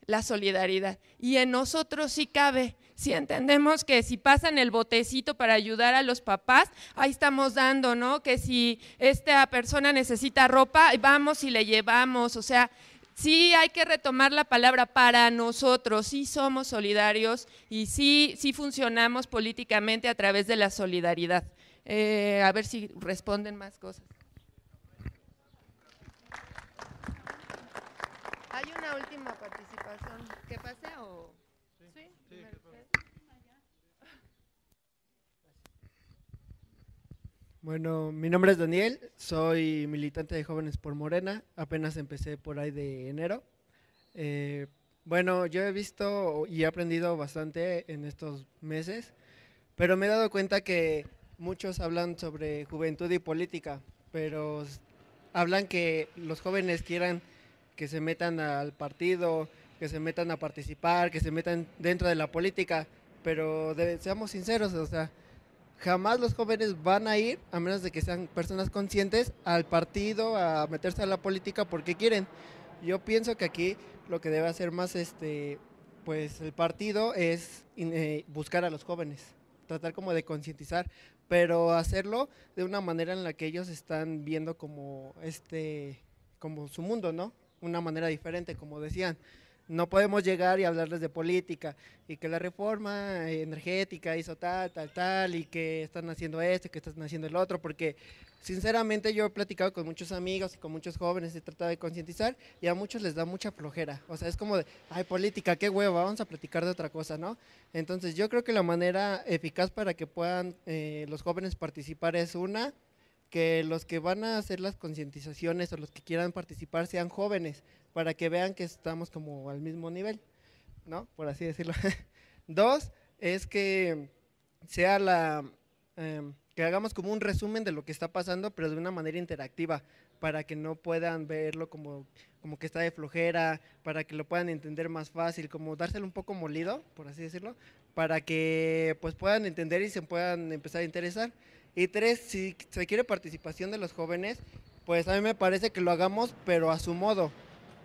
la solidaridad. Y en nosotros sí cabe. Si entendemos que si pasan el botecito para ayudar a los papás, ahí estamos dando, ¿no? Que si esta persona necesita ropa, vamos y le llevamos. O sea, sí hay que retomar la palabra para nosotros, sí somos solidarios y sí, sí funcionamos políticamente a través de la solidaridad. Eh, a ver si responden más cosas. Hay una última participación. ¿Qué pasa? O? Bueno, mi nombre es Daniel, soy militante de Jóvenes por Morena, apenas empecé por ahí de enero. Eh, bueno, yo he visto y he aprendido bastante en estos meses, pero me he dado cuenta que muchos hablan sobre juventud y política, pero hablan que los jóvenes quieran que se metan al partido, que se metan a participar, que se metan dentro de la política, pero seamos sinceros, o sea, jamás los jóvenes van a ir, a menos de que sean personas conscientes, al partido, a meterse a la política porque quieren. Yo pienso que aquí lo que debe hacer más este, pues el partido es eh, buscar a los jóvenes, tratar como de concientizar, pero hacerlo de una manera en la que ellos están viendo como este, como su mundo, ¿no? Una manera diferente, como decían no podemos llegar y hablarles de política y que la reforma energética hizo tal, tal, tal y que están haciendo esto, que están haciendo el otro, porque sinceramente yo he platicado con muchos amigos y con muchos jóvenes, he tratado de concientizar y a muchos les da mucha flojera, o sea, es como de, ay, política, qué huevo, vamos a platicar de otra cosa, ¿no? Entonces yo creo que la manera eficaz para que puedan eh, los jóvenes participar es una, que los que van a hacer las concientizaciones o los que quieran participar sean jóvenes, para que vean que estamos como al mismo nivel, ¿no? Por así decirlo. Dos, es que sea la... Em, que hagamos como un resumen de lo que está pasando, pero de una manera interactiva, para que no puedan verlo como, como que está de flojera, para que lo puedan entender más fácil, como dárselo un poco molido, por así decirlo, para que pues puedan entender y se puedan empezar a interesar. Y tres, si se quiere participación de los jóvenes, pues a mí me parece que lo hagamos, pero a su modo,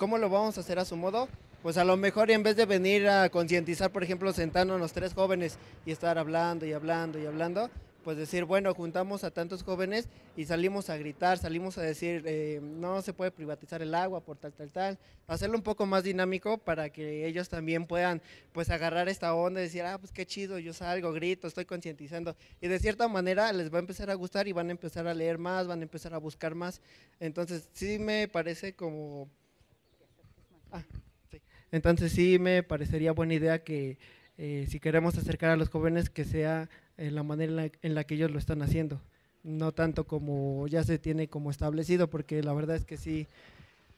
¿Cómo lo vamos a hacer a su modo? Pues a lo mejor en vez de venir a concientizar, por ejemplo, sentándonos los tres jóvenes y estar hablando y hablando y hablando, pues decir, bueno, juntamos a tantos jóvenes y salimos a gritar, salimos a decir, eh, no se puede privatizar el agua por tal, tal, tal. Hacerlo un poco más dinámico para que ellos también puedan, pues, agarrar esta onda y decir, ah, pues qué chido, yo salgo, grito, estoy concientizando. Y de cierta manera les va a empezar a gustar y van a empezar a leer más, van a empezar a buscar más. Entonces, sí me parece como Ah, entonces sí me parecería buena idea que eh, si queremos acercar a los jóvenes que sea eh, en la manera en la, que ellos lo están haciendo, no tanto como ya se tiene como establecido, porque la verdad es que sí,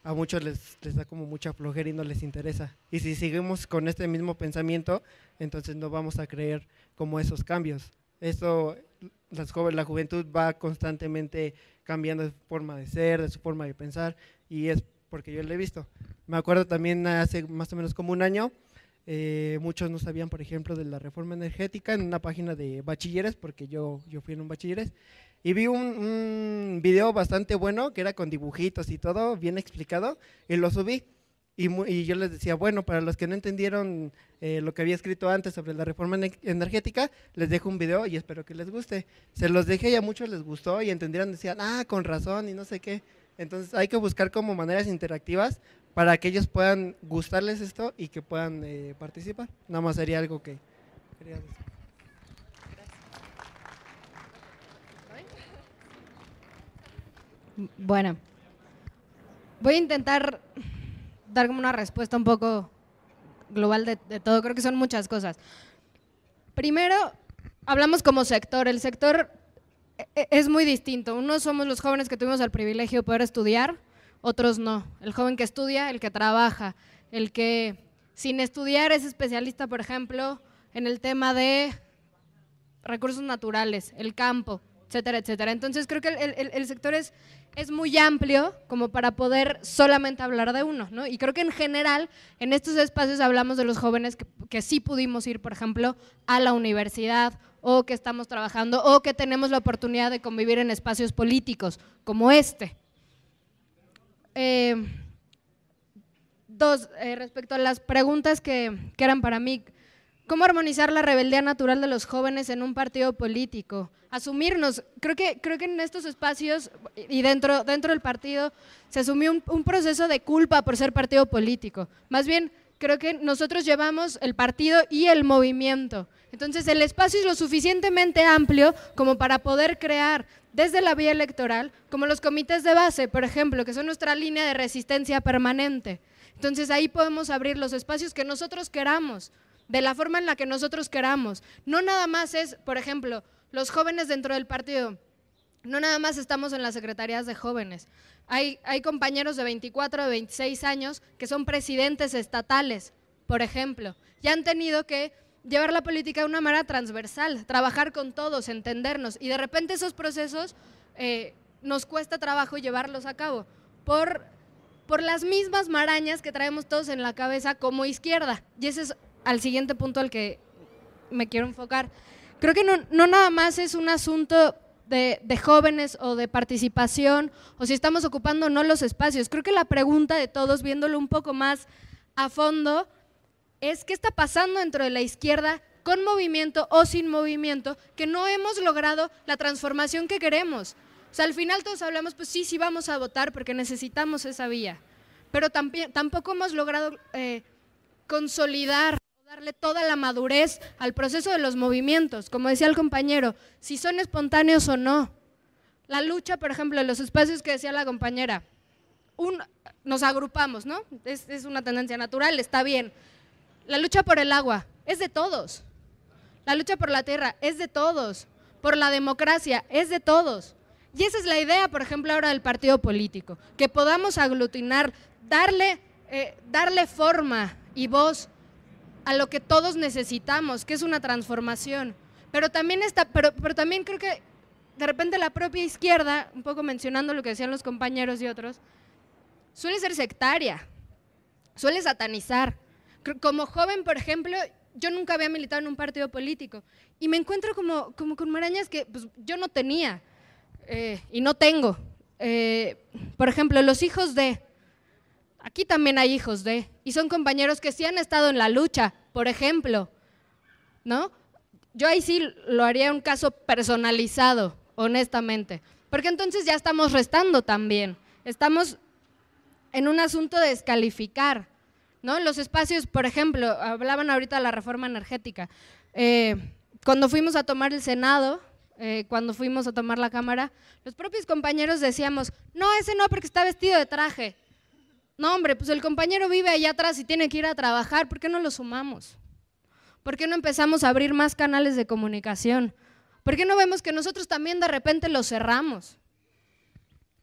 a muchos les, da como mucha flojera y no les interesa. Y si seguimos con este mismo pensamiento, entonces no vamos a creer como esos cambios. Eso, las jóvenes, la juventud va constantemente cambiando de forma de ser, de su forma de pensar, y es porque yo lo he visto. Me acuerdo también hace más o menos como un año, eh, muchos no sabían, por ejemplo, de la reforma energética en una página de bachilleres, porque yo, yo fui en un bachilleres, y vi un, video bastante bueno que era con dibujitos y todo, bien explicado, y lo subí. Y, yo les decía, bueno, para los que no entendieron eh, lo que había escrito antes sobre la reforma energética, les dejo un video y espero que les guste. Se los dejé y a muchos les gustó y entendieron, decían, ah, con razón y no sé qué. Entonces hay que buscar como maneras interactivas para que ellos puedan gustarles esto y que puedan eh, participar. Nada más sería algo que Bueno, voy a intentar dar como una respuesta un poco global de, de, todo, creo que son muchas cosas. Primero, hablamos como sector. El sector e, e, es muy distinto. Unos somos los jóvenes que tuvimos el privilegio de poder estudiar, otros no. El joven que estudia, el que trabaja, el que sin estudiar es especialista, por ejemplo, en el tema de recursos naturales, el campo, etcétera, etcétera. Entonces creo que el, sector es, es muy amplio como para poder solamente hablar de uno, ¿no? Y creo que en general en estos espacios hablamos de los jóvenes que sí pudimos ir, por ejemplo, a la universidad o que estamos trabajando o que tenemos la oportunidad de convivir en espacios políticos como este. Eh, dos, eh, respecto a las preguntas que, eran para mí, ¿Cómo armonizar la rebeldía natural de los jóvenes en un partido político? Asumirnos, creo que, creo que en estos espacios y dentro, dentro del partido se asumió un, proceso de culpa por ser partido político. Más bien, creo que nosotros llevamos el partido y el movimiento entonces el espacio es lo suficientemente amplio como para poder crear desde la vía electoral, como los comités de base, por ejemplo, que son nuestra línea de resistencia permanente. Entonces ahí podemos abrir los espacios que nosotros queramos, de la forma en la que nosotros queramos. No nada más es, por ejemplo, los jóvenes dentro del partido. No nada más estamos en las secretarías de jóvenes. Hay, hay compañeros de 24, o 26 años que son presidentes estatales, por ejemplo, y han tenido que llevar la política de una manera transversal, trabajar con todos, entendernos. Y de repente esos procesos eh, nos cuesta trabajo llevarlos a cabo por, por las mismas marañas que traemos todos en la cabeza como izquierda. Y ese es al siguiente punto al que me quiero enfocar. Creo que no, no nada más es un asunto de, de, jóvenes o de participación o si estamos ocupando o no los espacios. Creo que la pregunta de todos, viéndolo un poco más a fondo, es qué está pasando dentro de la izquierda con movimiento o sin movimiento, que no hemos logrado la transformación que queremos. O sea, al final todos hablamos, pues sí, sí vamos a votar porque necesitamos esa vía, pero tampoco hemos logrado eh, consolidar, darle toda la madurez al proceso de los movimientos, como decía el compañero, si son espontáneos o no. La lucha, por ejemplo, de los espacios que decía la compañera, nos agrupamos, ¿no? es una tendencia natural, está bien, la lucha por el agua es de todos. La lucha por la tierra es de todos. Por la democracia es de todos. Y esa es la idea, por ejemplo, ahora del partido político, que podamos aglutinar, darle, eh, darle forma y voz a lo que todos necesitamos, que es una transformación. Pero también, está, pero, pero también creo que de repente la propia izquierda, un poco mencionando lo que decían los compañeros y otros, suele ser sectaria, suele satanizar, como joven, por ejemplo, yo nunca había militado en un partido político y me encuentro como, con marañas que pues, yo no tenía eh, y no tengo. Eh, por ejemplo, los hijos de... Aquí también hay hijos de... Y son compañeros que sí han estado en la lucha, por ejemplo. ¿No? Yo ahí sí lo haría un caso personalizado, honestamente. Porque entonces ya estamos restando también. Estamos en un asunto de descalificar. Los espacios, por ejemplo, hablaban ahorita de la reforma energética. Eh, cuando fuimos a tomar el Senado, eh, cuando fuimos a tomar la Cámara, los propios compañeros decíamos, no, ese no, porque está vestido de traje. No, hombre, pues el compañero vive allá atrás y tiene que ir a trabajar, ¿por qué no lo sumamos? ¿Por qué no empezamos a abrir más canales de comunicación? ¿Por qué no vemos que nosotros también de repente lo cerramos?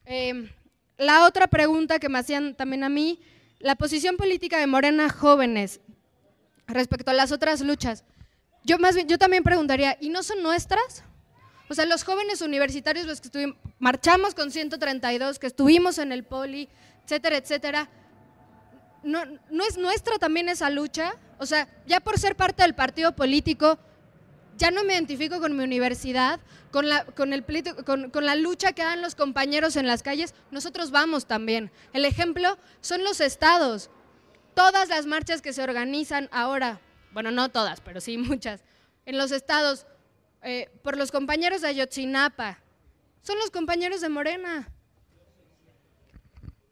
Eh, la otra pregunta que me hacían también a mí la posición política de Morena Jóvenes respecto a las otras luchas, yo, más yo también preguntaría, ¿y no son nuestras? O sea, los jóvenes universitarios, los que marchamos con 132, que estuvimos en el poli, etcétera, etcétera, ¿no, ¿no es nuestra también esa lucha? O sea, ya por ser parte del partido político, ya no me identifico con mi universidad, con la, con, el la lucha que dan los compañeros en las calles, nosotros vamos también. El ejemplo son los estados. Todas las marchas que se organizan ahora, bueno, no todas, pero sí muchas, en los estados, eh, por los compañeros de Ayotzinapa, son los compañeros de Morena.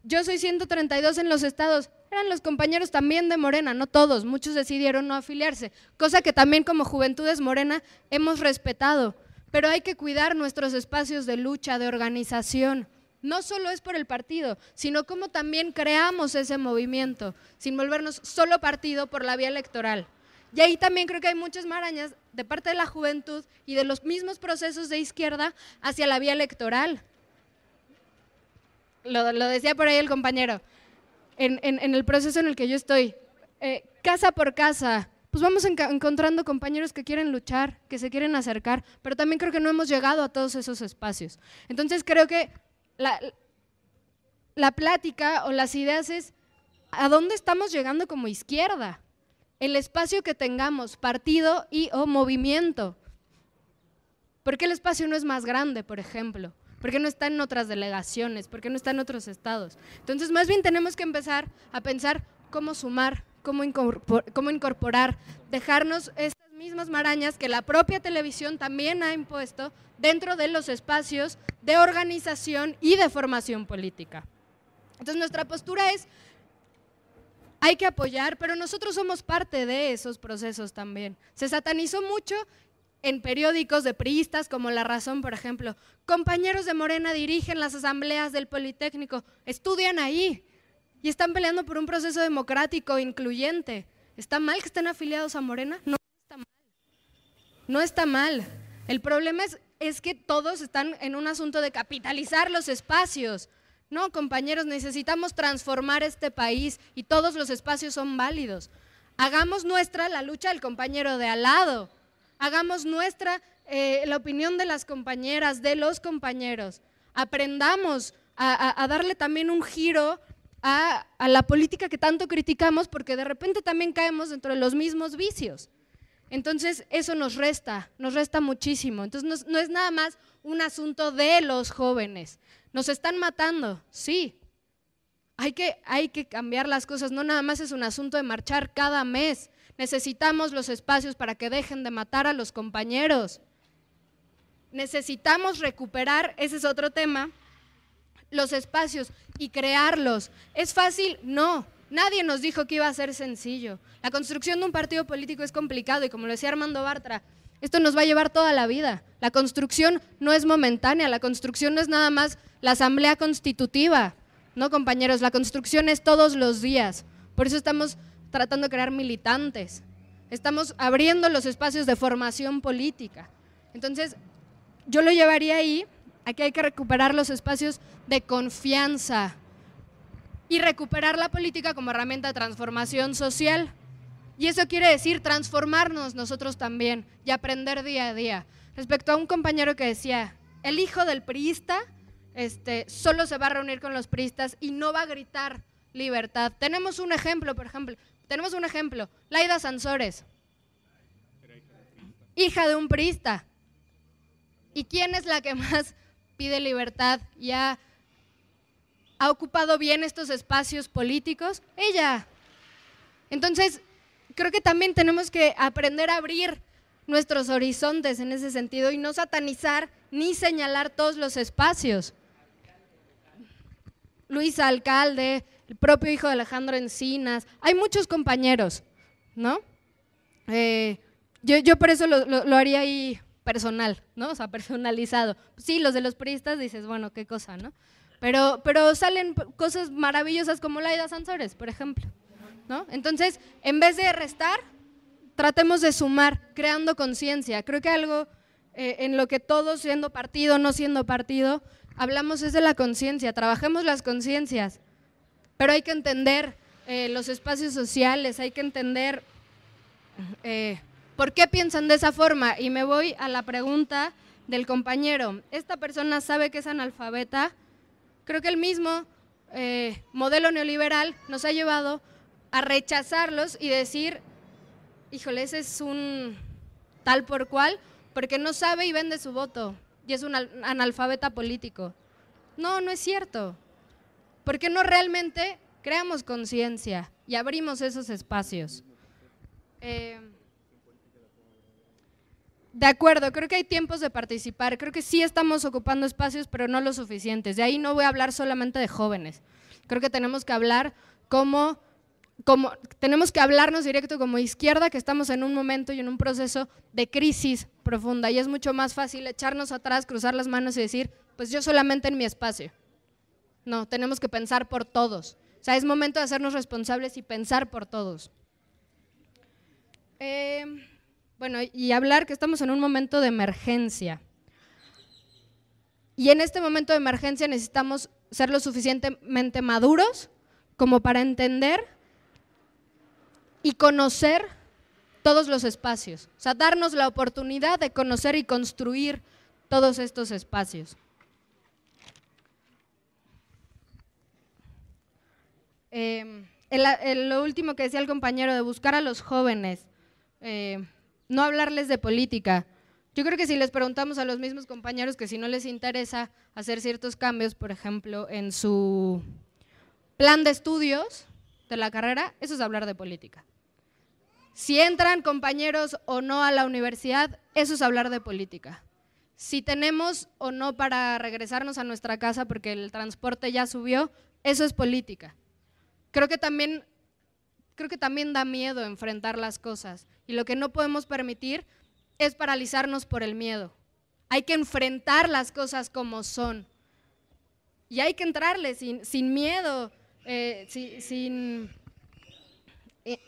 Yo soy 132 en los estados, eran los compañeros también de Morena, no todos, muchos decidieron no afiliarse, cosa que también como Juventudes Morena hemos respetado, pero hay que cuidar nuestros espacios de lucha, de organización. No solo es por el partido, sino como también creamos ese movimiento, sin volvernos solo partido por la vía electoral. Y ahí también creo que hay muchas marañas de parte de la juventud y de los mismos procesos de izquierda hacia la vía electoral. lo decía por ahí el compañero, en, el proceso en el que yo estoy, eh, casa por casa, pues vamos encontrando compañeros que quieren luchar, que se quieren acercar, pero también creo que no hemos llegado a todos esos espacios. Entonces creo que la, plática o las ideas es a dónde estamos llegando como izquierda, el espacio que tengamos, partido y o movimiento. ¿Por qué el espacio no es más grande, por ejemplo? ¿Por qué no está en otras delegaciones? ¿Por qué no está en otros estados? Entonces, más bien tenemos que empezar a pensar cómo sumar, cómo, cómo incorporar, dejarnos estas mismas marañas que la propia televisión también ha impuesto dentro de los espacios de organización y de formación política. Entonces, nuestra postura es hay que apoyar, pero nosotros somos parte de esos procesos también. Se satanizó mucho en periódicos de priistas como La Razón, por ejemplo. Compañeros de Morena dirigen las asambleas del Politécnico, estudian ahí y están peleando por un proceso democrático incluyente. ¿Está mal que estén afiliados a Morena? No está mal. No está mal. El problema es, es que todos están en un asunto de capitalizar los espacios. No, compañeros, necesitamos transformar este país y todos los espacios son válidos. Hagamos nuestra la lucha del compañero de al lado hagamos nuestra eh, la opinión de las compañeras, de los compañeros. Aprendamos a, darle también un giro a, la política que tanto criticamos porque de repente también caemos dentro de los mismos vicios. Entonces eso nos resta, nos resta muchísimo. Entonces no, es nada más un asunto de los jóvenes. Nos están matando, sí. Hay que, hay que cambiar las cosas, no nada más es un asunto de marchar cada mes Necesitamos los espacios para que dejen de matar a los compañeros. Necesitamos recuperar, ese es otro tema, los espacios y crearlos. ¿Es fácil? No. Nadie nos dijo que iba a ser sencillo. La construcción de un partido político es complicado y como lo decía Armando Bartra, esto nos va a llevar toda la vida. La construcción no es momentánea, la construcción no es nada más la asamblea constitutiva. No, compañeros, la construcción es todos los días. Por eso estamos tratando de crear militantes, estamos abriendo los espacios de formación política. Entonces, yo lo llevaría ahí, aquí hay que recuperar los espacios de confianza y recuperar la política como herramienta de transformación social. Y eso quiere decir transformarnos nosotros también y aprender día a día. Respecto a un compañero que decía, el hijo del priista este, solo se va a reunir con los priistas y no va a gritar libertad. Tenemos un ejemplo, por ejemplo, tenemos un ejemplo, Laida Sansores, hija de un priista. ¿Y quién es la que más pide libertad y ha, ha ocupado bien estos espacios políticos? Ella. Entonces, creo que también tenemos que aprender a abrir nuestros horizontes en ese sentido y no satanizar ni señalar todos los espacios. Luis Alcalde, el propio hijo de Alejandro Encinas, hay muchos compañeros, ¿no? Eh, yo, por eso lo, haría ahí personal, ¿no? O sea, personalizado. Sí, los de los periodistas dices, bueno, qué cosa, ¿no? Pero, pero salen cosas maravillosas como Laida Sansores, por ejemplo, ¿no? Entonces, en vez de restar, tratemos de sumar, creando conciencia. Creo que algo eh, en lo que todos, siendo partido, no siendo partido, hablamos es de la conciencia, trabajemos las conciencias pero hay que entender eh, los espacios sociales, hay que entender eh, por qué piensan de esa forma. Y me voy a la pregunta del compañero. ¿Esta persona sabe que es analfabeta? Creo que el mismo eh, modelo neoliberal nos ha llevado a rechazarlos y decir, híjole, ese es un tal por cual, porque no sabe y vende su voto y es un analfabeta político. No, no es cierto. ¿Por qué no realmente creamos conciencia y abrimos esos espacios? Eh, de acuerdo, creo que hay tiempos de participar, creo que sí estamos ocupando espacios, pero no lo suficientes. De ahí no voy a hablar solamente de jóvenes. Creo que tenemos que hablar como tenemos que hablarnos directo como izquierda, que estamos en un momento y en un proceso de crisis profunda y es mucho más fácil echarnos atrás, cruzar las manos y decir, pues yo solamente en mi espacio. No, tenemos que pensar por todos. O sea, es momento de hacernos responsables y pensar por todos. Em, bueno, y hablar que estamos en un momento de emergencia. Y en este momento de emergencia necesitamos ser lo suficientemente maduros como para entender y conocer todos los espacios. O sea, darnos la oportunidad de conocer y construir todos estos espacios. Em, lo último que decía el compañero de buscar a los jóvenes, em, no hablarles de política. Yo creo que si les preguntamos a los mismos compañeros que si no les interesa hacer ciertos cambios, por ejemplo, en su plan de estudios de la carrera, eso es hablar de política. Si entran compañeros o no a la universidad, eso es hablar de política. Si tenemos o no para regresarnos a nuestra casa porque el transporte ya subió, eso es política. Creo que también creo que también da miedo enfrentar las cosas y lo que no podemos permitir es paralizarnos por el miedo. Hay que enfrentar las cosas como son. Y hay que entrarle sin, miedo, eh, sin,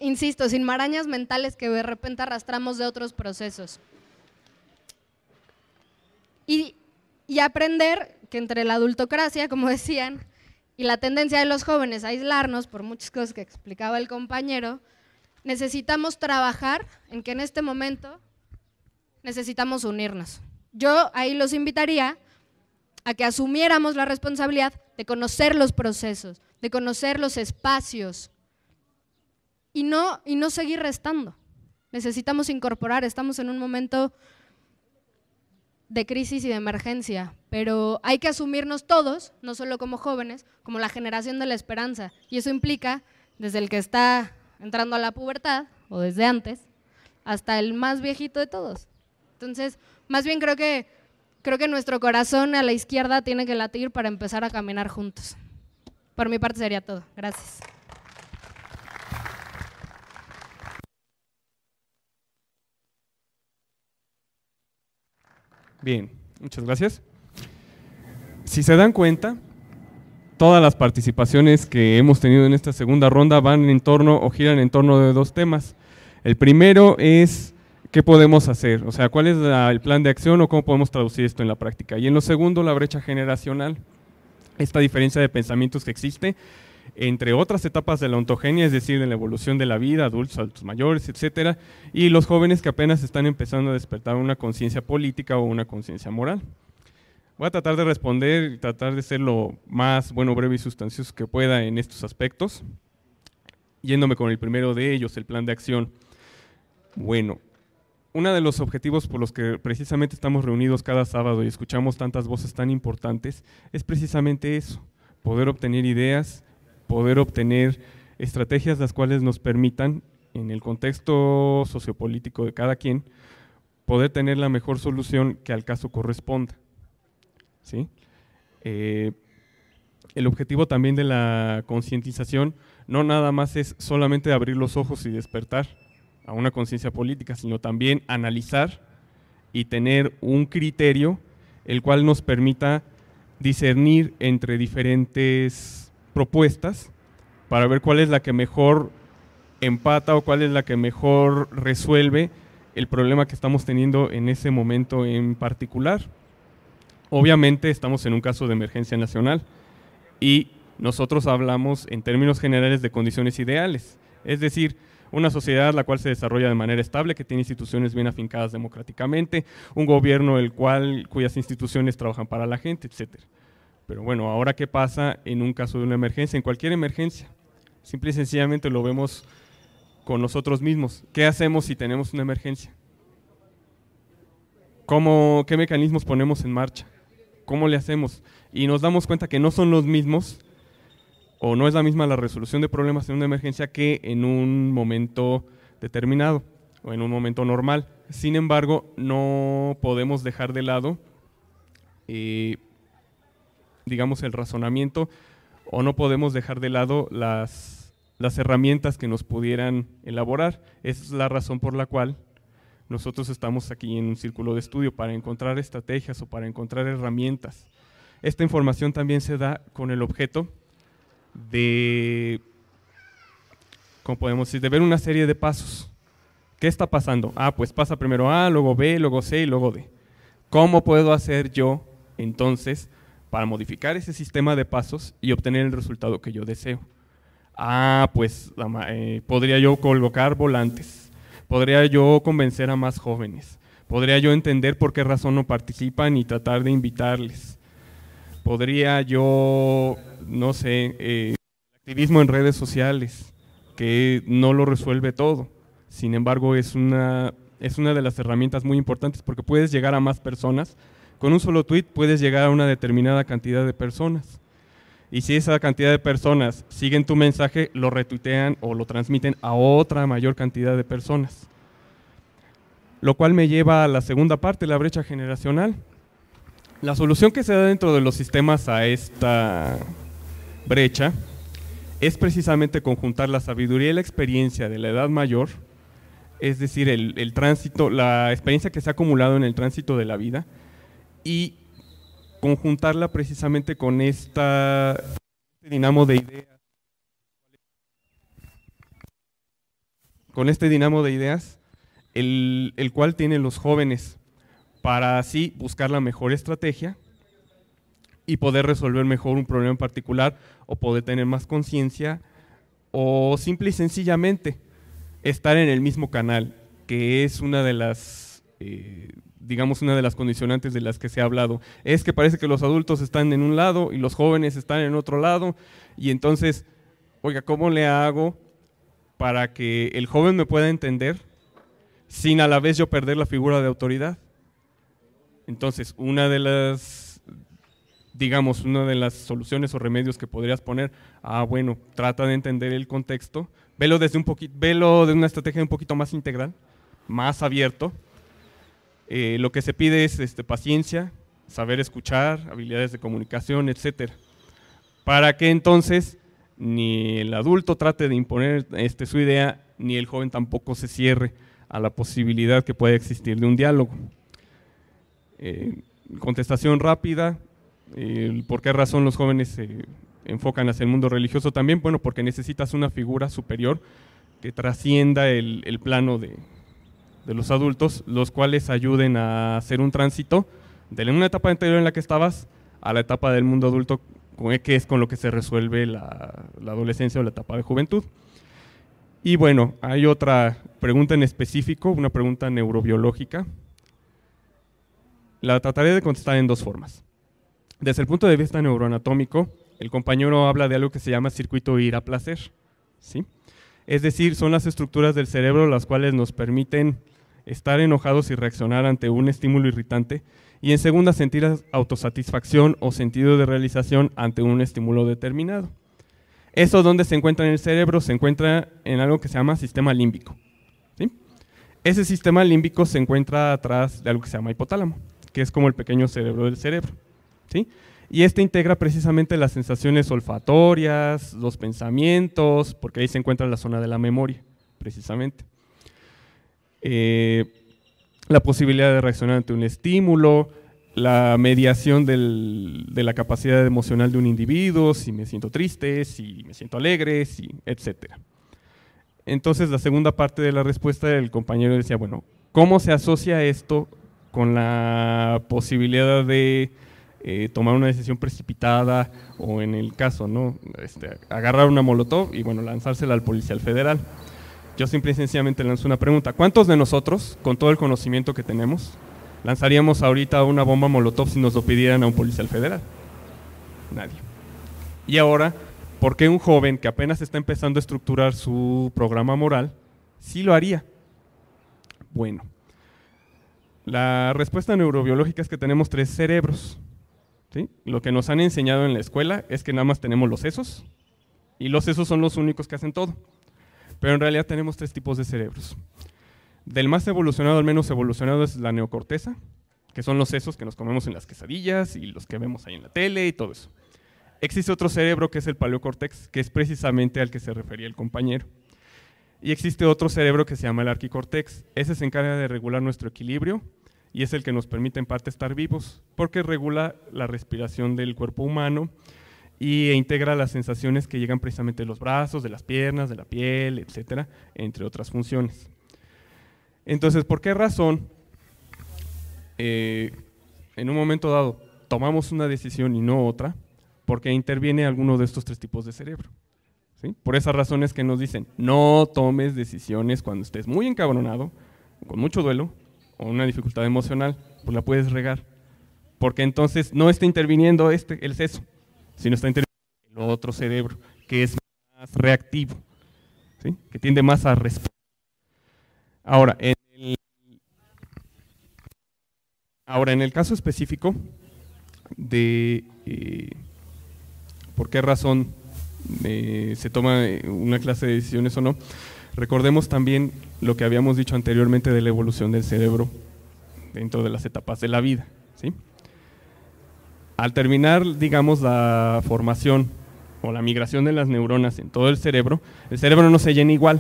insisto, sin marañas mentales que de repente arrastramos de otros procesos. y aprender que entre la adultocracia, como decían, y la tendencia de los jóvenes a aislarnos por muchas cosas que explicaba el compañero, necesitamos trabajar en que en este momento necesitamos unirnos. Yo ahí los invitaría a que asumiéramos la responsabilidad de conocer los procesos, de conocer los espacios y no, y no seguir restando. Necesitamos incorporar, estamos en un momento de crisis y de emergencia, pero hay que asumirnos todos, no solo como jóvenes, como la generación de la esperanza. Y eso implica desde el que está entrando a la pubertad, o desde antes, hasta el más viejito de todos. Entonces, más bien creo que, creo que nuestro corazón a la izquierda tiene que latir para empezar a caminar juntos. Por mi parte sería todo. Gracias. Bien, muchas gracias. Si se dan cuenta, todas las participaciones que hemos tenido en esta segunda ronda van en torno o giran en torno de dos temas. El primero es qué podemos hacer, o sea, cuál es el plan de acción o cómo podemos traducir esto en la práctica. Y en lo segundo, la brecha generacional, esta diferencia de pensamientos que existe entre otras etapas de la ontogenia, es decir, en la evolución de la vida, adultos, adultos mayores, etcétera, y los jóvenes que apenas están empezando a despertar una conciencia política o una conciencia moral. Voy a tratar de responder y tratar de ser lo más bueno, breve y sustancioso que pueda en estos aspectos, yéndome con el primero de ellos, el plan de acción. Bueno, uno de los objetivos por los que precisamente estamos reunidos cada sábado y escuchamos tantas voces tan importantes es precisamente eso, poder obtener ideas, poder obtener estrategias las cuales nos permitan, en el contexto sociopolítico de cada quien, poder tener la mejor solución que al caso corresponda. ¿sí? Eh, el objetivo también de la concientización no nada más es solamente abrir los ojos y despertar a una conciencia política, sino también analizar y tener un criterio el cual nos permita discernir entre diferentes propuestas para ver cuál es la que mejor empata o cuál es la que mejor resuelve el problema que estamos teniendo en ese momento en particular. Obviamente estamos en un caso de emergencia nacional y nosotros hablamos en términos generales de condiciones ideales, es decir, una sociedad la cual se desarrolla de manera estable, que tiene instituciones bien afincadas democráticamente, un gobierno el cual cuyas instituciones trabajan para la gente, etcétera. Pero bueno, ahora qué pasa en un caso de una emergencia, en cualquier emergencia. Simple y sencillamente lo vemos con nosotros mismos. ¿Qué hacemos si tenemos una emergencia? ¿Cómo, ¿Qué mecanismos ponemos en marcha? ¿Cómo le hacemos? Y nos damos cuenta que no son los mismos o no es la misma la resolución de problemas en una emergencia que en un momento determinado o en un momento normal. Sin embargo, no podemos dejar de lado eh, digamos, el razonamiento o no podemos dejar de lado las, herramientas que nos pudieran elaborar. Esa es la razón por la cual nosotros estamos aquí en un círculo de estudio, para encontrar estrategias o para encontrar herramientas. Esta información también se da con el objeto de, como podemos decir?, de ver una serie de pasos. ¿Qué está pasando? Ah, pues pasa primero A, luego B, luego C y luego D. ¿Cómo puedo hacer yo entonces para modificar ese sistema de pasos y obtener el resultado que yo deseo. Ah, pues eh, podría yo colocar volantes, podría yo convencer a más jóvenes, podría yo entender por qué razón no participan y tratar de invitarles, podría yo, no sé, eh, activismo en redes sociales, que no lo resuelve todo. Sin embargo, es una, es una de las herramientas muy importantes porque puedes llegar a más personas con un solo tweet puedes llegar a una determinada cantidad de personas. Y si esa cantidad de personas siguen tu mensaje, lo retuitean o lo transmiten a otra mayor cantidad de personas. Lo cual me lleva a la segunda parte, la brecha generacional. La solución que se da dentro de los sistemas a esta brecha es precisamente conjuntar la sabiduría y la experiencia de la edad mayor, es decir, el tránsito, la experiencia que se ha acumulado en el tránsito de la vida, y conjuntarla precisamente con esta este dinamo de ideas con este dinamo de ideas el, cual tienen los jóvenes para así buscar la mejor estrategia y poder resolver mejor un problema en particular o poder tener más conciencia o simple y sencillamente estar en el mismo canal, que es una de las eh, digamos, una de las condicionantes de las que se ha hablado. Es que parece que los adultos están en un lado y los jóvenes están en otro lado, y entonces, oiga, ¿cómo le hago para que el joven me pueda entender sin a la vez yo perder la figura de autoridad? Entonces, una de las, digamos, una de las soluciones o remedios que podrías poner, ah, bueno, trata de entender el contexto, velo desde un poquito, velo de una estrategia un poquito más integral, más abierto, eh, lo que se pide es este, paciencia, saber escuchar, habilidades de comunicación, etcétera, para que entonces ni el adulto trate de imponer este, su idea, ni el joven tampoco se cierre a la posibilidad que pueda existir de un diálogo. Eh, contestación rápida, eh, ¿por qué razón los jóvenes se enfocan hacia el mundo religioso también? Bueno, porque necesitas una figura superior que trascienda el plano de, de los adultos, los cuales ayuden a hacer un tránsito de una etapa anterior en la que estabas a la etapa del mundo adulto, que es con lo que se resuelve la, adolescencia o la etapa de juventud. Y bueno, hay otra pregunta en específico, una pregunta neurobiológica. La trataré de contestar en dos formas. Desde el punto de vista neuroanatómico, el compañero habla de algo que se llama circuito ir a placer ¿sí? Es decir, son las estructuras del cerebro las cuales nos permiten estar enojados y reaccionar ante un estímulo irritante, y en segunda, sentir autosatisfacción o sentido de realización ante un estímulo determinado. Eso donde se encuentra en el cerebro se encuentra en algo que se llama sistema límbico. Ese sistema límbico se encuentra atrás de algo que se llama hipotálamo, que es como el pequeño cerebro del cerebro. Y este integra precisamente las sensaciones olfatorias, los pensamientos, porque ahí se encuentra la zona de la memoria, precisamente. Eh, la posibilidad de reaccionar ante un estímulo, la mediación de la capacidad emocional de un individuo, si me siento triste, si me siento alegre, si, etc. Entonces, la segunda parte de la respuesta del compañero decía, bueno, ¿cómo se asocia esto con la posibilidad de eh, tomar una decisión precipitada o en el caso, ¿no? Este, agarrar una molotov y, bueno, lanzársela al policial federal? Yo simple y sencillamente lanzo una pregunta. ¿Cuántos de nosotros, con todo el conocimiento que tenemos, lanzaríamos ahorita una bomba molotov si nos lo pidieran a un policial federal? Nadie. Y ahora, ¿por qué un joven que apenas está empezando a estructurar su programa moral sí lo haría? Bueno, la respuesta neurobiológica es que tenemos tres cerebros. Lo que nos han enseñado en la escuela es que nada más tenemos los sesos y los sesos son los únicos que hacen todo. Pero en realidad tenemos tres tipos de cerebros. Del más evolucionado al menos evolucionado es la neocorteza, que son los sesos que nos comemos en las quesadillas y los que vemos ahí en la tele y todo eso. Existe otro cerebro que es el paleocórtex, que es precisamente al que se refería el compañero. Y existe otro cerebro que se llama el arquicortex. Ese se encarga de regular nuestro equilibrio y es el que nos permite en parte estar vivos, porque regula la respiración del cuerpo humano y e integra las sensaciones que llegan precisamente de los brazos, de las piernas, de la piel, etcétera, entre otras funciones. Entonces, ¿por qué razón eh, en un momento dado tomamos una decisión y no otra? Porque interviene alguno de estos tres tipos de cerebro. Por esas razones que nos dicen, no tomes decisiones cuando estés muy encabronado, con mucho duelo o una dificultad emocional, pues la puedes regar. Porque entonces no está interviniendo este, el seso sino está interesado en otro cerebro que es más reactivo, ¿sí? que tiende más a responder. Ahora, en el, ahora, en el caso específico de eh, por qué razón eh, se toma eh, una clase de decisiones o no, recordemos también lo que habíamos dicho anteriormente de la evolución del cerebro dentro de las etapas de la vida. ¿sí? Al terminar, digamos, la formación o la migración de las neuronas en todo el cerebro, el cerebro no se llena igual.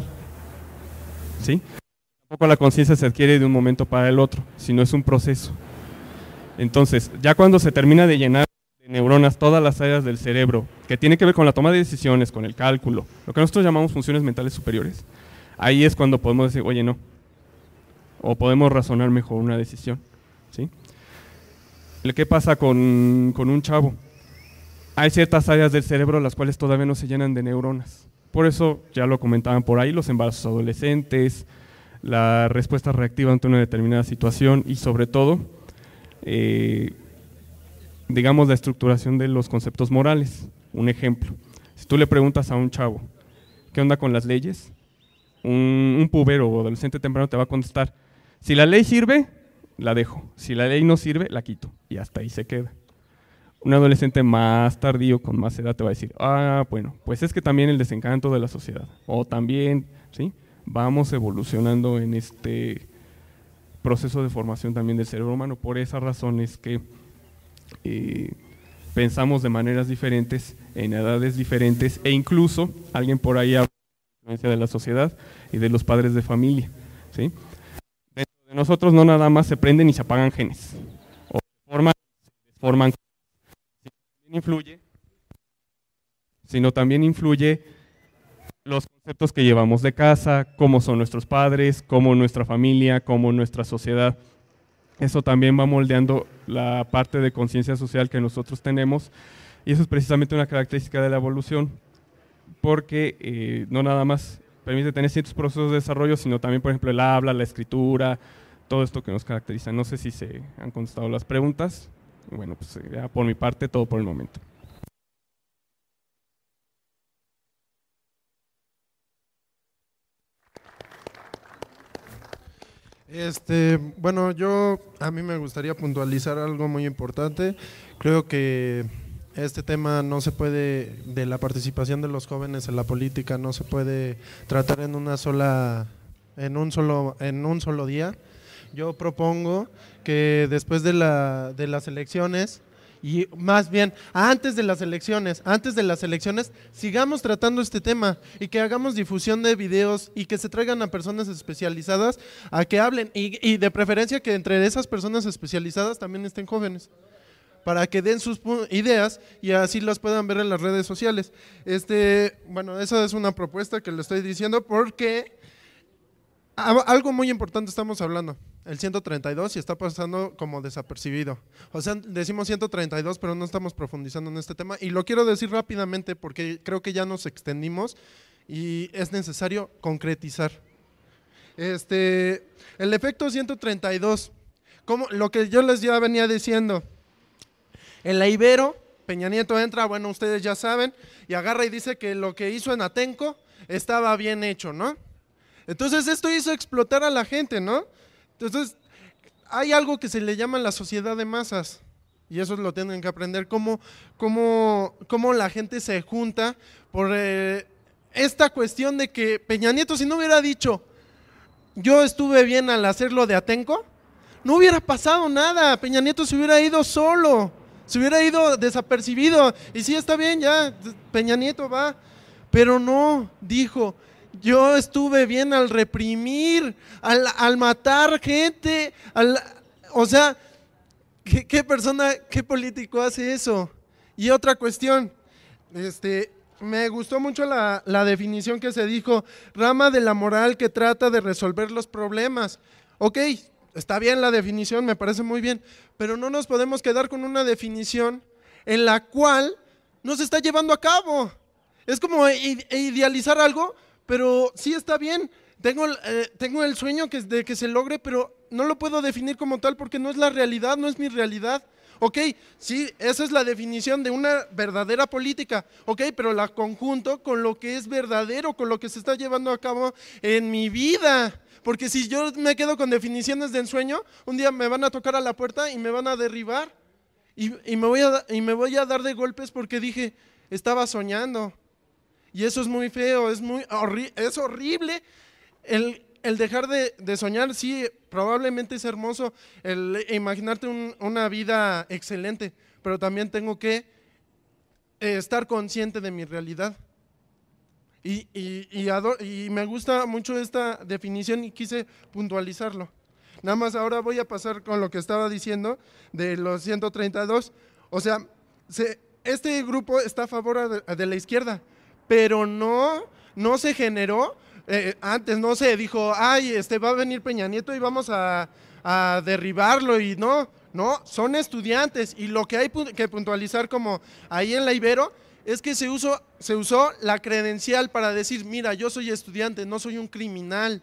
¿Sí? Tampoco la conciencia se adquiere de un momento para el otro, sino es un proceso. Entonces, ya cuando se termina de llenar de neuronas todas las áreas del cerebro, que tiene que ver con la toma de decisiones, con el cálculo, lo que nosotros llamamos funciones mentales superiores, ahí es cuando podemos decir, oye, no, o podemos razonar mejor una decisión. ¿sí? ¿Qué pasa con, un chavo? Hay ciertas áreas del cerebro las cuales todavía no se llenan de neuronas. Por eso, ya lo comentaban por ahí, los embarazos adolescentes, la respuesta reactiva ante una determinada situación y sobre todo, eh, digamos, la estructuración de los conceptos morales. Un ejemplo, si tú le preguntas a un chavo, ¿qué onda con las leyes? un pubero o adolescente temprano te va a contestar, si la ley sirve, la dejo, si la ley no sirve, la quito y hasta ahí se queda. Un adolescente más tardío, con más edad, te va a decir, ah, bueno, pues es que también el desencanto de la sociedad, o también, ¿sí? Vamos evolucionando en este proceso de formación también del cerebro humano. Por esas razones que eh, pensamos de maneras diferentes, en edades diferentes, e incluso alguien por ahí habla de la sociedad y de los padres de familia, ¿sí? nosotros no nada más se prenden y se apagan genes forman, influye, sino también influye los conceptos que llevamos de casa, cómo son nuestros padres, cómo nuestra familia, cómo nuestra sociedad. Eso también va moldeando la parte de conciencia social que nosotros tenemos y eso es precisamente una característica de la evolución, porque eh, no nada más permite tener ciertos procesos de desarrollo, sino también, por ejemplo, el habla, la escritura, todo esto que nos caracteriza. No sé si se han contestado las preguntas. Bueno, pues eh, ya por mi parte, todo por el momento. Este, bueno, yo a mí me gustaría puntualizar algo muy importante. Creo que este tema no se puede, de la participación de los jóvenes en la política, no se puede tratar en una sola, en un solo, en un solo día yo propongo que después de, la, de las elecciones, y más bien antes de las elecciones, antes de las elecciones, sigamos tratando este tema y que hagamos difusión de videos y que se traigan a personas especializadas a que hablen y, de preferencia que entre esas personas especializadas también estén jóvenes para que den sus ideas y así las puedan ver en las redes sociales. Este, bueno, esa es una propuesta que le estoy diciendo porque algo muy importante estamos hablando el 132 y está pasando como desapercibido. O sea, decimos 132, pero no estamos profundizando en este tema. Y lo quiero decir rápidamente porque creo que ya nos extendimos y es necesario concretizar. Este, el efecto 132, como lo que yo les ya venía diciendo, en la Ibero, Peña Nieto entra, bueno, ustedes ya saben, y agarra y dice que lo que hizo en Atenco estaba bien hecho, ¿no? Entonces esto hizo explotar a la gente, ¿no? Entonces, hay algo que se le llama la sociedad de masas. Y eso lo tienen que aprender, cómo, la gente se junta por eh, esta cuestión de que Peña Nieto, si no hubiera dicho, yo estuve bien al hacerlo de Atenco, no hubiera pasado nada, Peña Nieto se hubiera ido solo, se hubiera ido desapercibido. Y sí, está bien, ya, Peña Nieto va, pero no, dijo, yo estuve bien al reprimir, al, matar gente, al, o sea, ¿qué, persona, qué político hace eso? Y otra cuestión, este, me gustó mucho la, la definición que se dijo, rama de la moral que trata de resolver los problemas. Ok, está bien la definición, me parece muy bien, pero no nos podemos quedar con una definición en la cual no se está llevando a cabo. Es como idealizar algo pero sí está bien. Tengo, el eh, sueño que, de que se logre, pero no lo puedo definir como tal porque no es la realidad, no es mi realidad. Ok, sí, esa es la definición de una verdadera política. Ok, pero la conjunto con lo que es verdadero, con lo que se está llevando a cabo en mi vida. Porque si yo me quedo con definiciones de ensueño, un día me van a tocar a la puerta y me van a derribar. Y, me, voy y me voy a dar de golpes porque dije, estaba soñando. Y eso es muy feo, es, muy es horrible. El, el dejar de, de, soñar, sí, probablemente es hermoso el imaginarte una vida excelente, pero también tengo que eh, estar consciente de mi realidad. Y, y, y, me gusta mucho esta definición y quise puntualizarlo. Nada más ahora voy a pasar con lo que estaba diciendo de los 132. O sea, este grupo está a favor de la izquierda, pero no, no se generó. Eh, antes no se dijo, ay, este va a venir Peña Nieto y vamos a, derribarlo y no, no, son estudiantes y lo que hay que puntualizar como ahí en la Ibero es que se usó, se usó la credencial para decir, mira, yo soy estudiante, no soy un criminal.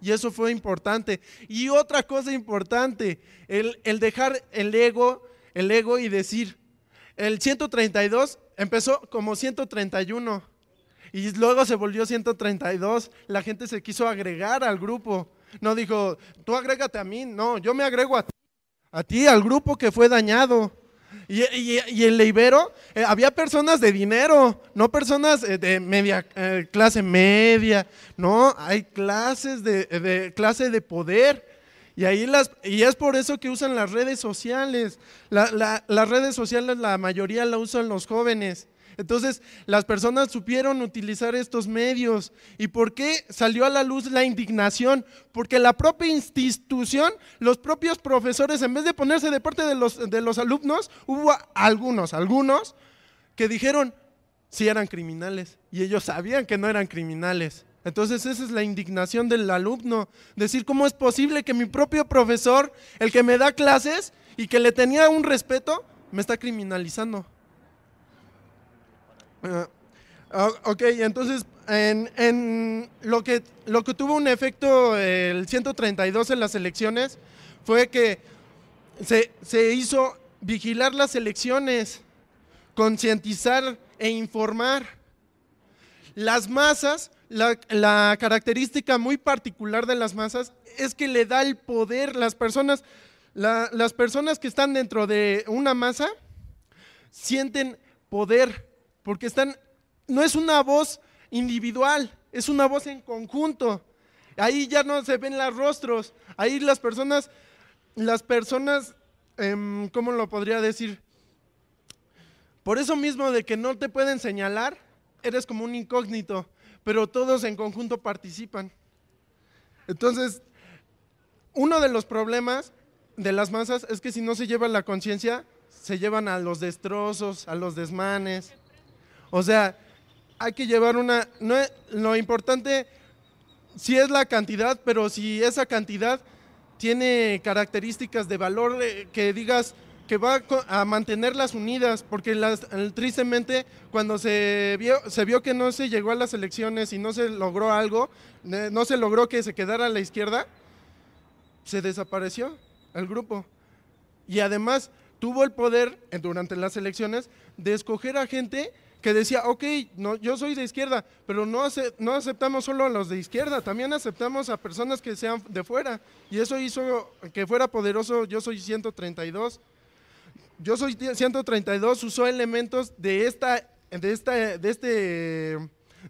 Y eso fue importante. Y otra cosa importante, el, el dejar el ego, el ego y decir, el 132 empezó como 131 y luego se volvió 132. La gente se quiso agregar al grupo. No dijo, tú agrégate a mí. No, yo me agrego a ti, al grupo que fue dañado. Y, y, y en eh, había personas de dinero, no personas eh, de media, eh, clase media. No, hay clases de, clase de poder. Y, ahí las, y es por eso que usan las redes sociales. las redes sociales la mayoría la usan los jóvenes. Entonces, las personas supieron utilizar estos medios. ¿Y por qué salió a la luz la indignación? Porque la propia institución, los propios profesores, en vez de ponerse de parte de los, de los alumnos, hubo algunos, algunos, que dijeron si eran criminales. Y ellos sabían que no eran criminales. Entonces esa es la indignación del alumno. Decir, ¿cómo es posible que mi propio profesor, el que me da clases y que le tenía un respeto, me está criminalizando? Ah, ah, ok, entonces en, lo, que, lo que tuvo un efecto el 132 en las elecciones fue que se, hizo vigilar las elecciones, concientizar e informar. Las masas, la, característica muy particular de las masas es que le da el poder, las personas, las personas que están dentro de una masa sienten poder porque están, no es una voz individual, es una voz en conjunto. Ahí ya no se ven los rostros, ahí las personas, las personas, em, ¿cómo lo podría decir? Por eso mismo de que no te pueden señalar, eres como un incógnito, pero todos en conjunto participan. Entonces, uno de los problemas de las masas es que si no se lleva la conciencia, se llevan a los destrozos, a los desmanes. O sea, hay que llevar una... No lo importante sí es la cantidad, pero si esa cantidad tiene características de valor eh, que digas que va a mantenerlas unidas, porque tristemente cuando se vio, se vio que no se llegó a las elecciones y no se logró algo, eh, no se logró que se quedara a la izquierda, se desapareció el grupo. Y además tuvo el poder durante las elecciones de escoger a gente que decía, ok, no, yo soy de izquierda, pero no, no aceptamos solo a los de izquierda, también aceptamos a personas que sean de fuera. Y eso hizo que fuera poderoso Yo Soy 132. Yo Soy 132 usó elementos de esta, de esta, de este,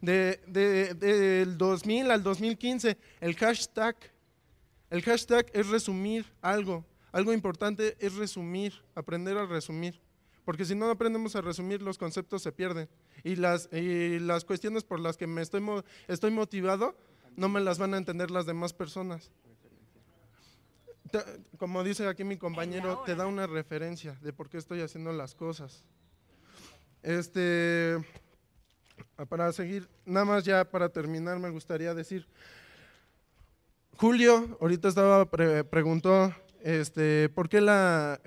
del 2000 al 2015, el hashtag. El hashtag es resumir algo. Algo importante es resumir, aprender a resumir porque si no aprendemos a resumir los conceptos se pierden y las, las cuestiones por las que me estoy, estoy motivado no me las van a entender las demás personas. Como dice aquí mi compañero, te da una referencia de por qué estoy haciendo las cosas. Este, para seguir, nada más ya para terminar me gustaría decir, Julio ahorita estaba preguntó este, ¿por qué la,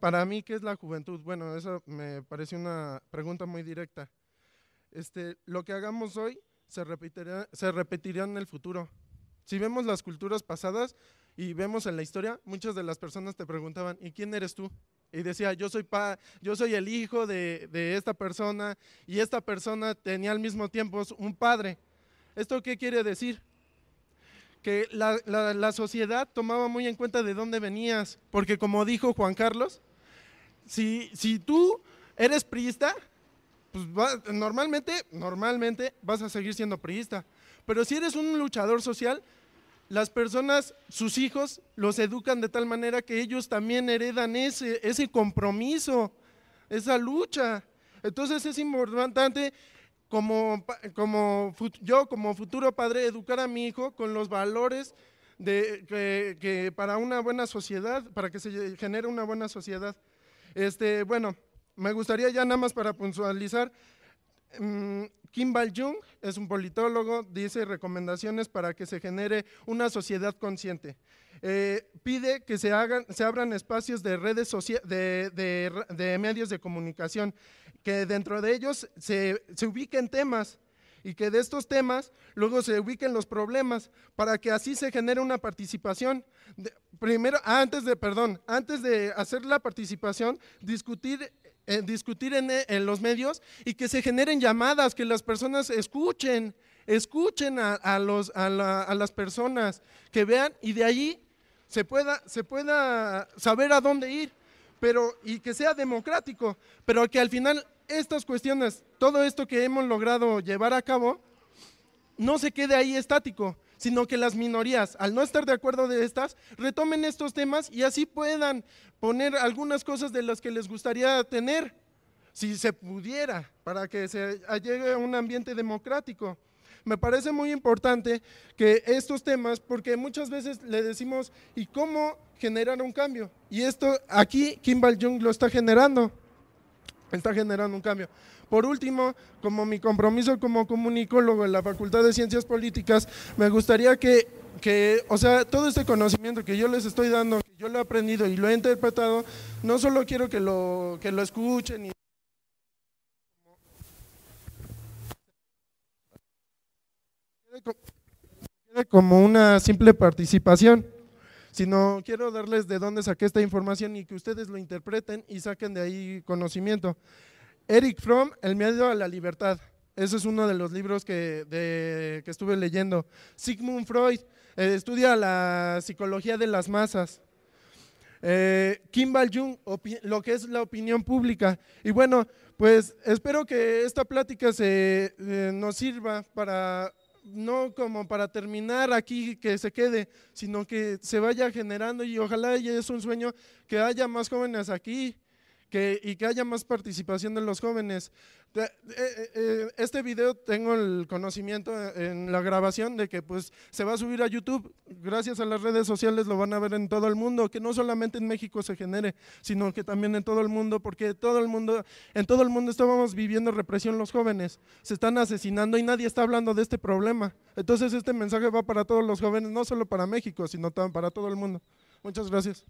para mí, ¿qué es la juventud? Bueno, eso me parece una pregunta muy directa. Este, lo que hagamos hoy se repetirá, en el futuro. Si vemos las culturas pasadas y vemos en la historia, muchas de las personas te preguntaban, ¿y quién eres tú? Y decía, yo soy, yo soy el hijo de esta persona y esta persona tenía al mismo tiempo un padre. ¿Esto qué quiere decir? que la, sociedad tomaba muy en cuenta de dónde venías, porque como dijo Juan Carlos, si, si tú eres priista, pues normalmente, normalmente vas a seguir siendo priista, pero si eres un luchador social, las personas, sus hijos, los educan de tal manera que ellos también heredan ese, ese compromiso, esa lucha. Entonces es importante como, yo como futuro padre educar a mi hijo con los valores de, para una buena sociedad, para que se genere una buena sociedad. Este, bueno, me gustaría ya nada más para puntualizar, mm, Kim Jung es un politólogo, dice recomendaciones para que se genere una sociedad consciente. Eh, pide que se, hagan, se abran espacios de redes de, medios de comunicación, que dentro de ellos se, ubiquen temas y que de estos temas luego se ubiquen los problemas para que así se genere una participación. primero, antes de, perdón, antes de hacer la participación, discutir eh, discutir eh, en, los medios y que se generen llamadas, que las personas escuchen, escuchen a, las personas, que vean y de allí se pueda, se pueda saber a dónde ir, pero y que sea democrático, pero que al final estas cuestiones, todo esto que hemos logrado llevar a cabo, no se quede ahí estático, sino que las minorías, al no estar de acuerdo de estas, retomen estos temas y así puedan poner algunas cosas de las que les gustaría tener, si se pudiera, para que se llegue a un ambiente democrático. Me parece muy importante que estos temas, porque muchas veces le decimos, ¿y cómo generar un cambio? Y esto aquí Kimball Jung lo está generando está generando un cambio. Por último, como mi compromiso como comunicólogo en la Facultad de Ciencias Políticas, me gustaría que, o sea, todo este conocimiento que yo les estoy dando, que yo lo he aprendido y lo he interpretado, no solo quiero que lo, que lo escuchen y como una simple participación sino quiero darles de dónde saqué esta información y que ustedes lo interpreten y saquen de ahí conocimiento. Eric Fromm, El miedo a la libertad. Ese es uno de los libros que, estuve leyendo. Sigmund Freud eh, estudia la psicología de las masas. Eh, Kimball Jung, lo que es la opinión pública. Y bueno, pues espero que esta plática se, eh, nos sirva para no como para terminar aquí que se quede, sino que se vaya generando y ojalá y es un sueño que haya más jóvenes aquí que, y que haya más participación de los jóvenes. Eh, eh, eh, este video tengo el conocimiento en la grabación de que pues se va a subir a YouTube, gracias a las redes sociales lo van a ver en todo el mundo, que no solamente en México se genere, sino que también en todo el mundo, porque todo el mundo, en todo el mundo estamos viviendo represión los jóvenes, se están asesinando y nadie está hablando de este problema. Entonces este mensaje va para todos los jóvenes, no solo para México, sino también para todo el mundo. Muchas gracias.